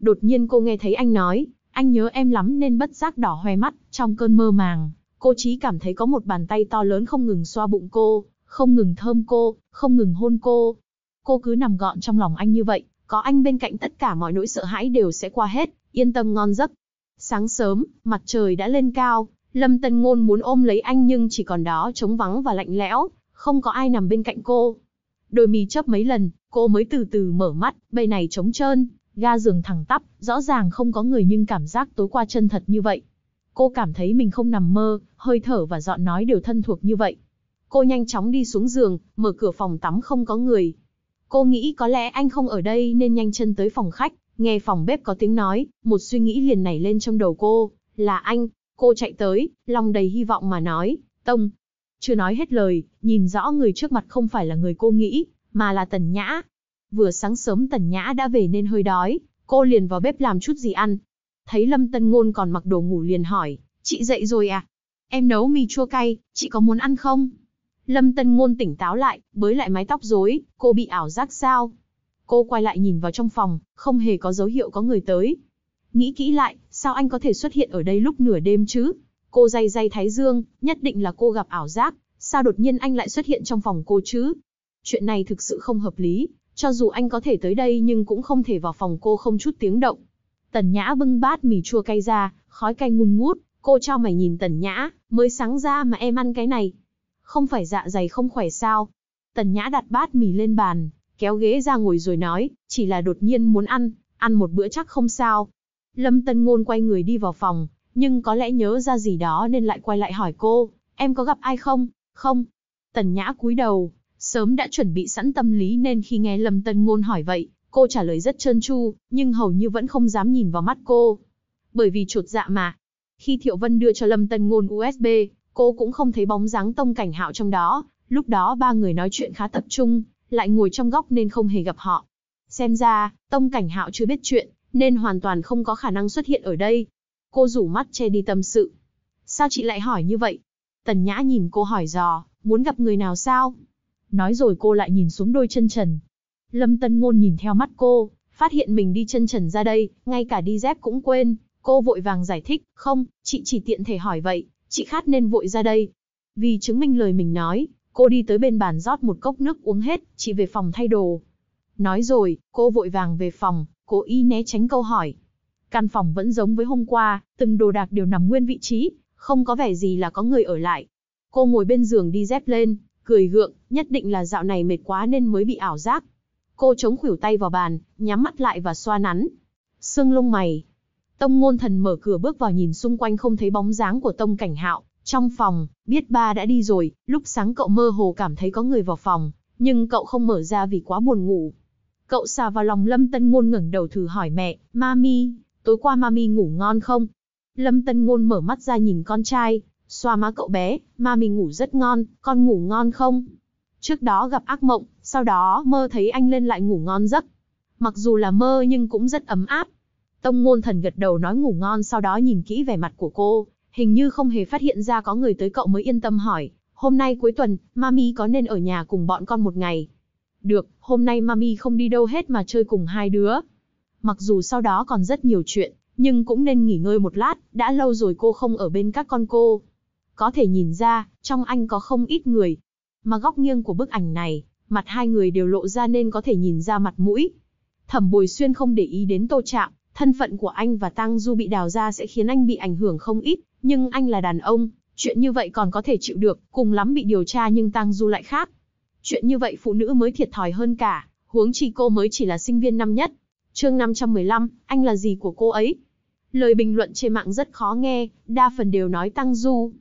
Đột nhiên cô nghe thấy anh nói, anh nhớ em lắm nên bất giác đỏ hoe mắt, trong cơn mơ màng, cô chỉ cảm thấy có một bàn tay to lớn không ngừng xoa bụng cô, không ngừng thơm cô, không ngừng hôn cô. Cô cứ nằm gọn trong lòng anh như vậy, có anh bên cạnh tất cả mọi nỗi sợ hãi đều sẽ qua hết, yên tâm ngon giấc. Sáng sớm, mặt trời đã lên cao, Lâm Tân Ngôn muốn ôm lấy anh nhưng chỉ còn đó trống vắng và lạnh lẽo, không có ai nằm bên cạnh cô. Đôi mì chớp mấy lần, cô mới từ từ mở mắt, Bây này trống trơn, ga giường thẳng tắp, rõ ràng không có người nhưng cảm giác tối qua chân thật như vậy. Cô cảm thấy mình không nằm mơ, hơi thở và giọng nói đều thân thuộc như vậy. Cô nhanh chóng đi xuống giường, mở cửa phòng tắm không có người. Cô nghĩ có lẽ anh không ở đây nên nhanh chân tới phòng khách, nghe phòng bếp có tiếng nói, một suy nghĩ liền nảy lên trong đầu cô, là anh, Cô chạy tới, lòng đầy hy vọng mà nói, Tông. Chưa nói hết lời, nhìn rõ người trước mặt không phải là người cô nghĩ, mà là Tần Nhã. Vừa sáng sớm Tần Nhã đã về nên hơi đói, cô liền vào bếp làm chút gì ăn. Thấy Lâm Tân Ngôn còn mặc đồ ngủ liền hỏi, chị dậy rồi à? Em nấu mì chua cay, chị có muốn ăn không? Lâm Tân Ngôn tỉnh táo lại, bới lại mái tóc rối, cô bị ảo giác sao? Cô quay lại nhìn vào trong phòng, không hề có dấu hiệu có người tới. Nghĩ kỹ lại, sao anh có thể xuất hiện ở đây lúc nửa đêm chứ? Cô dây dây Thái Dương, nhất định là cô gặp ảo giác, sao đột nhiên anh lại xuất hiện trong phòng cô chứ? Chuyện này thực sự không hợp lý, cho dù anh có thể tới đây nhưng cũng không thể vào phòng cô không chút tiếng động. Tần Nhã bưng bát mì chua cay ra, khói cay ngun ngút, cô cho mày nhìn Tần Nhã, mới sáng ra mà em ăn cái này. Không phải dạ dày không khỏe sao? Tần Nhã đặt bát mì lên bàn, kéo ghế ra ngồi rồi nói, chỉ là đột nhiên muốn ăn, ăn một bữa chắc không sao, Lâm Tân Ngôn quay người đi vào phòng, nhưng có lẽ nhớ ra gì đó nên lại quay lại hỏi cô, em có gặp ai không? Không. Tần Nhã cúi đầu, sớm đã chuẩn bị sẵn tâm lý nên khi nghe Lâm Tân Ngôn hỏi vậy, cô trả lời rất trơn tru, nhưng hầu như vẫn không dám nhìn vào mắt cô. Bởi vì chột dạ mà. Khi Thiệu Vân đưa cho Lâm Tân Ngôn USB, cô cũng không thấy bóng dáng tông cảnh hạo trong đó, lúc đó ba người nói chuyện khá tập trung, lại ngồi trong góc nên không hề gặp họ. Xem ra, tông cảnh hạo chưa biết chuyện, nên hoàn toàn không có khả năng xuất hiện ở đây. Cô rủ mắt che đi tâm sự. Sao chị lại hỏi như vậy? Tần Nhã nhìn cô hỏi dò, muốn gặp người nào sao? Nói rồi cô lại nhìn xuống đôi chân trần. Lâm Tân Ngôn nhìn theo mắt cô, phát hiện mình đi chân trần ra đây, ngay cả đi dép cũng quên. Cô vội vàng giải thích, không, chị chỉ tiện thể hỏi vậy, chị khát nên vội ra đây. Vì chứng minh lời mình nói, cô đi tới bên bàn rót một cốc nước uống hết, chị về phòng thay đồ. Nói rồi, cô vội vàng về phòng, cố ý né tránh câu hỏi. Căn phòng vẫn giống với hôm qua, từng đồ đạc đều nằm nguyên vị trí, không có vẻ gì là có người ở lại. Cô ngồi bên giường đi dép lên, cười gượng, nhất định là dạo này mệt quá nên mới bị ảo giác. Cô chống khuỷu tay vào bàn, nhắm mắt lại và xoa nắn. Sương lông mày. Tông ngôn thần mở cửa bước vào nhìn xung quanh không thấy bóng dáng của Tông Cảnh Hạo. Trong phòng, biết ba đã đi rồi, lúc sáng cậu mơ hồ cảm thấy có người vào phòng, nhưng cậu không mở ra vì quá buồn ngủ. Cậu xà vào lòng Lâm Tân Ngôn ngẩng đầu thử hỏi mẹ, Mami, tối qua Mami ngủ ngon không? Lâm Tân Ngôn mở mắt ra nhìn con trai, xoa má cậu bé, Mami ngủ rất ngon, con ngủ ngon không? Trước đó gặp ác mộng, sau đó mơ thấy anh lên lại ngủ ngon giấc. Mặc dù là mơ nhưng cũng rất ấm áp. Tông ngôn thần gật đầu nói ngủ ngon sau đó nhìn kỹ vẻ mặt của cô, hình như không hề phát hiện ra có người tới cậu mới yên tâm hỏi, hôm nay cuối tuần, Mami có nên ở nhà cùng bọn con một ngày, được, hôm nay mami không đi đâu hết mà chơi cùng hai đứa. Mặc dù sau đó còn rất nhiều chuyện, nhưng cũng nên nghỉ ngơi một lát, đã lâu rồi cô không ở bên các con cô. Có thể nhìn ra, trong anh có không ít người. Mà góc nghiêng của bức ảnh này, mặt hai người đều lộ ra nên có thể nhìn ra mặt mũi. Thẩm Bồi Xuyên không để ý đến tô trạng, thân phận của anh và Tăng Du bị đào ra sẽ khiến anh bị ảnh hưởng không ít, nhưng anh là đàn ông, chuyện như vậy còn có thể chịu được, cùng lắm bị điều tra nhưng Tăng Du lại khác. Chuyện như vậy phụ nữ mới thiệt thòi hơn cả, huống chi cô mới chỉ là sinh viên năm nhất. Chương 515, anh là gì của cô ấy? Lời bình luận trên mạng rất khó nghe, đa phần đều nói Tăng Du.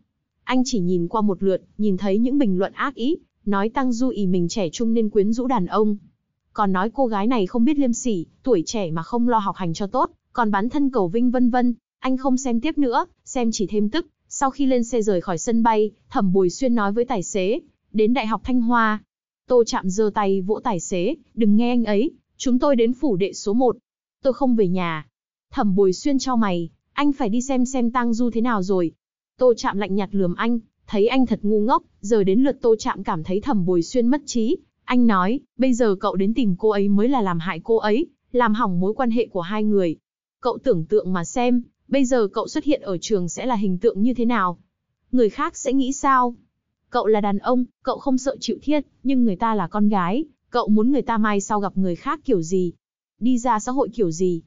Anh chỉ nhìn qua một lượt, nhìn thấy những bình luận ác ý, nói Tăng Du ý mình trẻ trung nên quyến rũ đàn ông. Còn nói cô gái này không biết liêm sỉ, tuổi trẻ mà không lo học hành cho tốt, còn bán thân cầu vinh vân vân. Anh không xem tiếp nữa, xem chỉ thêm tức. Sau khi lên xe rời khỏi sân bay, Thẩm Bùi Xuyên nói với tài xế, đến Đại học Thanh Hoa, Tô Chạm giơ tay vỗ tài xế, đừng nghe anh ấy, chúng tôi đến phủ đệ số 1. Tôi không về nhà. Thẩm Bồi Xuyên cho mày, anh phải đi xem xem Tăng Du thế nào rồi. Tô Chạm lạnh nhạt lườm anh, thấy anh thật ngu ngốc, giờ đến lượt Tô Chạm cảm thấy Thẩm Bồi Xuyên mất trí. Anh nói, bây giờ cậu đến tìm cô ấy mới là làm hại cô ấy, làm hỏng mối quan hệ của hai người. Cậu tưởng tượng mà xem, bây giờ cậu xuất hiện ở trường sẽ là hình tượng như thế nào? Người khác sẽ nghĩ sao? Cậu là đàn ông, cậu không sợ chịu thiệt, nhưng người ta là con gái, cậu muốn người ta mai sau gặp người khác kiểu gì? Đi ra xã hội kiểu gì?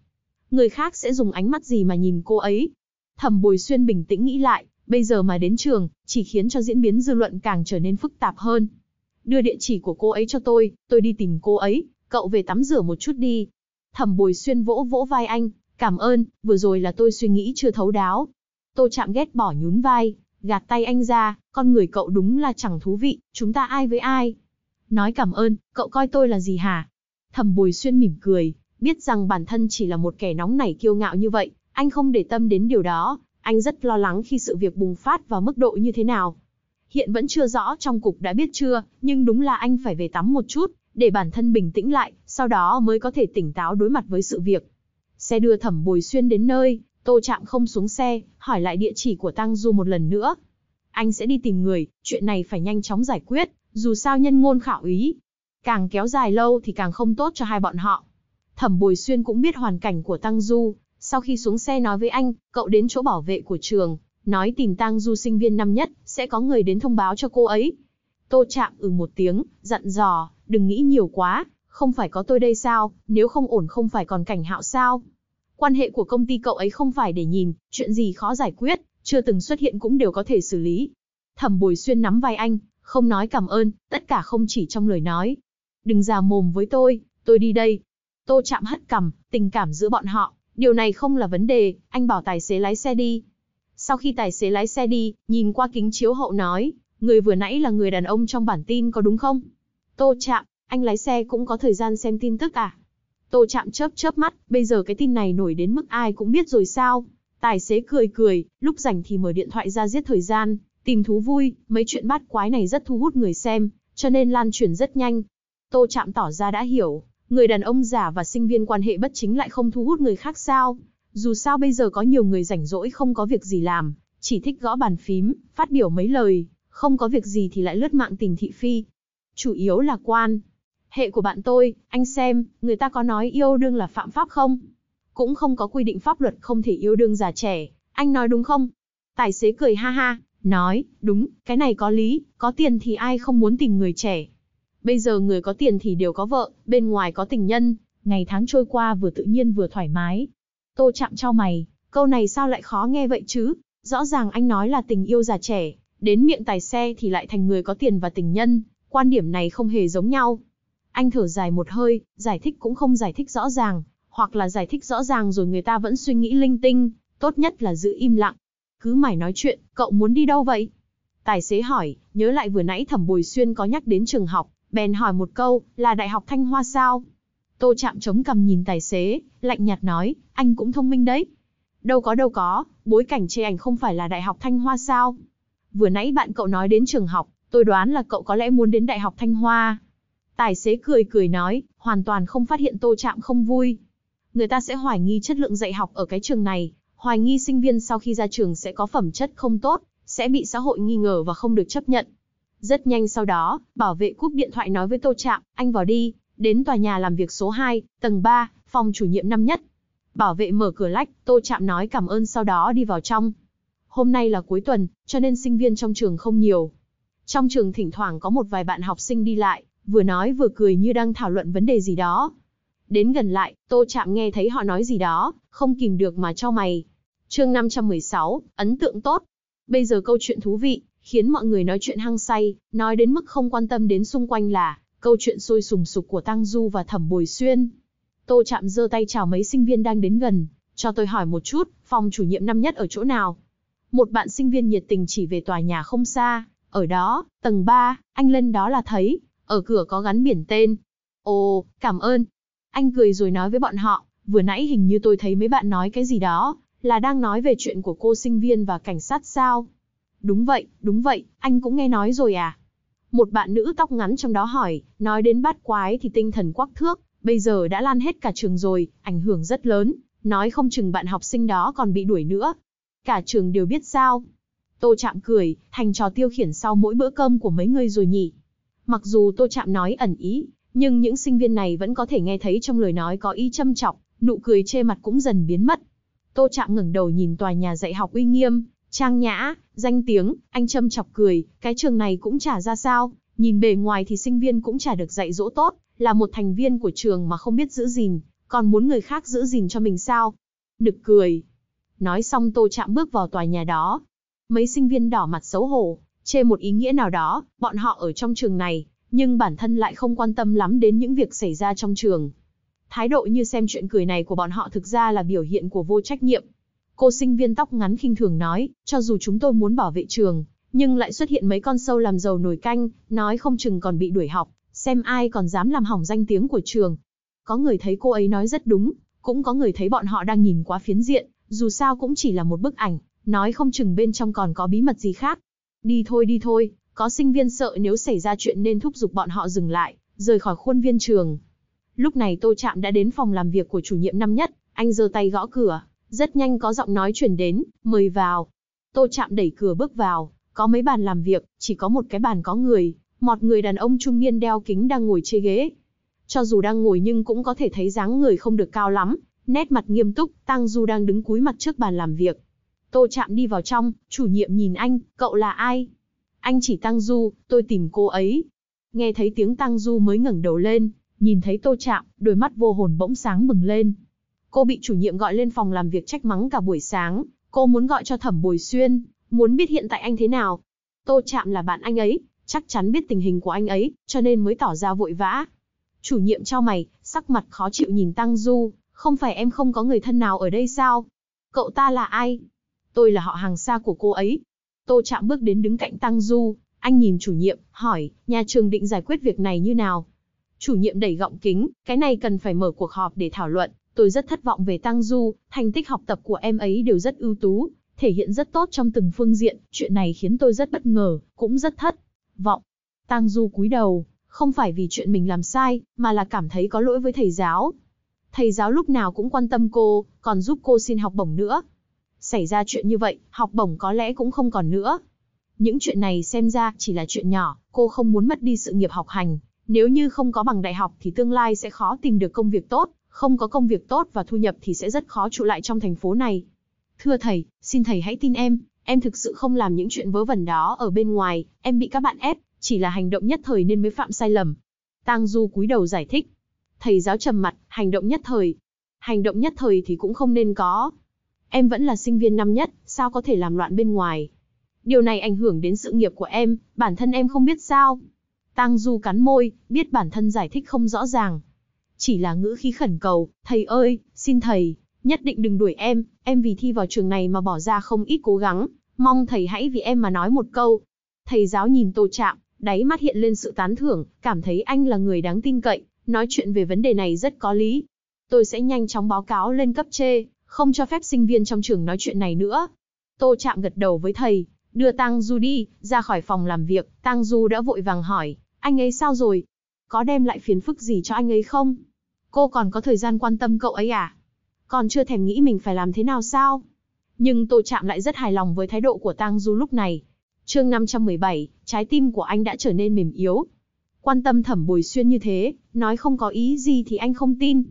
Người khác sẽ dùng ánh mắt gì mà nhìn cô ấy? Thẩm Bồi Xuyên bình tĩnh nghĩ lại, bây giờ mà đến trường, chỉ khiến cho diễn biến dư luận càng trở nên phức tạp hơn. Đưa địa chỉ của cô ấy cho tôi, tôi đi tìm cô ấy, cậu về tắm rửa một chút đi. Thẩm Bồi Xuyên vỗ vỗ vai anh, cảm ơn, vừa rồi là tôi suy nghĩ chưa thấu đáo. Tô Chạm ghét bỏ nhún vai, gạt tay anh ra, con người cậu đúng là chẳng thú vị, chúng ta ai với ai. Nói cảm ơn, cậu coi tôi là gì hả? Thẩm Bùi Xuyên mỉm cười, biết rằng bản thân chỉ là một kẻ nóng nảy kiêu ngạo như vậy, anh không để tâm đến điều đó, anh rất lo lắng khi sự việc bùng phát vào mức độ như thế nào. Hiện vẫn chưa rõ trong cục đã biết chưa, nhưng đúng là anh phải về tắm một chút, để bản thân bình tĩnh lại, sau đó mới có thể tỉnh táo đối mặt với sự việc. Xe đưa Thẩm Bồi Xuyên đến nơi, Tô Trạm không xuống xe, hỏi lại địa chỉ của Tăng Du một lần nữa. Anh sẽ đi tìm người, chuyện này phải nhanh chóng giải quyết, dù sao nhân ngôn khảo ý. Càng kéo dài lâu thì càng không tốt cho hai bọn họ. Thẩm Bồi Xuyên cũng biết hoàn cảnh của Tăng Du, sau khi xuống xe nói với anh, cậu đến chỗ bảo vệ của trường, nói tìm Tăng Du sinh viên năm nhất, sẽ có người đến thông báo cho cô ấy. Tô Trạm ừ một tiếng, dặn dò, đừng nghĩ nhiều quá, không phải có tôi đây sao, nếu không ổn không phải còn cảnh hạo sao. Quan hệ của công ty cậu ấy không phải để nhìn, chuyện gì khó giải quyết, chưa từng xuất hiện cũng đều có thể xử lý. Thẩm Bồi Xuyên nắm vai anh, không nói cảm ơn, tất cả không chỉ trong lời nói. Đừng già mồm với tôi, tôi đi đây. Tô chạm hất cằm, tình cảm giữa bọn họ, điều này không là vấn đề, anh bảo tài xế lái xe đi. Sau khi tài xế lái xe đi, nhìn qua kính chiếu hậu nói, người vừa nãy là người đàn ông trong bản tin có đúng không? Tô chạm, anh lái xe cũng có thời gian xem tin tức à? Tô Chạm chớp chớp mắt, bây giờ cái tin này nổi đến mức ai cũng biết rồi sao. Tài xế cười cười, lúc rảnh thì mở điện thoại ra giết thời gian, tìm thú vui, mấy chuyện bát quái này rất thu hút người xem, cho nên lan truyền rất nhanh. Tô Chạm tỏ ra đã hiểu, người đàn ông giả và sinh viên quan hệ bất chính lại không thu hút người khác sao. Dù sao bây giờ có nhiều người rảnh rỗi không có việc gì làm, chỉ thích gõ bàn phím, phát biểu mấy lời, không có việc gì thì lại lướt mạng tình thị phi. Chủ yếu là quan, Hệ của bạn tôi, anh xem, người ta có nói yêu đương là phạm pháp không? Cũng không có quy định pháp luật không thể yêu đương già trẻ, anh nói đúng không? Tài xế cười ha ha, nói, đúng, cái này có lý, có tiền thì ai không muốn tìm người trẻ. Bây giờ người có tiền thì đều có vợ, bên ngoài có tình nhân, ngày tháng trôi qua vừa tự nhiên vừa thoải mái. Tô chạm cho mày, câu này sao lại khó nghe vậy chứ? Rõ ràng anh nói là tình yêu già trẻ, đến miệng tài xe thì lại thành người có tiền và tình nhân, quan điểm này không hề giống nhau. Anh thở dài một hơi, giải thích cũng không giải thích rõ ràng, hoặc là giải thích rõ ràng rồi người ta vẫn suy nghĩ linh tinh, tốt nhất là giữ im lặng. Cứ mải nói chuyện, cậu muốn đi đâu vậy? Tài xế hỏi, nhớ lại vừa nãy Thẩm Bồi Xuyên có nhắc đến trường học, bèn hỏi một câu, là Đại học Thanh Hoa sao? Tô chạm chống cầm nhìn tài xế, lạnh nhạt nói, anh cũng thông minh đấy. Đâu có đâu có, bối cảnh chê ảnh không phải là Đại học Thanh Hoa sao? Vừa nãy bạn cậu nói đến trường học, tôi đoán là cậu có lẽ muốn đến Đại học Thanh Hoa, Tài xế cười cười nói, hoàn toàn không phát hiện tô chạm không vui. Người ta sẽ hoài nghi chất lượng dạy học ở cái trường này, hoài nghi sinh viên sau khi ra trường sẽ có phẩm chất không tốt, sẽ bị xã hội nghi ngờ và không được chấp nhận. Rất nhanh sau đó, bảo vệ cúp điện thoại nói với Tô Trạm, anh vào đi, đến tòa nhà làm việc số 2, tầng 3, phòng chủ nhiệm năm nhất. Bảo vệ mở cửa lách, Tô Trạm nói cảm ơn sau đó đi vào trong. Hôm nay là cuối tuần, cho nên sinh viên trong trường không nhiều. Trong trường thỉnh thoảng có một vài bạn học sinh đi lại, vừa nói vừa cười như đang thảo luận vấn đề gì đó. Đến gần lại, Tô Chạm nghe thấy họ nói gì đó, không kìm được mà cho mày. Chương 516, ấn tượng tốt. Bây giờ câu chuyện thú vị, khiến mọi người nói chuyện hăng say, nói đến mức không quan tâm đến xung quanh là câu chuyện sôi sùng sục của Tăng Du và Thẩm Bồi Xuyên. Tô Chạm giơ tay chào mấy sinh viên đang đến gần, cho tôi hỏi một chút, phòng chủ nhiệm năm nhất ở chỗ nào? Một bạn sinh viên nhiệt tình chỉ về tòa nhà không xa, ở đó, tầng 3, anh lên đó là thấy, ở cửa có gắn biển tên. Ồ, cảm ơn. Anh cười rồi nói với bọn họ, vừa nãy hình như tôi thấy mấy bạn nói cái gì đó, là đang nói về chuyện của cô sinh viên và cảnh sát sao. Đúng vậy, đúng vậy, anh cũng nghe nói rồi à. Một bạn nữ tóc ngắn trong đó hỏi, nói đến bát quái thì tinh thần quắc thước, bây giờ đã lan hết cả trường rồi, ảnh hưởng rất lớn, nói không chừng bạn học sinh đó còn bị đuổi nữa. Cả trường đều biết sao. Tô chạm cười, thành trò tiêu khiển sau mỗi bữa cơm của mấy người rồi nhỉ. Mặc dù Tô Chạm nói ẩn ý, nhưng những sinh viên này vẫn có thể nghe thấy trong lời nói có ý châm chọc, nụ cười chê mặt cũng dần biến mất. Tô Trạm ngẩng đầu nhìn tòa nhà dạy học uy nghiêm, trang nhã, danh tiếng, anh châm chọc cười, cái trường này cũng chả ra sao, nhìn bề ngoài thì sinh viên cũng chả được dạy dỗ tốt, là một thành viên của trường mà không biết giữ gìn, còn muốn người khác giữ gìn cho mình sao? Nực cười. Nói xong Tô Trạm bước vào tòa nhà đó. Mấy sinh viên đỏ mặt xấu hổ, trên một ý nghĩa nào đó, bọn họ ở trong trường này, nhưng bản thân lại không quan tâm lắm đến những việc xảy ra trong trường. Thái độ như xem chuyện cười này của bọn họ thực ra là biểu hiện của vô trách nhiệm. Cô sinh viên tóc ngắn khinh thường nói, cho dù chúng tôi muốn bảo vệ trường, nhưng lại xuất hiện mấy con sâu làm giàu nổi canh, nói không chừng còn bị đuổi học, xem ai còn dám làm hỏng danh tiếng của trường. Có người thấy cô ấy nói rất đúng, cũng có người thấy bọn họ đang nhìn quá phiến diện, dù sao cũng chỉ là một bức ảnh, nói không chừng bên trong còn có bí mật gì khác. Đi thôi đi thôi, có sinh viên sợ nếu xảy ra chuyện nên thúc giục bọn họ dừng lại, rời khỏi khuôn viên trường. Lúc này Tô Trạm đã đến phòng làm việc của chủ nhiệm năm nhất, anh giơ tay gõ cửa, rất nhanh có giọng nói chuyển đến, mời vào. Tô Trạm đẩy cửa bước vào, có mấy bàn làm việc, chỉ có một cái bàn có người, một người đàn ông trung niên đeo kính đang ngồi trên ghế. Cho dù đang ngồi nhưng cũng có thể thấy dáng người không được cao lắm, nét mặt nghiêm túc, Tăng Du đang đứng cúi mặt trước bàn làm việc, Tô chạm đi vào trong, chủ nhiệm nhìn anh, cậu là ai? Anh chỉ Tăng Du, tôi tìm cô ấy. Nghe thấy tiếng Tăng Du mới ngẩng đầu lên, nhìn thấy tô chạm, đôi mắt vô hồn bỗng sáng bừng lên. Cô bị chủ nhiệm gọi lên phòng làm việc trách mắng cả buổi sáng, cô muốn gọi cho thẩm bồi xuyên, muốn biết hiện tại anh thế nào. Tô chạm là bạn anh ấy, chắc chắn biết tình hình của anh ấy, cho nên mới tỏ ra vội vã. Chủ nhiệm cho mày, sắc mặt khó chịu nhìn Tăng Du, không phải em không có người thân nào ở đây sao? Cậu ta là ai? Tôi là họ hàng xa của cô ấy. Tô chạm bước đến đứng cạnh Tăng Du, anh nhìn chủ nhiệm, hỏi, nhà trường định giải quyết việc này như nào? Chủ nhiệm đẩy gọng kính, cái này cần phải mở cuộc họp để thảo luận, tôi rất thất vọng về Tăng Du, thành tích học tập của em ấy đều rất ưu tú, thể hiện rất tốt trong từng phương diện, chuyện này khiến tôi rất bất ngờ, cũng rất thất vọng. Tăng Du cúi đầu, không phải vì chuyện mình làm sai, mà là cảm thấy có lỗi với thầy giáo. Thầy giáo lúc nào cũng quan tâm cô, còn giúp cô xin học bổng nữa xảy ra chuyện như vậy, học bổng có lẽ cũng không còn nữa. Những chuyện này xem ra chỉ là chuyện nhỏ, cô không muốn mất đi sự nghiệp học hành. Nếu như không có bằng đại học thì tương lai sẽ khó tìm được công việc tốt, không có công việc tốt và thu nhập thì sẽ rất khó trụ lại trong thành phố này. Thưa thầy, xin thầy hãy tin em, em thực sự không làm những chuyện vớ vẩn đó ở bên ngoài, em bị các bạn ép, chỉ là hành động nhất thời nên mới phạm sai lầm. Tang Du cúi đầu giải thích. Thầy giáo trầm mặt, hành động nhất thời. Hành động nhất thời thì cũng không nên có, em vẫn là sinh viên năm nhất, sao có thể làm loạn bên ngoài. Điều này ảnh hưởng đến sự nghiệp của em, bản thân em không biết sao. Tang Du cắn môi, biết bản thân giải thích không rõ ràng. Chỉ là ngữ khí khẩn cầu, thầy ơi, xin thầy, nhất định đừng đuổi em, em vì thi vào trường này mà bỏ ra không ít cố gắng, mong thầy hãy vì em mà nói một câu. Thầy giáo nhìn Tô Trạm, đáy mắt hiện lên sự tán thưởng, cảm thấy anh là người đáng tin cậy, nói chuyện về vấn đề này rất có lý. Tôi sẽ nhanh chóng báo cáo lên cấp trên không cho phép sinh viên trong trường nói chuyện này nữa. Tô Trạm gật đầu với thầy, đưa Tang Du đi, ra khỏi phòng làm việc, Tang Du đã vội vàng hỏi, anh ấy sao rồi? Có đem lại phiền phức gì cho anh ấy không? Cô còn có thời gian quan tâm cậu ấy à? Còn chưa thèm nghĩ mình phải làm thế nào sao? Nhưng Tô Trạm lại rất hài lòng với thái độ của Tang Du lúc này. Chương 517, trái tim của anh đã trở nên mềm yếu. Quan tâm Thẩm Bồi Xuyên như thế, nói không có ý gì thì anh không tin.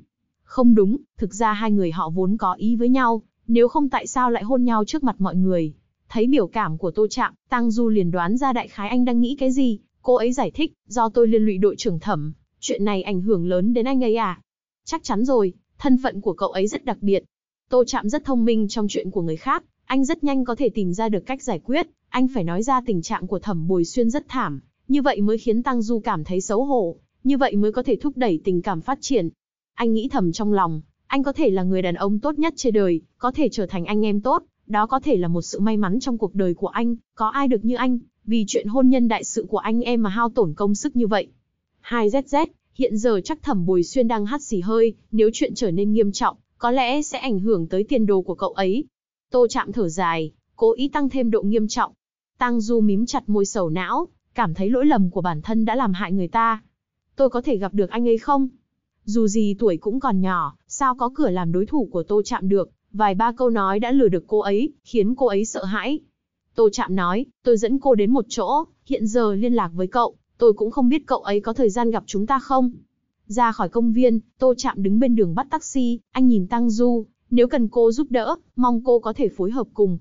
Không đúng, thực ra hai người họ vốn có ý với nhau, nếu không tại sao lại hôn nhau trước mặt mọi người. Thấy biểu cảm của Tô Trạm, Tăng Du liền đoán ra đại khái anh đang nghĩ cái gì, cô ấy giải thích, do tôi liên lụy đội trưởng thẩm, chuyện này ảnh hưởng lớn đến anh ấy à? Chắc chắn rồi, thân phận của cậu ấy rất đặc biệt. Tô Trạm rất thông minh trong chuyện của người khác, anh rất nhanh có thể tìm ra được cách giải quyết, anh phải nói ra tình trạng của thẩm bồi xuyên rất thảm, như vậy mới khiến Tăng Du cảm thấy xấu hổ, như vậy mới có thể thúc đẩy tình cảm phát triển. Anh nghĩ thầm trong lòng, anh có thể là người đàn ông tốt nhất trên đời, có thể trở thành anh em tốt, đó có thể là một sự may mắn trong cuộc đời của anh, có ai được như anh, vì chuyện hôn nhân đại sự của anh em mà hao tổn công sức như vậy. 2ZZ, hiện giờ chắc thẩm bồi Xuyên đang hắt xì hơi, nếu chuyện trở nên nghiêm trọng, có lẽ sẽ ảnh hưởng tới tiền đồ của cậu ấy. Tô chạm thở dài, cố ý tăng thêm độ nghiêm trọng. Tăng Du mím chặt môi sầu não, cảm thấy lỗi lầm của bản thân đã làm hại người ta. Tôi có thể gặp được anh ấy không? Dù gì tuổi cũng còn nhỏ, sao có cửa làm đối thủ của Tô Chạm được, vài ba câu nói đã lừa được cô ấy, khiến cô ấy sợ hãi. Tô Chạm nói, tôi dẫn cô đến một chỗ, hiện giờ liên lạc với cậu, tôi cũng không biết cậu ấy có thời gian gặp chúng ta không. Ra khỏi công viên, Tô Chạm đứng bên đường bắt taxi, anh nhìn Tăng Du, nếu cần cô giúp đỡ, mong cô có thể phối hợp cùng.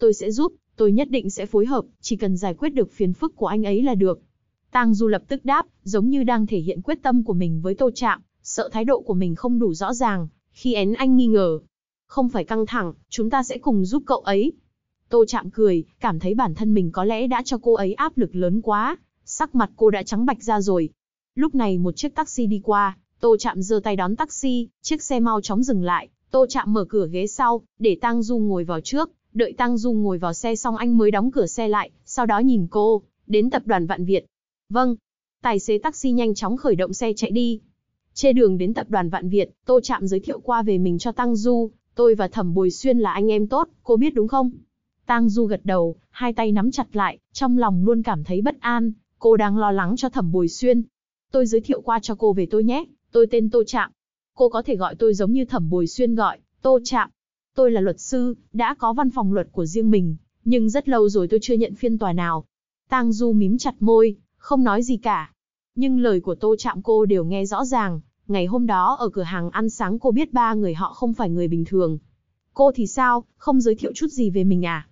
Tôi sẽ giúp, tôi nhất định sẽ phối hợp, chỉ cần giải quyết được phiền phức của anh ấy là được. Tăng Du lập tức đáp, giống như đang thể hiện quyết tâm của mình với Tô Trạm, sợ thái độ của mình không đủ rõ ràng, khi én anh nghi ngờ. Không phải căng thẳng, chúng ta sẽ cùng giúp cậu ấy. Tô chạm cười, cảm thấy bản thân mình có lẽ đã cho cô ấy áp lực lớn quá, sắc mặt cô đã trắng bạch ra rồi. Lúc này một chiếc taxi đi qua, Tô chạm giơ tay đón taxi, chiếc xe mau chóng dừng lại, Tô chạm mở cửa ghế sau, để Tăng Du ngồi vào trước, đợi Tăng Du ngồi vào xe xong anh mới đóng cửa xe lại, sau đó nhìn cô, đến tập đoàn Vạn Việt. Vâng. Tài xế taxi nhanh chóng khởi động xe chạy đi, Chê đường đến tập đoàn Vạn Việt, Tô Chạm giới thiệu qua về mình cho Tăng Du, tôi và Thẩm Bồi Xuyên là anh em tốt, cô biết đúng không? Tang Du gật đầu, hai tay nắm chặt lại, trong lòng luôn cảm thấy bất an, cô đang lo lắng cho Thẩm Bồi Xuyên. Tôi giới thiệu qua cho cô về tôi nhé, tôi tên Tô Trạm. Cô có thể gọi tôi giống như Thẩm Bồi Xuyên gọi, Tô Trạm. Tôi là luật sư, đã có văn phòng luật của riêng mình, nhưng rất lâu rồi tôi chưa nhận phiên tòa nào. Tang Du mím chặt môi, không nói gì cả nhưng lời của Tô Chạm cô đều nghe rõ ràng. Ngày hôm đó ở cửa hàng ăn sáng cô biết ba người họ không phải người bình thường. Cô thì sao, không giới thiệu chút gì về mình à?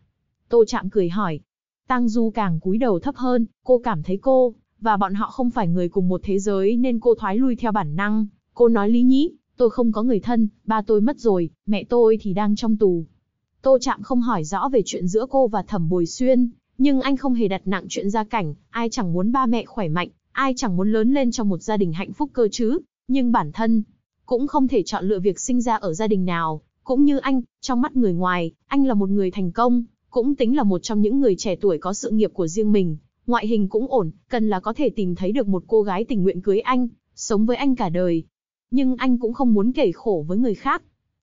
Tô Chạm cười hỏi. Tang Du càng cúi đầu thấp hơn, cô cảm thấy cô, và bọn họ không phải người cùng một thế giới nên cô thoái lui theo bản năng. Cô nói lý nhí, tôi không có người thân, ba tôi mất rồi, mẹ tôi thì đang trong tù. Tô Trạm không hỏi rõ về chuyện giữa cô và Thẩm Bồi Xuyên, nhưng anh không hề đặt nặng chuyện gia cảnh, ai chẳng muốn ba mẹ khỏe mạnh, Ai chẳng muốn lớn lên trong một gia đình hạnh phúc cơ chứ, nhưng bản thân cũng không thể chọn lựa việc sinh ra ở gia đình nào, cũng như anh, trong mắt người ngoài, anh là một người thành công, cũng tính là một trong những người trẻ tuổi có sự nghiệp của riêng mình, ngoại hình cũng ổn, cần là có thể tìm thấy được một cô gái tình nguyện cưới anh, sống với anh cả đời. Nhưng anh cũng không muốn kể khổ với người khác.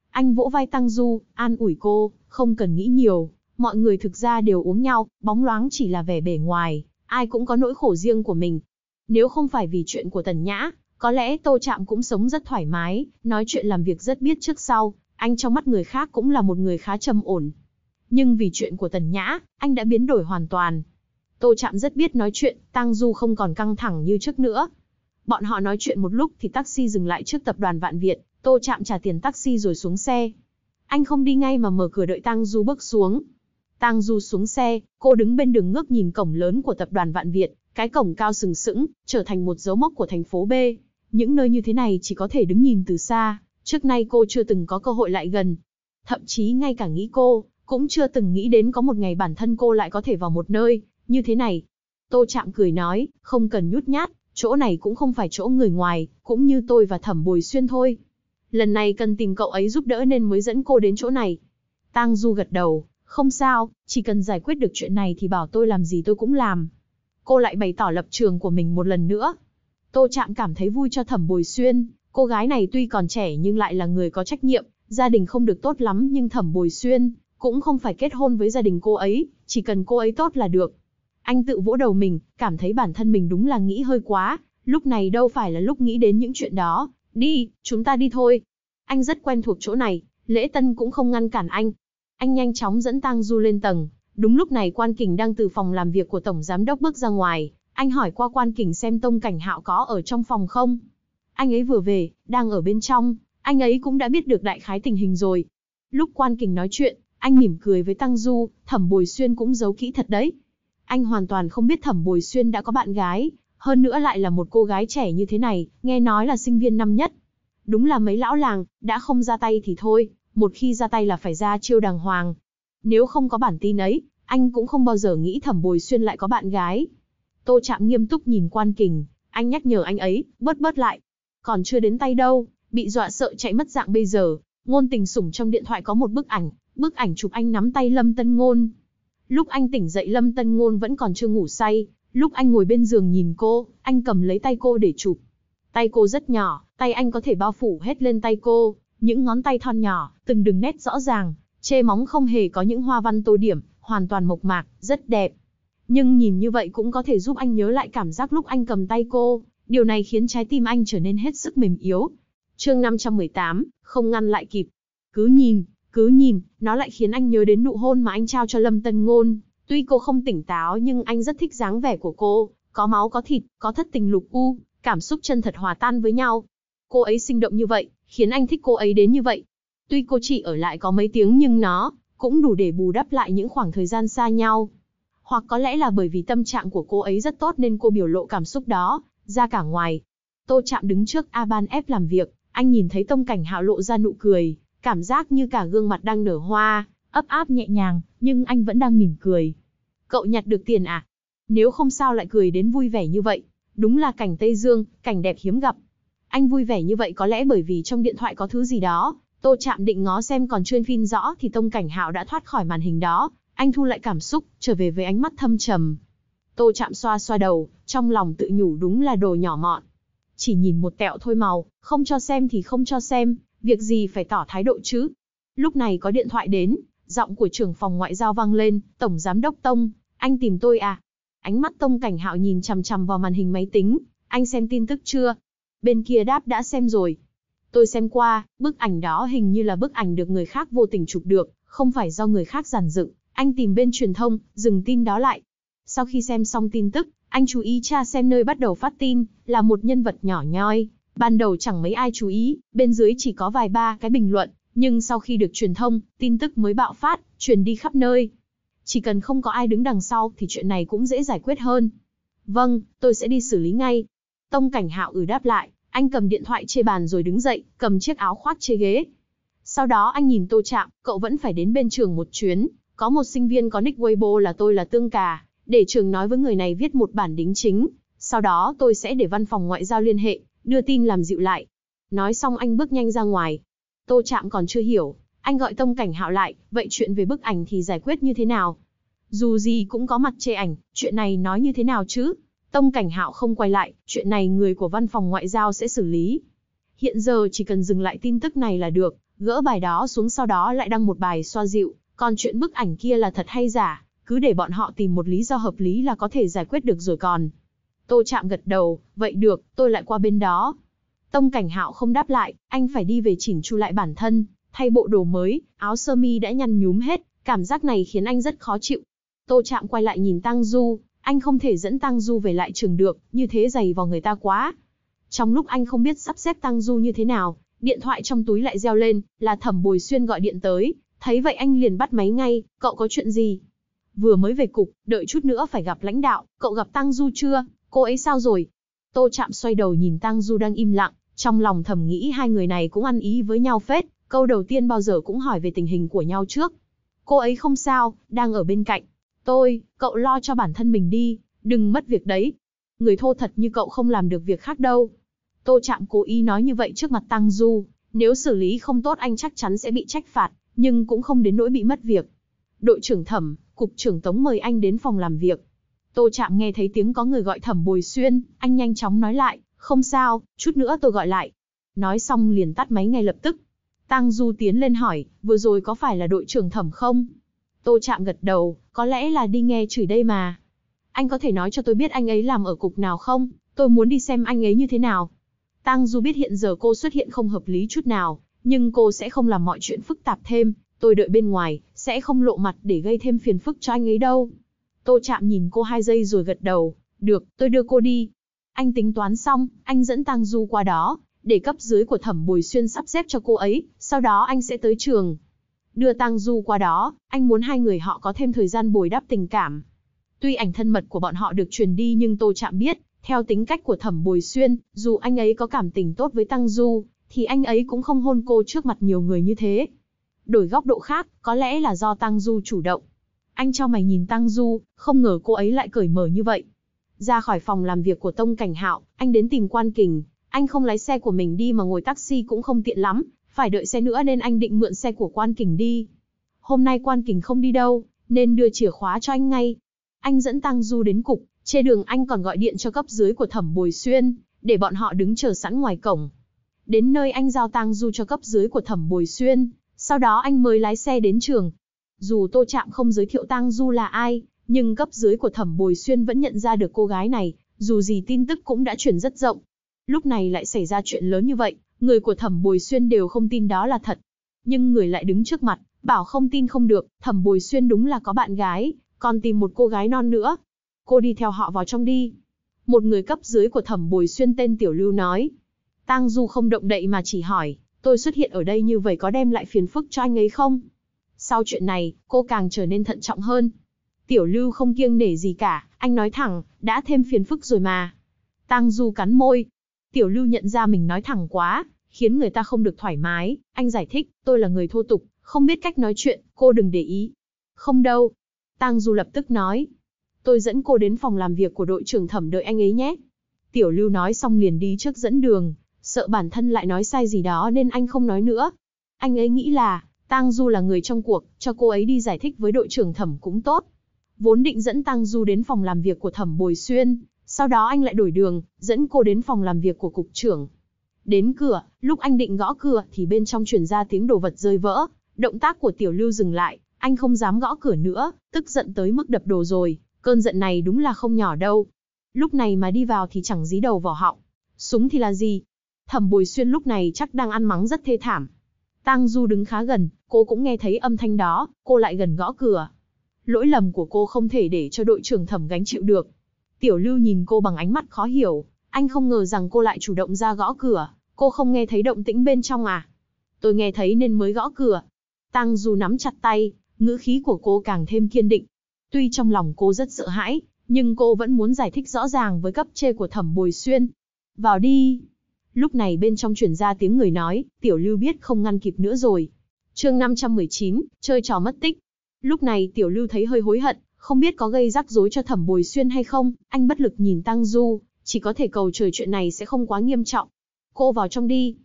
Anh vỗ vai Tăng Du, an ủi cô, không cần nghĩ nhiều, mọi người thực ra đều uống nhau, bóng loáng chỉ là vẻ bề ngoài, ai cũng có nỗi khổ riêng của mình, nếu không phải vì chuyện của Tần Nhã, có lẽ Tô Trạm cũng sống rất thoải mái, nói chuyện làm việc rất biết trước sau, anh trong mắt người khác cũng là một người khá trầm ổn. Nhưng vì chuyện của Tần Nhã, anh đã biến đổi hoàn toàn. Tô Trạm rất biết nói chuyện, Tăng Du không còn căng thẳng như trước nữa. Bọn họ nói chuyện một lúc thì taxi dừng lại trước tập đoàn Vạn Việt, Tô Trạm trả tiền taxi rồi xuống xe. Anh không đi ngay mà mở cửa đợi Tăng Du bước xuống. Tăng Du xuống xe, cô đứng bên đường ngước nhìn cổng lớn của tập đoàn Vạn Việt, cái cổng cao sừng sững, trở thành một dấu mốc của thành phố B. Những nơi như thế này chỉ có thể đứng nhìn từ xa, trước nay cô chưa từng có cơ hội lại gần. Thậm chí ngay cả nghĩ cô, cũng chưa từng nghĩ đến có một ngày bản thân cô lại có thể vào một nơi, như thế này. Tô Trạm cười nói, không cần nhút nhát, chỗ này cũng không phải chỗ người ngoài, cũng như tôi và Thẩm Bồi Xuyên thôi. Lần này cần tìm cậu ấy giúp đỡ nên mới dẫn cô đến chỗ này. Tang Du gật đầu, không sao, chỉ cần giải quyết được chuyện này thì bảo tôi làm gì tôi cũng làm cô lại bày tỏ lập trường của mình một lần nữa. Tô Trạm cảm thấy vui cho Thẩm Bồi Xuyên, cô gái này tuy còn trẻ nhưng lại là người có trách nhiệm, gia đình không được tốt lắm nhưng Thẩm Bồi Xuyên cũng không phải kết hôn với gia đình cô ấy, chỉ cần cô ấy tốt là được. Anh tự vỗ đầu mình, cảm thấy bản thân mình đúng là nghĩ hơi quá, lúc này đâu phải là lúc nghĩ đến những chuyện đó, đi, chúng ta đi thôi. Anh rất quen thuộc chỗ này, lễ tân cũng không ngăn cản anh. Anh nhanh chóng dẫn Tang Du lên tầng, Đúng lúc này Quan Kình đang từ phòng làm việc của Tổng Giám đốc bước ra ngoài, anh hỏi qua Quan Kình xem Tông Cảnh Hạo có ở trong phòng không. Anh ấy vừa về, đang ở bên trong, anh ấy cũng đã biết được đại khái tình hình rồi. Lúc Quan Kình nói chuyện, anh mỉm cười với Tăng Du, Thẩm Bồi Xuyên cũng giấu kỹ thật đấy. Anh hoàn toàn không biết Thẩm Bồi Xuyên đã có bạn gái, hơn nữa lại là một cô gái trẻ như thế này, nghe nói là sinh viên năm nhất. Đúng là mấy lão làng, đã không ra tay thì thôi, một khi ra tay là phải ra chiêu đàng hoàng, nếu không có bản tin ấy, anh cũng không bao giờ nghĩ thẩm bồi xuyên lại có bạn gái. Tô chạm nghiêm túc nhìn Quan Kình, anh nhắc nhở anh ấy, bớt bớt lại. Còn chưa đến tay đâu, bị dọa sợ chạy mất dạng bây giờ. Ngôn tình sủng trong điện thoại có một bức ảnh, bức ảnh chụp anh nắm tay Lâm Tân Ngôn. Lúc anh tỉnh dậy Lâm Tân Ngôn vẫn còn chưa ngủ say, lúc anh ngồi bên giường nhìn cô, anh cầm lấy tay cô để chụp. Tay cô rất nhỏ, tay anh có thể bao phủ hết lên tay cô, những ngón tay thon nhỏ, từng đường nét rõ ràng, Chê móng không hề có những hoa văn tô điểm, hoàn toàn mộc mạc, rất đẹp. Nhưng nhìn như vậy cũng có thể giúp anh nhớ lại cảm giác lúc anh cầm tay cô, điều này khiến trái tim anh trở nên hết sức mềm yếu. Chương 518, không ngăn lại kịp. Cứ nhìn, cứ nhìn, nó lại khiến anh nhớ đến nụ hôn mà anh trao cho Lâm Tân Ngôn. Tuy cô không tỉnh táo nhưng anh rất thích dáng vẻ của cô, có máu có thịt, có thất tình lục u, cảm xúc chân thật hòa tan với nhau. Cô ấy sinh động như vậy, khiến anh thích cô ấy đến như vậy, Tuy cô chỉ ở lại có mấy tiếng nhưng nó cũng đủ để bù đắp lại những khoảng thời gian xa nhau. Hoặc có lẽ là bởi vì tâm trạng của cô ấy rất tốt nên cô biểu lộ cảm xúc đó, ra cả ngoài. Tô Trạm đứng trước A-Ban ép làm việc, anh nhìn thấy tông cảnh hạo lộ ra nụ cười, cảm giác như cả gương mặt đang nở hoa, ấp áp nhẹ nhàng, nhưng anh vẫn đang mỉm cười. Cậu nhặt được tiền à? Nếu không sao lại cười đến vui vẻ như vậy? Đúng là cảnh Tây Dương, cảnh đẹp hiếm gặp. Anh vui vẻ như vậy có lẽ bởi vì trong điện thoại có thứ gì đó, Tô Trạm định ngó xem còn chuyên phim rõ thì Tông Cảnh Hạo đã thoát khỏi màn hình đó, anh thu lại cảm xúc, trở về với ánh mắt thâm trầm. Tô Trạm xoa xoa đầu, trong lòng tự nhủ đúng là đồ nhỏ mọn. Chỉ nhìn một tẹo thôi màu, không cho xem thì không cho xem, việc gì phải tỏ thái độ chứ. Lúc này có điện thoại đến, giọng của trưởng phòng ngoại giao vang lên, "Tổng giám đốc Tông, anh tìm tôi à?" Ánh mắt Tông Cảnh Hạo nhìn chằm chằm vào màn hình máy tính, "Anh xem tin tức chưa?" Bên kia đáp đã xem rồi, Tôi xem qua, bức ảnh đó hình như là bức ảnh được người khác vô tình chụp được, không phải do người khác giàn dựng. Anh tìm bên truyền thông, dừng tin đó lại. Sau khi xem xong tin tức, anh chú ý tra xem nơi bắt đầu phát tin, là một nhân vật nhỏ nhoi. Ban đầu chẳng mấy ai chú ý, bên dưới chỉ có vài ba cái bình luận, nhưng sau khi được truyền thông, tin tức mới bạo phát, truyền đi khắp nơi. Chỉ cần không có ai đứng đằng sau thì chuyện này cũng dễ giải quyết hơn. Vâng, tôi sẽ đi xử lý ngay. Tông Cảnh Hạo ử ừ đáp lại. Anh cầm điện thoại chê bàn rồi đứng dậy, cầm chiếc áo khoác chê ghế. Sau đó anh nhìn Tô Trạm, cậu vẫn phải đến bên trường một chuyến. Có một sinh viên có nick Weibo là tôi là Tương Cà, để trường nói với người này viết một bản đính chính. Sau đó tôi sẽ để văn phòng ngoại giao liên hệ, đưa tin làm dịu lại. Nói xong anh bước nhanh ra ngoài. Tô Trạm còn chưa hiểu, anh gọi Tông Cảnh Hạo lại, vậy chuyện về bức ảnh thì giải quyết như thế nào? Dù gì cũng có mặt chê ảnh, chuyện này nói như thế nào chứ? Tông Cảnh Hạo không quay lại, chuyện này người của văn phòng ngoại giao sẽ xử lý. Hiện giờ chỉ cần dừng lại tin tức này là được, gỡ bài đó xuống sau đó lại đăng một bài xoa dịu, còn chuyện bức ảnh kia là thật hay giả, cứ để bọn họ tìm một lý do hợp lý là có thể giải quyết được rồi còn. Tô Trạm gật đầu, vậy được, tôi lại qua bên đó. Tông Cảnh Hạo không đáp lại, anh phải đi về chỉnh chu lại bản thân, thay bộ đồ mới, áo sơ mi đã nhăn nhúm hết, cảm giác này khiến anh rất khó chịu. Tô Trạm quay lại nhìn Tăng Du, anh không thể dẫn Tăng Du về lại trường được, như thế dày vào người ta quá. Trong lúc anh không biết sắp xếp Tăng Du như thế nào, điện thoại trong túi lại reo lên, là Thẩm Bồi Xuyên gọi điện tới, thấy vậy anh liền bắt máy ngay, cậu có chuyện gì? Vừa mới về cục, đợi chút nữa phải gặp lãnh đạo, cậu gặp Tăng Du chưa? Cô ấy sao rồi? Tô Chạm xoay đầu nhìn Tăng Du đang im lặng, trong lòng thầm nghĩ hai người này cũng ăn ý với nhau phết, câu đầu tiên bao giờ cũng hỏi về tình hình của nhau trước. Cô ấy không sao, đang ở bên cạnh, Tôi, cậu lo cho bản thân mình đi, đừng mất việc đấy. Người thô thật như cậu không làm được việc khác đâu. Tô Trạm cố ý nói như vậy trước mặt Tăng Du, nếu xử lý không tốt anh chắc chắn sẽ bị trách phạt, nhưng cũng không đến nỗi bị mất việc. Đội trưởng Thẩm, cục trưởng Tống mời anh đến phòng làm việc. Tô Trạm nghe thấy tiếng có người gọi Thẩm Bồi Xuyên, anh nhanh chóng nói lại, không sao, chút nữa tôi gọi lại. Nói xong liền tắt máy ngay lập tức. Tăng Du tiến lên hỏi, vừa rồi có phải là đội trưởng Thẩm không? Tô Trạm gật đầu, có lẽ là đi nghe chửi đây mà. Anh có thể nói cho tôi biết anh ấy làm ở cục nào không? Tôi muốn đi xem anh ấy như thế nào. Tang Du biết hiện giờ cô xuất hiện không hợp lý chút nào, nhưng cô sẽ không làm mọi chuyện phức tạp thêm. Tôi đợi bên ngoài, sẽ không lộ mặt để gây thêm phiền phức cho anh ấy đâu. Tô Trạm nhìn cô hai giây rồi gật đầu. Được, tôi đưa cô đi. Anh tính toán xong, anh dẫn Tang Du qua đó, để cấp dưới của Thẩm Bùi Xuyên sắp xếp cho cô ấy, sau đó anh sẽ tới trường, Đưa Tăng Du qua đó, anh muốn hai người họ có thêm thời gian bồi đắp tình cảm. Tuy ảnh thân mật của bọn họ được truyền đi nhưng Tô Chạm biết, theo tính cách của Thẩm Bồi Xuyên, dù anh ấy có cảm tình tốt với Tăng Du, thì anh ấy cũng không hôn cô trước mặt nhiều người như thế. Đổi góc độ khác, có lẽ là do Tăng Du chủ động. Anh cho mày nhìn Tăng Du, không ngờ cô ấy lại cởi mở như vậy. Ra khỏi phòng làm việc của Tông Cảnh Hạo, anh đến tìm Quan Kình. Anh không lái xe của mình đi mà ngồi taxi cũng không tiện lắm, phải đợi xe nữa nên anh định mượn xe của Quan Kình đi. Hôm nay Quan Kình không đi đâu, nên đưa chìa khóa cho anh ngay. Anh dẫn Tăng Du đến cục, trên đường anh còn gọi điện cho cấp dưới của Thẩm Bồi Xuyên, để bọn họ đứng chờ sẵn ngoài cổng. Đến nơi anh giao Tăng Du cho cấp dưới của Thẩm Bồi Xuyên, sau đó anh mới lái xe đến trường. Dù Tô Trạm không giới thiệu Tăng Du là ai, nhưng cấp dưới của Thẩm Bồi Xuyên vẫn nhận ra được cô gái này, dù gì tin tức cũng đã chuyển rất rộng. Lúc này lại xảy ra chuyện lớn như vậy, người của Thẩm Bồi Xuyên đều không tin đó là thật. Nhưng người lại đứng trước mặt, bảo không tin không được, Thẩm Bồi Xuyên đúng là có bạn gái, còn tìm một cô gái non nữa. Cô đi theo họ vào trong đi. Một người cấp dưới của Thẩm Bồi Xuyên tên Tiểu Lưu nói. Tang Du không động đậy mà chỉ hỏi, tôi xuất hiện ở đây như vậy có đem lại phiền phức cho anh ấy không? Sau chuyện này, cô càng trở nên thận trọng hơn. Tiểu Lưu không kiêng nể gì cả, anh nói thẳng, đã thêm phiền phức rồi mà. Tang Du cắn môi, Tiểu lưu nhận ra mình nói thẳng quá, khiến người ta không được thoải mái, anh giải thích, tôi là người thô tục, không biết cách nói chuyện, cô đừng để ý. Không đâu. Tang Du lập tức nói. Tôi dẫn cô đến phòng làm việc của đội trưởng thẩm đợi anh ấy nhé. Tiểu lưu nói xong liền đi trước dẫn đường, sợ bản thân lại nói sai gì đó nên anh không nói nữa. Anh ấy nghĩ là, Tang Du là người trong cuộc, cho cô ấy đi giải thích với đội trưởng thẩm cũng tốt. Vốn định dẫn Tang Du đến phòng làm việc của thẩm Bồi Xuyên, sau đó anh lại đổi đường, dẫn cô đến phòng làm việc của cục trưởng. Đến cửa, lúc anh định gõ cửa thì bên trong truyền ra tiếng đồ vật rơi vỡ. Động tác của Tiểu Lưu dừng lại, anh không dám gõ cửa nữa, tức giận tới mức đập đồ rồi, cơn giận này đúng là không nhỏ đâu. Lúc này mà đi vào thì chẳng dí đầu vào họng. Súng thì là gì? Thẩm Bùi Xuyên lúc này chắc đang ăn mắng rất thê thảm. Tang Du đứng khá gần, cô cũng nghe thấy âm thanh đó, cô lại gần gõ cửa. Lỗi lầm của cô không thể để cho đội trưởng Thẩm gánh chịu được, Tiểu Lưu nhìn cô bằng ánh mắt khó hiểu, anh không ngờ rằng cô lại chủ động ra gõ cửa, cô không nghe thấy động tĩnh bên trong à? Tôi nghe thấy nên mới gõ cửa. Tăng Du nắm chặt tay, ngữ khí của cô càng thêm kiên định. Tuy trong lòng cô rất sợ hãi, nhưng cô vẫn muốn giải thích rõ ràng với cấp trên của Thẩm Bồi Xuyên. Vào đi. Lúc này bên trong truyền ra tiếng người nói, Tiểu Lưu biết không ngăn kịp nữa rồi. Chương 519, chơi trò mất tích. Lúc này Tiểu Lưu thấy hơi hối hận, không biết có gây rắc rối cho thẩm bồi xuyên hay không, anh bất lực nhìn Tăng Du, chỉ có thể cầu trời chuyện này sẽ không quá nghiêm trọng. Cô vào trong đi.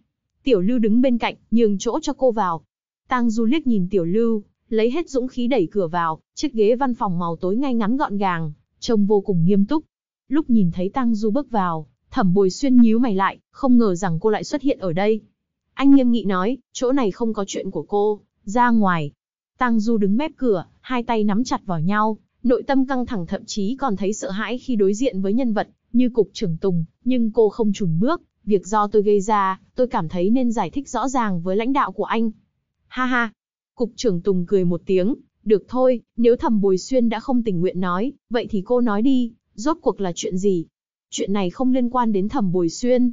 Tiểu Lưu đứng bên cạnh, nhường chỗ cho cô vào. Tăng Du liếc nhìn Tiểu Lưu, lấy hết dũng khí đẩy cửa vào, chiếc ghế văn phòng màu tối ngay ngắn gọn gàng, trông vô cùng nghiêm túc. Lúc nhìn thấy Tăng Du bước vào, thẩm bồi xuyên nhíu mày lại, không ngờ rằng cô lại xuất hiện ở đây. Anh nghiêm nghị nói, chỗ này không có chuyện của cô, ra ngoài. Tăng Du đứng mép cửa, hai tay nắm chặt vào nhau, nội tâm căng thẳng thậm chí còn thấy sợ hãi khi đối diện với nhân vật như cục trưởng Tùng, nhưng cô không chùn bước, việc do tôi gây ra, tôi cảm thấy nên giải thích rõ ràng với lãnh đạo của anh. Ha ha, cục trưởng Tùng cười một tiếng, được thôi, nếu thẩm Bùi Xuyên đã không tình nguyện nói, vậy thì cô nói đi, rốt cuộc là chuyện gì? Chuyện này không liên quan đến thẩm Bùi Xuyên.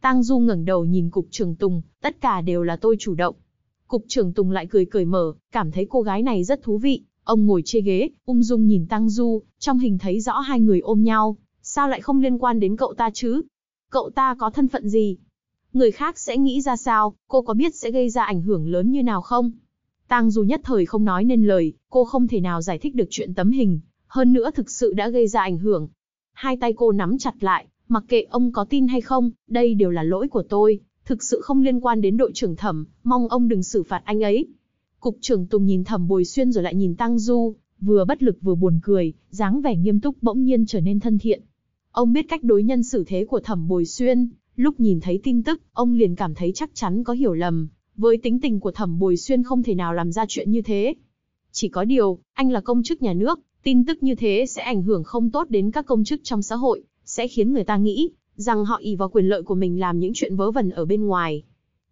Tang Du ngẩng đầu nhìn cục trưởng Tùng, tất cả đều là tôi chủ động. Cục trưởng Tùng lại cười cười mở, cảm thấy cô gái này rất thú vị, Ông ngồi trên ghế, ung dung nhìn Tăng Du, trong hình thấy rõ hai người ôm nhau, sao lại không liên quan đến cậu ta chứ? Cậu ta có thân phận gì? Người khác sẽ nghĩ ra sao, cô có biết sẽ gây ra ảnh hưởng lớn như nào không? Tăng Du nhất thời không nói nên lời, cô không thể nào giải thích được chuyện tấm hình, hơn nữa thực sự đã gây ra ảnh hưởng. Hai tay cô nắm chặt lại, mặc kệ ông có tin hay không, đây đều là lỗi của tôi, thực sự không liên quan đến đội trưởng thẩm, mong ông đừng xử phạt anh ấy. Cục trưởng Tùng nhìn Thẩm Bồi Xuyên rồi lại nhìn Tăng Du, vừa bất lực vừa buồn cười, dáng vẻ nghiêm túc bỗng nhiên trở nên thân thiện. Ông biết cách đối nhân xử thế của Thẩm Bồi Xuyên, lúc nhìn thấy tin tức, ông liền cảm thấy chắc chắn có hiểu lầm, với tính tình của Thẩm Bồi Xuyên không thể nào làm ra chuyện như thế. Chỉ có điều, anh là công chức nhà nước, tin tức như thế sẽ ảnh hưởng không tốt đến các công chức trong xã hội, sẽ khiến người ta nghĩ rằng họ ỷ vào quyền lợi của mình làm những chuyện vớ vẩn ở bên ngoài,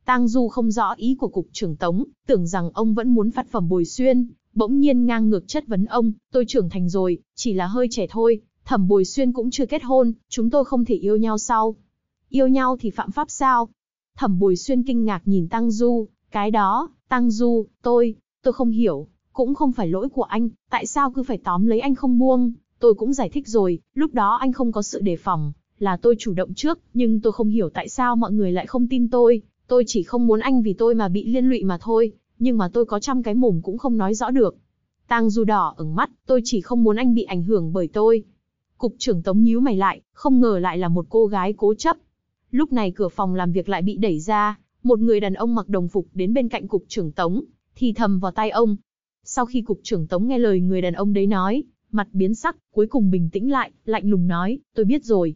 Tang Du không rõ ý của cục trưởng Tống, tưởng rằng ông vẫn muốn phát phẩm Bồi Xuyên, bỗng nhiên ngang ngược chất vấn ông, tôi trưởng thành rồi, chỉ là hơi trẻ thôi, thẩm Bồi Xuyên cũng chưa kết hôn, chúng tôi không thể yêu nhau sau. Yêu nhau thì phạm pháp sao? Thẩm Bồi Xuyên kinh ngạc nhìn Tăng Du, cái đó, Tăng Du, tôi, tôi không hiểu, cũng không phải lỗi của anh, tại sao cứ phải tóm lấy anh không buông, tôi cũng giải thích rồi, lúc đó anh không có sự đề phòng, là tôi chủ động trước, nhưng tôi không hiểu tại sao mọi người lại không tin tôi, Tôi chỉ không muốn anh vì tôi mà bị liên lụy mà thôi, nhưng mà tôi có trăm cái mồm cũng không nói rõ được. Tang Du đỏ ửng mắt, tôi chỉ không muốn anh bị ảnh hưởng bởi tôi. Cục trưởng Tống nhíu mày lại, không ngờ lại là một cô gái cố chấp. Lúc này cửa phòng làm việc lại bị đẩy ra, một người đàn ông mặc đồng phục đến bên cạnh cục trưởng Tống, thì thầm vào tai ông. Sau khi cục trưởng Tống nghe lời người đàn ông đấy nói, mặt biến sắc, cuối cùng bình tĩnh lại, lạnh lùng nói, tôi biết rồi.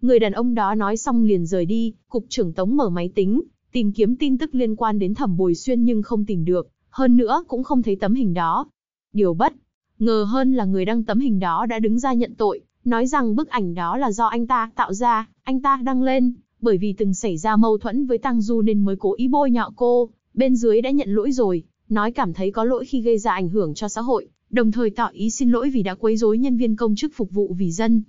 Người đàn ông đó nói xong liền rời đi, cục trưởng Tống mở máy tính, tìm kiếm tin tức liên quan đến Thẩm Bồi Xuyên nhưng không tìm được, hơn nữa cũng không thấy tấm hình đó. Điều bất ngờ hơn là người đăng tấm hình đó đã đứng ra nhận tội, nói rằng bức ảnh đó là do anh ta tạo ra, anh ta đăng lên, bởi vì từng xảy ra mâu thuẫn với Tăng Du nên mới cố ý bôi nhọ cô, bên dưới đã nhận lỗi rồi, nói cảm thấy có lỗi khi gây ra ảnh hưởng cho xã hội, đồng thời tỏ ý xin lỗi vì đã quấy rối nhân viên công chức phục vụ vì dân.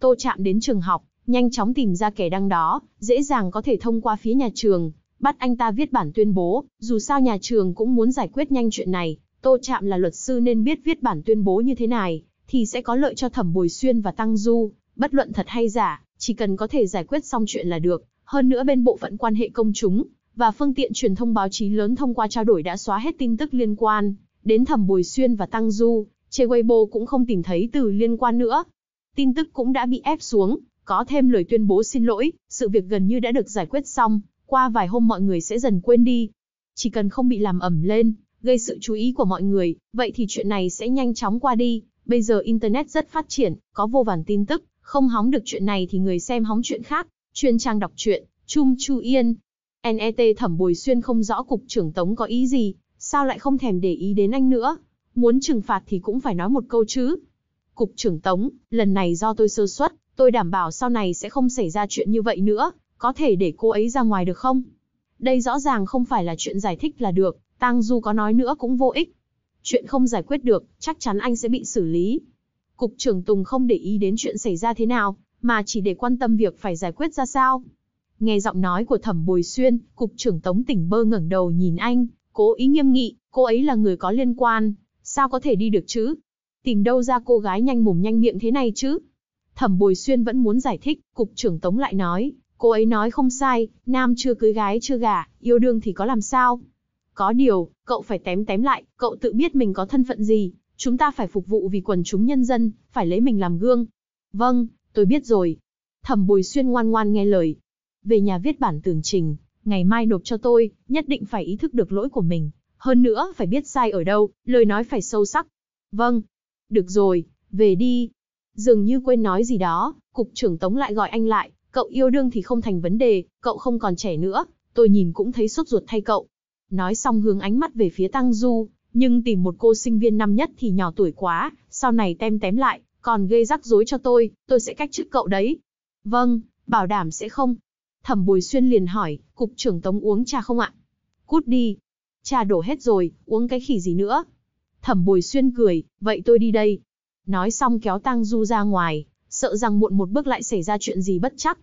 Tô chạm đến trường học, nhanh chóng tìm ra kẻ đăng đó, dễ dàng có thể thông qua phía nhà trường, bắt anh ta viết bản tuyên bố, dù sao nhà trường cũng muốn giải quyết nhanh chuyện này, Tô Trạm là luật sư nên biết viết bản tuyên bố như thế này, thì sẽ có lợi cho Thẩm Bồi Xuyên và Tăng Du, bất luận thật hay giả, chỉ cần có thể giải quyết xong chuyện là được, hơn nữa bên bộ phận quan hệ công chúng và phương tiện truyền thông báo chí lớn thông qua trao đổi đã xóa hết tin tức liên quan đến Thẩm Bồi Xuyên và Tăng Du, trên Weibo cũng không tìm thấy từ liên quan nữa. Tin tức cũng đã bị ép xuống, có thêm lời tuyên bố xin lỗi, sự việc gần như đã được giải quyết xong, qua vài hôm mọi người sẽ dần quên đi. Chỉ cần không bị làm ẩm lên, gây sự chú ý của mọi người, vậy thì chuyện này sẽ nhanh chóng qua đi. Bây giờ Internet rất phát triển, có vô vàn tin tức, không hóng được chuyện này thì người xem hóng chuyện khác, chuyên trang đọc truyện, Chum Chu Yên. NET thẩm bồi xuyên không rõ cục trưởng Tống có ý gì, sao lại không thèm để ý đến anh nữa. Muốn trừng phạt thì cũng phải nói một câu chứ. Cục trưởng Tống, lần này do tôi sơ suất, tôi đảm bảo sau này sẽ không xảy ra chuyện như vậy nữa có thể để cô ấy ra ngoài được không? Đây rõ ràng không phải là chuyện giải thích là được, Tang Du có nói nữa cũng vô ích. Chuyện không giải quyết được, chắc chắn anh sẽ bị xử lý. Cục trưởng Tùng không để ý đến chuyện xảy ra thế nào, mà chỉ để quan tâm việc phải giải quyết ra sao. Nghe giọng nói của Thẩm Bồi Xuyên, Cục trưởng Tống Tỉnh Bơ ngẩng đầu nhìn anh, cố ý nghiêm nghị, cô ấy là người có liên quan, sao có thể đi được chứ? Tìm đâu ra cô gái nhanh mồm nhanh miệng thế này chứ? Thẩm Bồi Xuyên vẫn muốn giải thích, Cục trưởng Tống lại nói, Cô ấy nói không sai, nam chưa cưới gái chưa gả, yêu đương thì có làm sao? Có điều, cậu phải tém tém lại, cậu tự biết mình có thân phận gì, chúng ta phải phục vụ vì quần chúng nhân dân, phải lấy mình làm gương. Vâng, tôi biết rồi. Thẩm Bùi Xuyên ngoan ngoan nghe lời. Về nhà viết bản tường trình, ngày mai nộp cho tôi, nhất định phải ý thức được lỗi của mình. Hơn nữa phải biết sai ở đâu, lời nói phải sâu sắc. Vâng. Được rồi, về đi. Dường như quên nói gì đó, cục trưởng Tống lại gọi anh lại, Cậu yêu đương thì không thành vấn đề, cậu không còn trẻ nữa, tôi nhìn cũng thấy sốt ruột thay cậu. Nói xong hướng ánh mắt về phía Tăng Du, nhưng tìm một cô sinh viên năm nhất thì nhỏ tuổi quá, sau này tem tém lại, còn gây rắc rối cho tôi, tôi sẽ cách chức cậu đấy. Vâng, bảo đảm sẽ không. Thẩm Bùi Xuyên liền hỏi, cục trưởng Tống uống trà không ạ? Cút đi. Trà đổ hết rồi, uống cái khỉ gì nữa? Thẩm Bùi Xuyên cười, vậy tôi đi đây. Nói xong kéo Tăng Du ra ngoài, sợ rằng muộn một bước lại xảy ra chuyện gì bất chắc.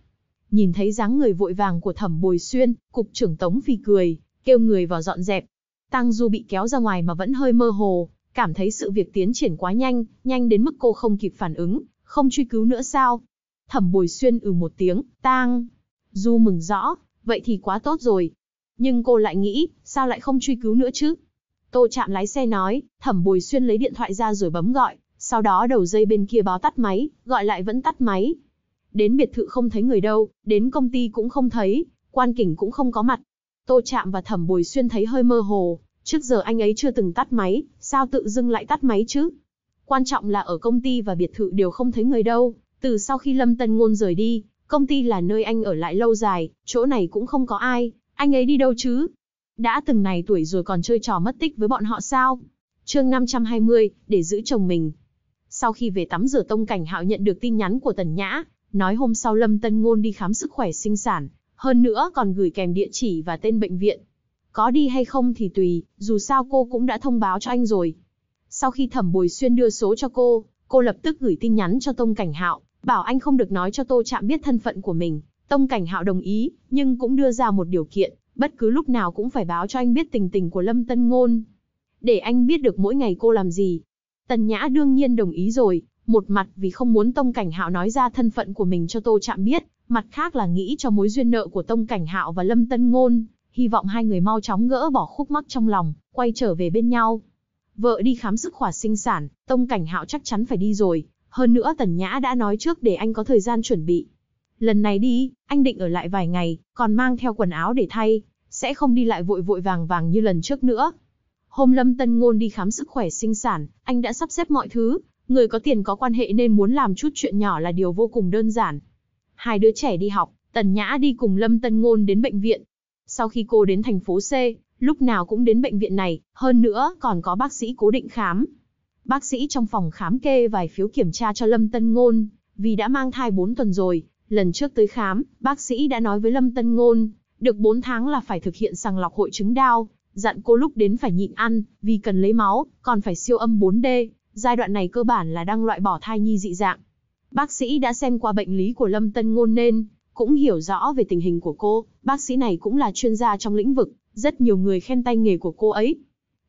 Nhìn thấy dáng người vội vàng của thẩm bồi xuyên, cục trưởng tống phì cười, kêu người vào dọn dẹp. Tăng Du bị kéo ra ngoài mà vẫn hơi mơ hồ, cảm thấy sự việc tiến triển quá nhanh, nhanh đến mức cô không kịp phản ứng, không truy cứu nữa sao. Thẩm bồi xuyên ừ một tiếng, tang. Du mừng rõ, vậy thì quá tốt rồi. Nhưng cô lại nghĩ, sao lại không truy cứu nữa chứ? Tô chạm lái xe nói, thẩm bồi xuyên lấy điện thoại ra rồi bấm gọi, sau đó đầu dây bên kia báo tắt máy, gọi lại vẫn tắt máy. Đến biệt thự không thấy người đâu, đến công ty cũng không thấy, quan cảnh cũng không có mặt. Tô Chạm và Thẩm Bồi Xuyên thấy hơi mơ hồ, trước giờ anh ấy chưa từng tắt máy, sao tự dưng lại tắt máy chứ? Quan trọng là ở công ty và biệt thự đều không thấy người đâu, từ sau khi Lâm Tân Ngôn rời đi, công ty là nơi anh ở lại lâu dài, chỗ này cũng không có ai, anh ấy đi đâu chứ? Đã từng này tuổi rồi còn chơi trò mất tích với bọn họ sao? chương 520, để giữ chồng mình, sau khi về tắm rửa Tông Cảnh Hạo nhận được tin nhắn của Tần Nhã, nói hôm sau Lâm Tân Ngôn đi khám sức khỏe sinh sản, hơn nữa còn gửi kèm địa chỉ và tên bệnh viện. Có đi hay không thì tùy, dù sao cô cũng đã thông báo cho anh rồi. Sau khi Thẩm Bồi Xuyên đưa số cho cô, cô lập tức gửi tin nhắn cho Tông Cảnh Hạo, bảo anh không được nói cho Tô chạm biết thân phận của mình. Tông Cảnh Hạo đồng ý, nhưng cũng đưa ra một điều kiện, bất cứ lúc nào cũng phải báo cho anh biết tình tình của Lâm Tân Ngôn. Để anh biết được mỗi ngày cô làm gì, Tần Nhã đương nhiên đồng ý rồi, một mặt vì không muốn Tông Cảnh Hạo nói ra thân phận của mình cho Tô Trạm biết, mặt khác là nghĩ cho mối duyên nợ của Tông Cảnh Hạo và Lâm Tân Ngôn, hy vọng hai người mau chóng gỡ bỏ khúc mắc trong lòng, quay trở về bên nhau. Vợ đi khám sức khỏe sinh sản, Tông Cảnh Hạo chắc chắn phải đi rồi, hơn nữa Tần Nhã đã nói trước để anh có thời gian chuẩn bị. Lần này đi, anh định ở lại vài ngày, còn mang theo quần áo để thay, sẽ không đi lại vội vội vàng vàng như lần trước nữa. Hôm Lâm Tân Ngôn đi khám sức khỏe sinh sản, anh đã sắp xếp mọi thứ. Người có tiền có quan hệ nên muốn làm chút chuyện nhỏ là điều vô cùng đơn giản. Hai đứa trẻ đi học, Tần Nhã đi cùng Lâm Tân Ngôn đến bệnh viện. Sau khi cô đến thành phố C, lúc nào cũng đến bệnh viện này, hơn nữa còn có bác sĩ cố định khám. Bác sĩ trong phòng khám kê vài phiếu kiểm tra cho Lâm Tân Ngôn, vì đã mang thai 4 tuần rồi, lần trước tới khám, bác sĩ đã nói với Lâm Tân Ngôn, được 4 tháng là phải thực hiện sàng lọc hội chứng đau, dặn cô lúc đến phải nhịn ăn, vì cần lấy máu, còn phải siêu âm 4D, giai đoạn này cơ bản là đang loại bỏ thai nhi dị dạng. Bác sĩ đã xem qua bệnh lý của Lâm Tân Ngôn nên cũng hiểu rõ về tình hình của cô, bác sĩ này cũng là chuyên gia trong lĩnh vực, rất nhiều người khen tay nghề của cô ấy.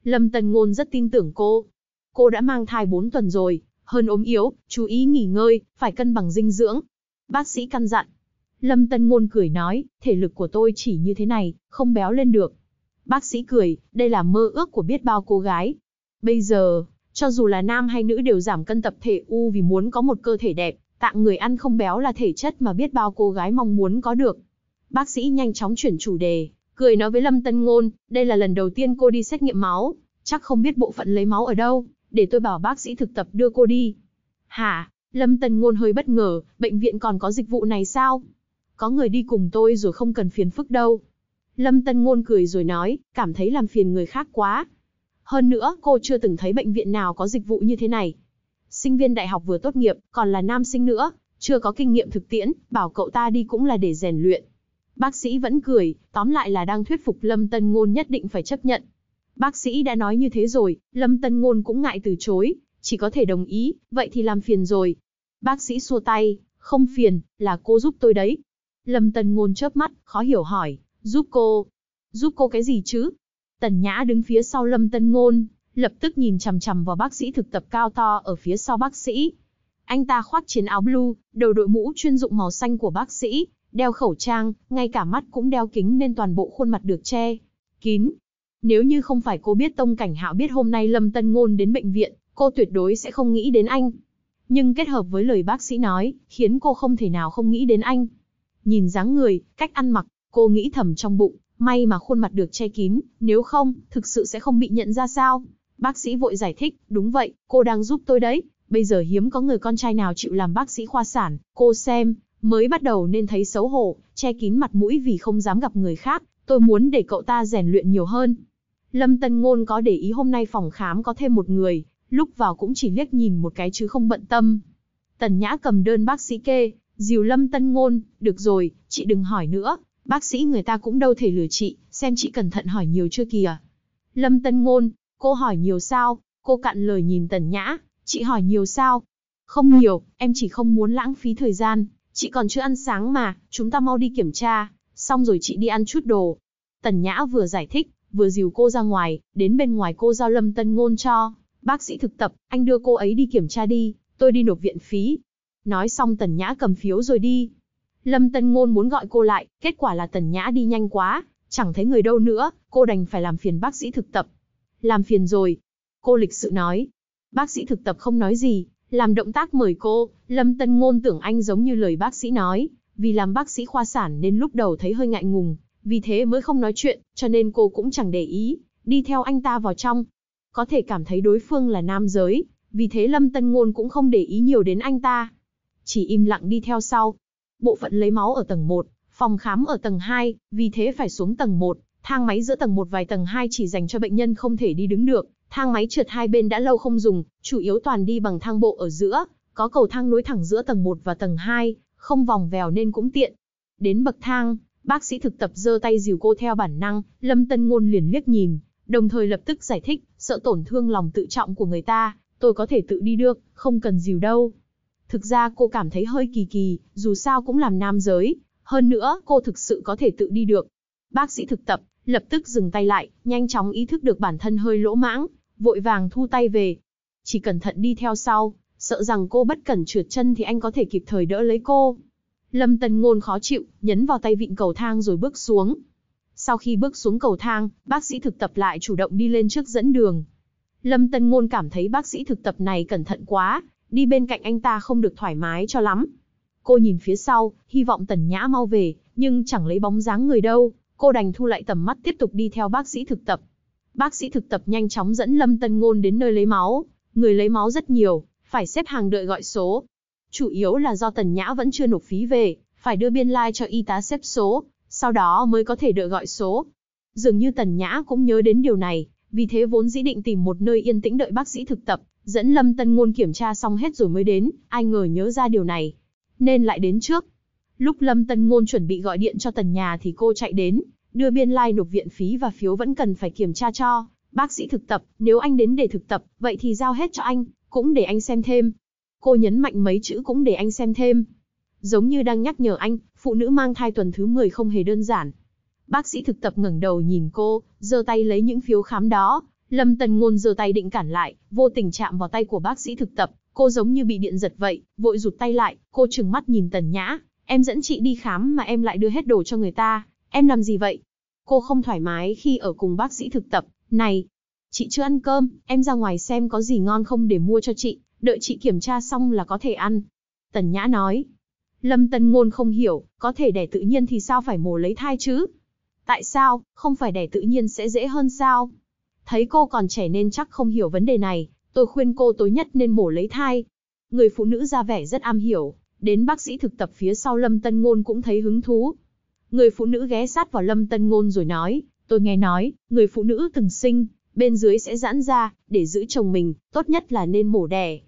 Lâm Tân Ngôn rất tin tưởng cô. Cô đã mang thai 4 tuần rồi, hơn ốm yếu, chú ý nghỉ ngơi, phải cân bằng dinh dưỡng. Bác sĩ căn dặn. Lâm Tân Ngôn cười nói, thể lực của tôi chỉ như thế này, không béo lên được. Bác sĩ cười, đây là mơ ước của biết bao cô gái. Bây giờ, cho dù là nam hay nữ đều giảm cân tập thể u vì muốn có một cơ thể đẹp, tặng người ăn không béo là thể chất mà biết bao cô gái mong muốn có được. Bác sĩ nhanh chóng chuyển chủ đề, cười nói với Lâm Tân Ngôn, đây là lần đầu tiên cô đi xét nghiệm máu, chắc không biết bộ phận lấy máu ở đâu, để tôi bảo bác sĩ thực tập đưa cô đi. Hả? Lâm Tân Ngôn hơi bất ngờ, bệnh viện còn có dịch vụ này sao? Có người đi cùng tôi rồi không cần phiền phức đâu, Lâm Tân Ngôn cười rồi nói, cảm thấy làm phiền người khác quá. Hơn nữa, cô chưa từng thấy bệnh viện nào có dịch vụ như thế này. Sinh viên đại học vừa tốt nghiệp, còn là nam sinh nữa, chưa có kinh nghiệm thực tiễn, bảo cậu ta đi cũng là để rèn luyện. Bác sĩ vẫn cười, tóm lại là đang thuyết phục Lâm Tân Ngôn nhất định phải chấp nhận. Bác sĩ đã nói như thế rồi, Lâm Tân Ngôn cũng ngại từ chối, chỉ có thể đồng ý, vậy thì làm phiền rồi. Bác sĩ xua tay, không phiền, là cô giúp tôi đấy. Lâm Tân Ngôn chớp mắt, khó hiểu hỏi, Giúp cô? Giúp cô cái gì chứ? Tần Nhã đứng phía sau Lâm Tân Ngôn, lập tức nhìn chằm chằm vào bác sĩ thực tập cao to ở phía sau bác sĩ. Anh ta khoác chiến áo blue, đầu đội mũ chuyên dụng màu xanh của bác sĩ, đeo khẩu trang, ngay cả mắt cũng đeo kính nên toàn bộ khuôn mặt được che kín. Nếu như không phải cô biết Tông Cảnh Hạo biết hôm nay Lâm Tân Ngôn đến bệnh viện, cô tuyệt đối sẽ không nghĩ đến anh. Nhưng kết hợp với lời bác sĩ nói, khiến cô không thể nào không nghĩ đến anh. Nhìn dáng người, cách ăn mặc, Cô nghĩ thầm trong bụng, may mà khuôn mặt được che kín, nếu không, thực sự sẽ không bị nhận ra sao. Bác sĩ vội giải thích, đúng vậy, cô đang giúp tôi đấy. Bây giờ hiếm có người con trai nào chịu làm bác sĩ khoa sản, cô xem, mới bắt đầu nên thấy xấu hổ, che kín mặt mũi vì không dám gặp người khác, tôi muốn để cậu ta rèn luyện nhiều hơn. Lâm Tân Ngôn có để ý hôm nay phòng khám có thêm một người, lúc vào cũng chỉ liếc nhìn một cái chứ không bận tâm. Tần Nhã cầm đơn bác sĩ kê, dìu Lâm Tân Ngôn, được rồi, chị đừng hỏi nữa, Bác sĩ người ta cũng đâu thể lừa chị, xem chị cẩn thận hỏi nhiều chưa kìa. Lâm Tân Ngôn, cô hỏi nhiều sao? Cô cạn lời nhìn Tần Nhã, chị hỏi nhiều sao? Không nhiều, em chỉ không muốn lãng phí thời gian, chị còn chưa ăn sáng mà, chúng ta mau đi kiểm tra, xong rồi chị đi ăn chút đồ. Tần Nhã vừa giải thích, vừa dìu cô ra ngoài, đến bên ngoài cô giao Lâm Tân Ngôn cho. Bác sĩ thực tập, anh đưa cô ấy đi kiểm tra đi, tôi đi nộp viện phí. Nói xong Tần Nhã cầm phiếu rồi đi, Lâm Tân Ngôn muốn gọi cô lại, kết quả là Tần Nhã đi nhanh quá, chẳng thấy người đâu nữa, cô đành phải làm phiền bác sĩ thực tập. Làm phiền rồi. Cô lịch sự nói. Bác sĩ thực tập không nói gì, làm động tác mời cô, Lâm Tân Ngôn tưởng anh giống như lời bác sĩ nói, vì làm bác sĩ khoa sản nên lúc đầu thấy hơi ngại ngùng, vì thế mới không nói chuyện, cho nên cô cũng chẳng để ý, đi theo anh ta vào trong. Có thể cảm thấy đối phương là nam giới, vì thế Lâm Tân Ngôn cũng không để ý nhiều đến anh ta. Chỉ im lặng đi theo sau, bộ phận lấy máu ở tầng 1, phòng khám ở tầng 2, vì thế phải xuống tầng 1, thang máy giữa tầng 1 vài tầng 2 chỉ dành cho bệnh nhân không thể đi đứng được, thang máy trượt hai bên đã lâu không dùng, chủ yếu toàn đi bằng thang bộ ở giữa, có cầu thang nối thẳng giữa tầng 1 và tầng 2, không vòng vèo nên cũng tiện. Đến bậc thang, bác sĩ thực tập giơ tay dìu cô theo bản năng, Lâm Tân Ngôn liền liếc nhìn, đồng thời lập tức giải thích, sợ tổn thương lòng tự trọng của người ta, tôi có thể tự đi được, không cần dìu đâu. Thực ra cô cảm thấy hơi kỳ kỳ, dù sao cũng làm nam giới. Hơn nữa, cô thực sự có thể tự đi được. Bác sĩ thực tập, lập tức dừng tay lại, nhanh chóng ý thức được bản thân hơi lỗ mãng, vội vàng thu tay về. Chỉ cẩn thận đi theo sau, sợ rằng cô bất cẩn trượt chân thì anh có thể kịp thời đỡ lấy cô. Lâm Tân Ngôn khó chịu, nhấn vào tay vịn cầu thang rồi bước xuống. Sau khi bước xuống cầu thang, bác sĩ thực tập lại chủ động đi lên trước dẫn đường. Lâm Tân Ngôn cảm thấy bác sĩ thực tập này cẩn thận quá, đi bên cạnh anh ta không được thoải mái cho lắm. Cô nhìn phía sau, hy vọng Tần Nhã mau về, nhưng chẳng lấy bóng dáng người đâu, cô đành thu lại tầm mắt tiếp tục đi theo bác sĩ thực tập. Bác sĩ thực tập nhanh chóng dẫn Lâm Tân Ngôn đến nơi lấy máu, người lấy máu rất nhiều, phải xếp hàng đợi gọi số. Chủ yếu là do Tần Nhã vẫn chưa nộp phí về, phải đưa biên lai like cho y tá xếp số, sau đó mới có thể đợi gọi số. Dường như Tần Nhã cũng nhớ đến điều này, vì thế vốn dĩ định tìm một nơi yên tĩnh đợi bác sĩ thực tập, Dẫn Lâm Tân Ngôn kiểm tra xong hết rồi mới đến, ai ngờ nhớ ra điều này. Nên lại đến trước. Lúc Lâm Tân Ngôn chuẩn bị gọi điện cho tần nhà thì cô chạy đến, đưa biên lai like nộp viện phí và phiếu vẫn cần phải kiểm tra cho. Bác sĩ thực tập, nếu anh đến để thực tập, vậy thì giao hết cho anh, cũng để anh xem thêm. Cô nhấn mạnh mấy chữ cũng để anh xem thêm. Giống như đang nhắc nhở anh, phụ nữ mang thai tuần thứ 10 không hề đơn giản. Bác sĩ thực tập ngẩng đầu nhìn cô, giơ tay lấy những phiếu khám đó, Lâm Tần Ngôn giơ tay định cản lại, vô tình chạm vào tay của bác sĩ thực tập, cô giống như bị điện giật vậy, vội rụt tay lại, cô trừng mắt nhìn Tần Nhã, em dẫn chị đi khám mà em lại đưa hết đồ cho người ta, em làm gì vậy? Cô không thoải mái khi ở cùng bác sĩ thực tập, này, chị chưa ăn cơm, em ra ngoài xem có gì ngon không để mua cho chị, đợi chị kiểm tra xong là có thể ăn. Tần Nhã nói, Lâm Tần Ngôn không hiểu, có thể đẻ tự nhiên thì sao phải mổ lấy thai chứ? Tại sao, không phải đẻ tự nhiên sẽ dễ hơn sao? Thấy cô còn trẻ nên chắc không hiểu vấn đề này, tôi khuyên cô tối nhất nên mổ lấy thai. Người phụ nữ ra vẻ rất am hiểu, đến bác sĩ thực tập phía sau Lâm Tân Ngôn cũng thấy hứng thú. Người phụ nữ ghé sát vào Lâm Tân Ngôn rồi nói, tôi nghe nói, người phụ nữ từng sinh, bên dưới sẽ giãn ra, để giữ chồng mình, tốt nhất là nên mổ đẻ.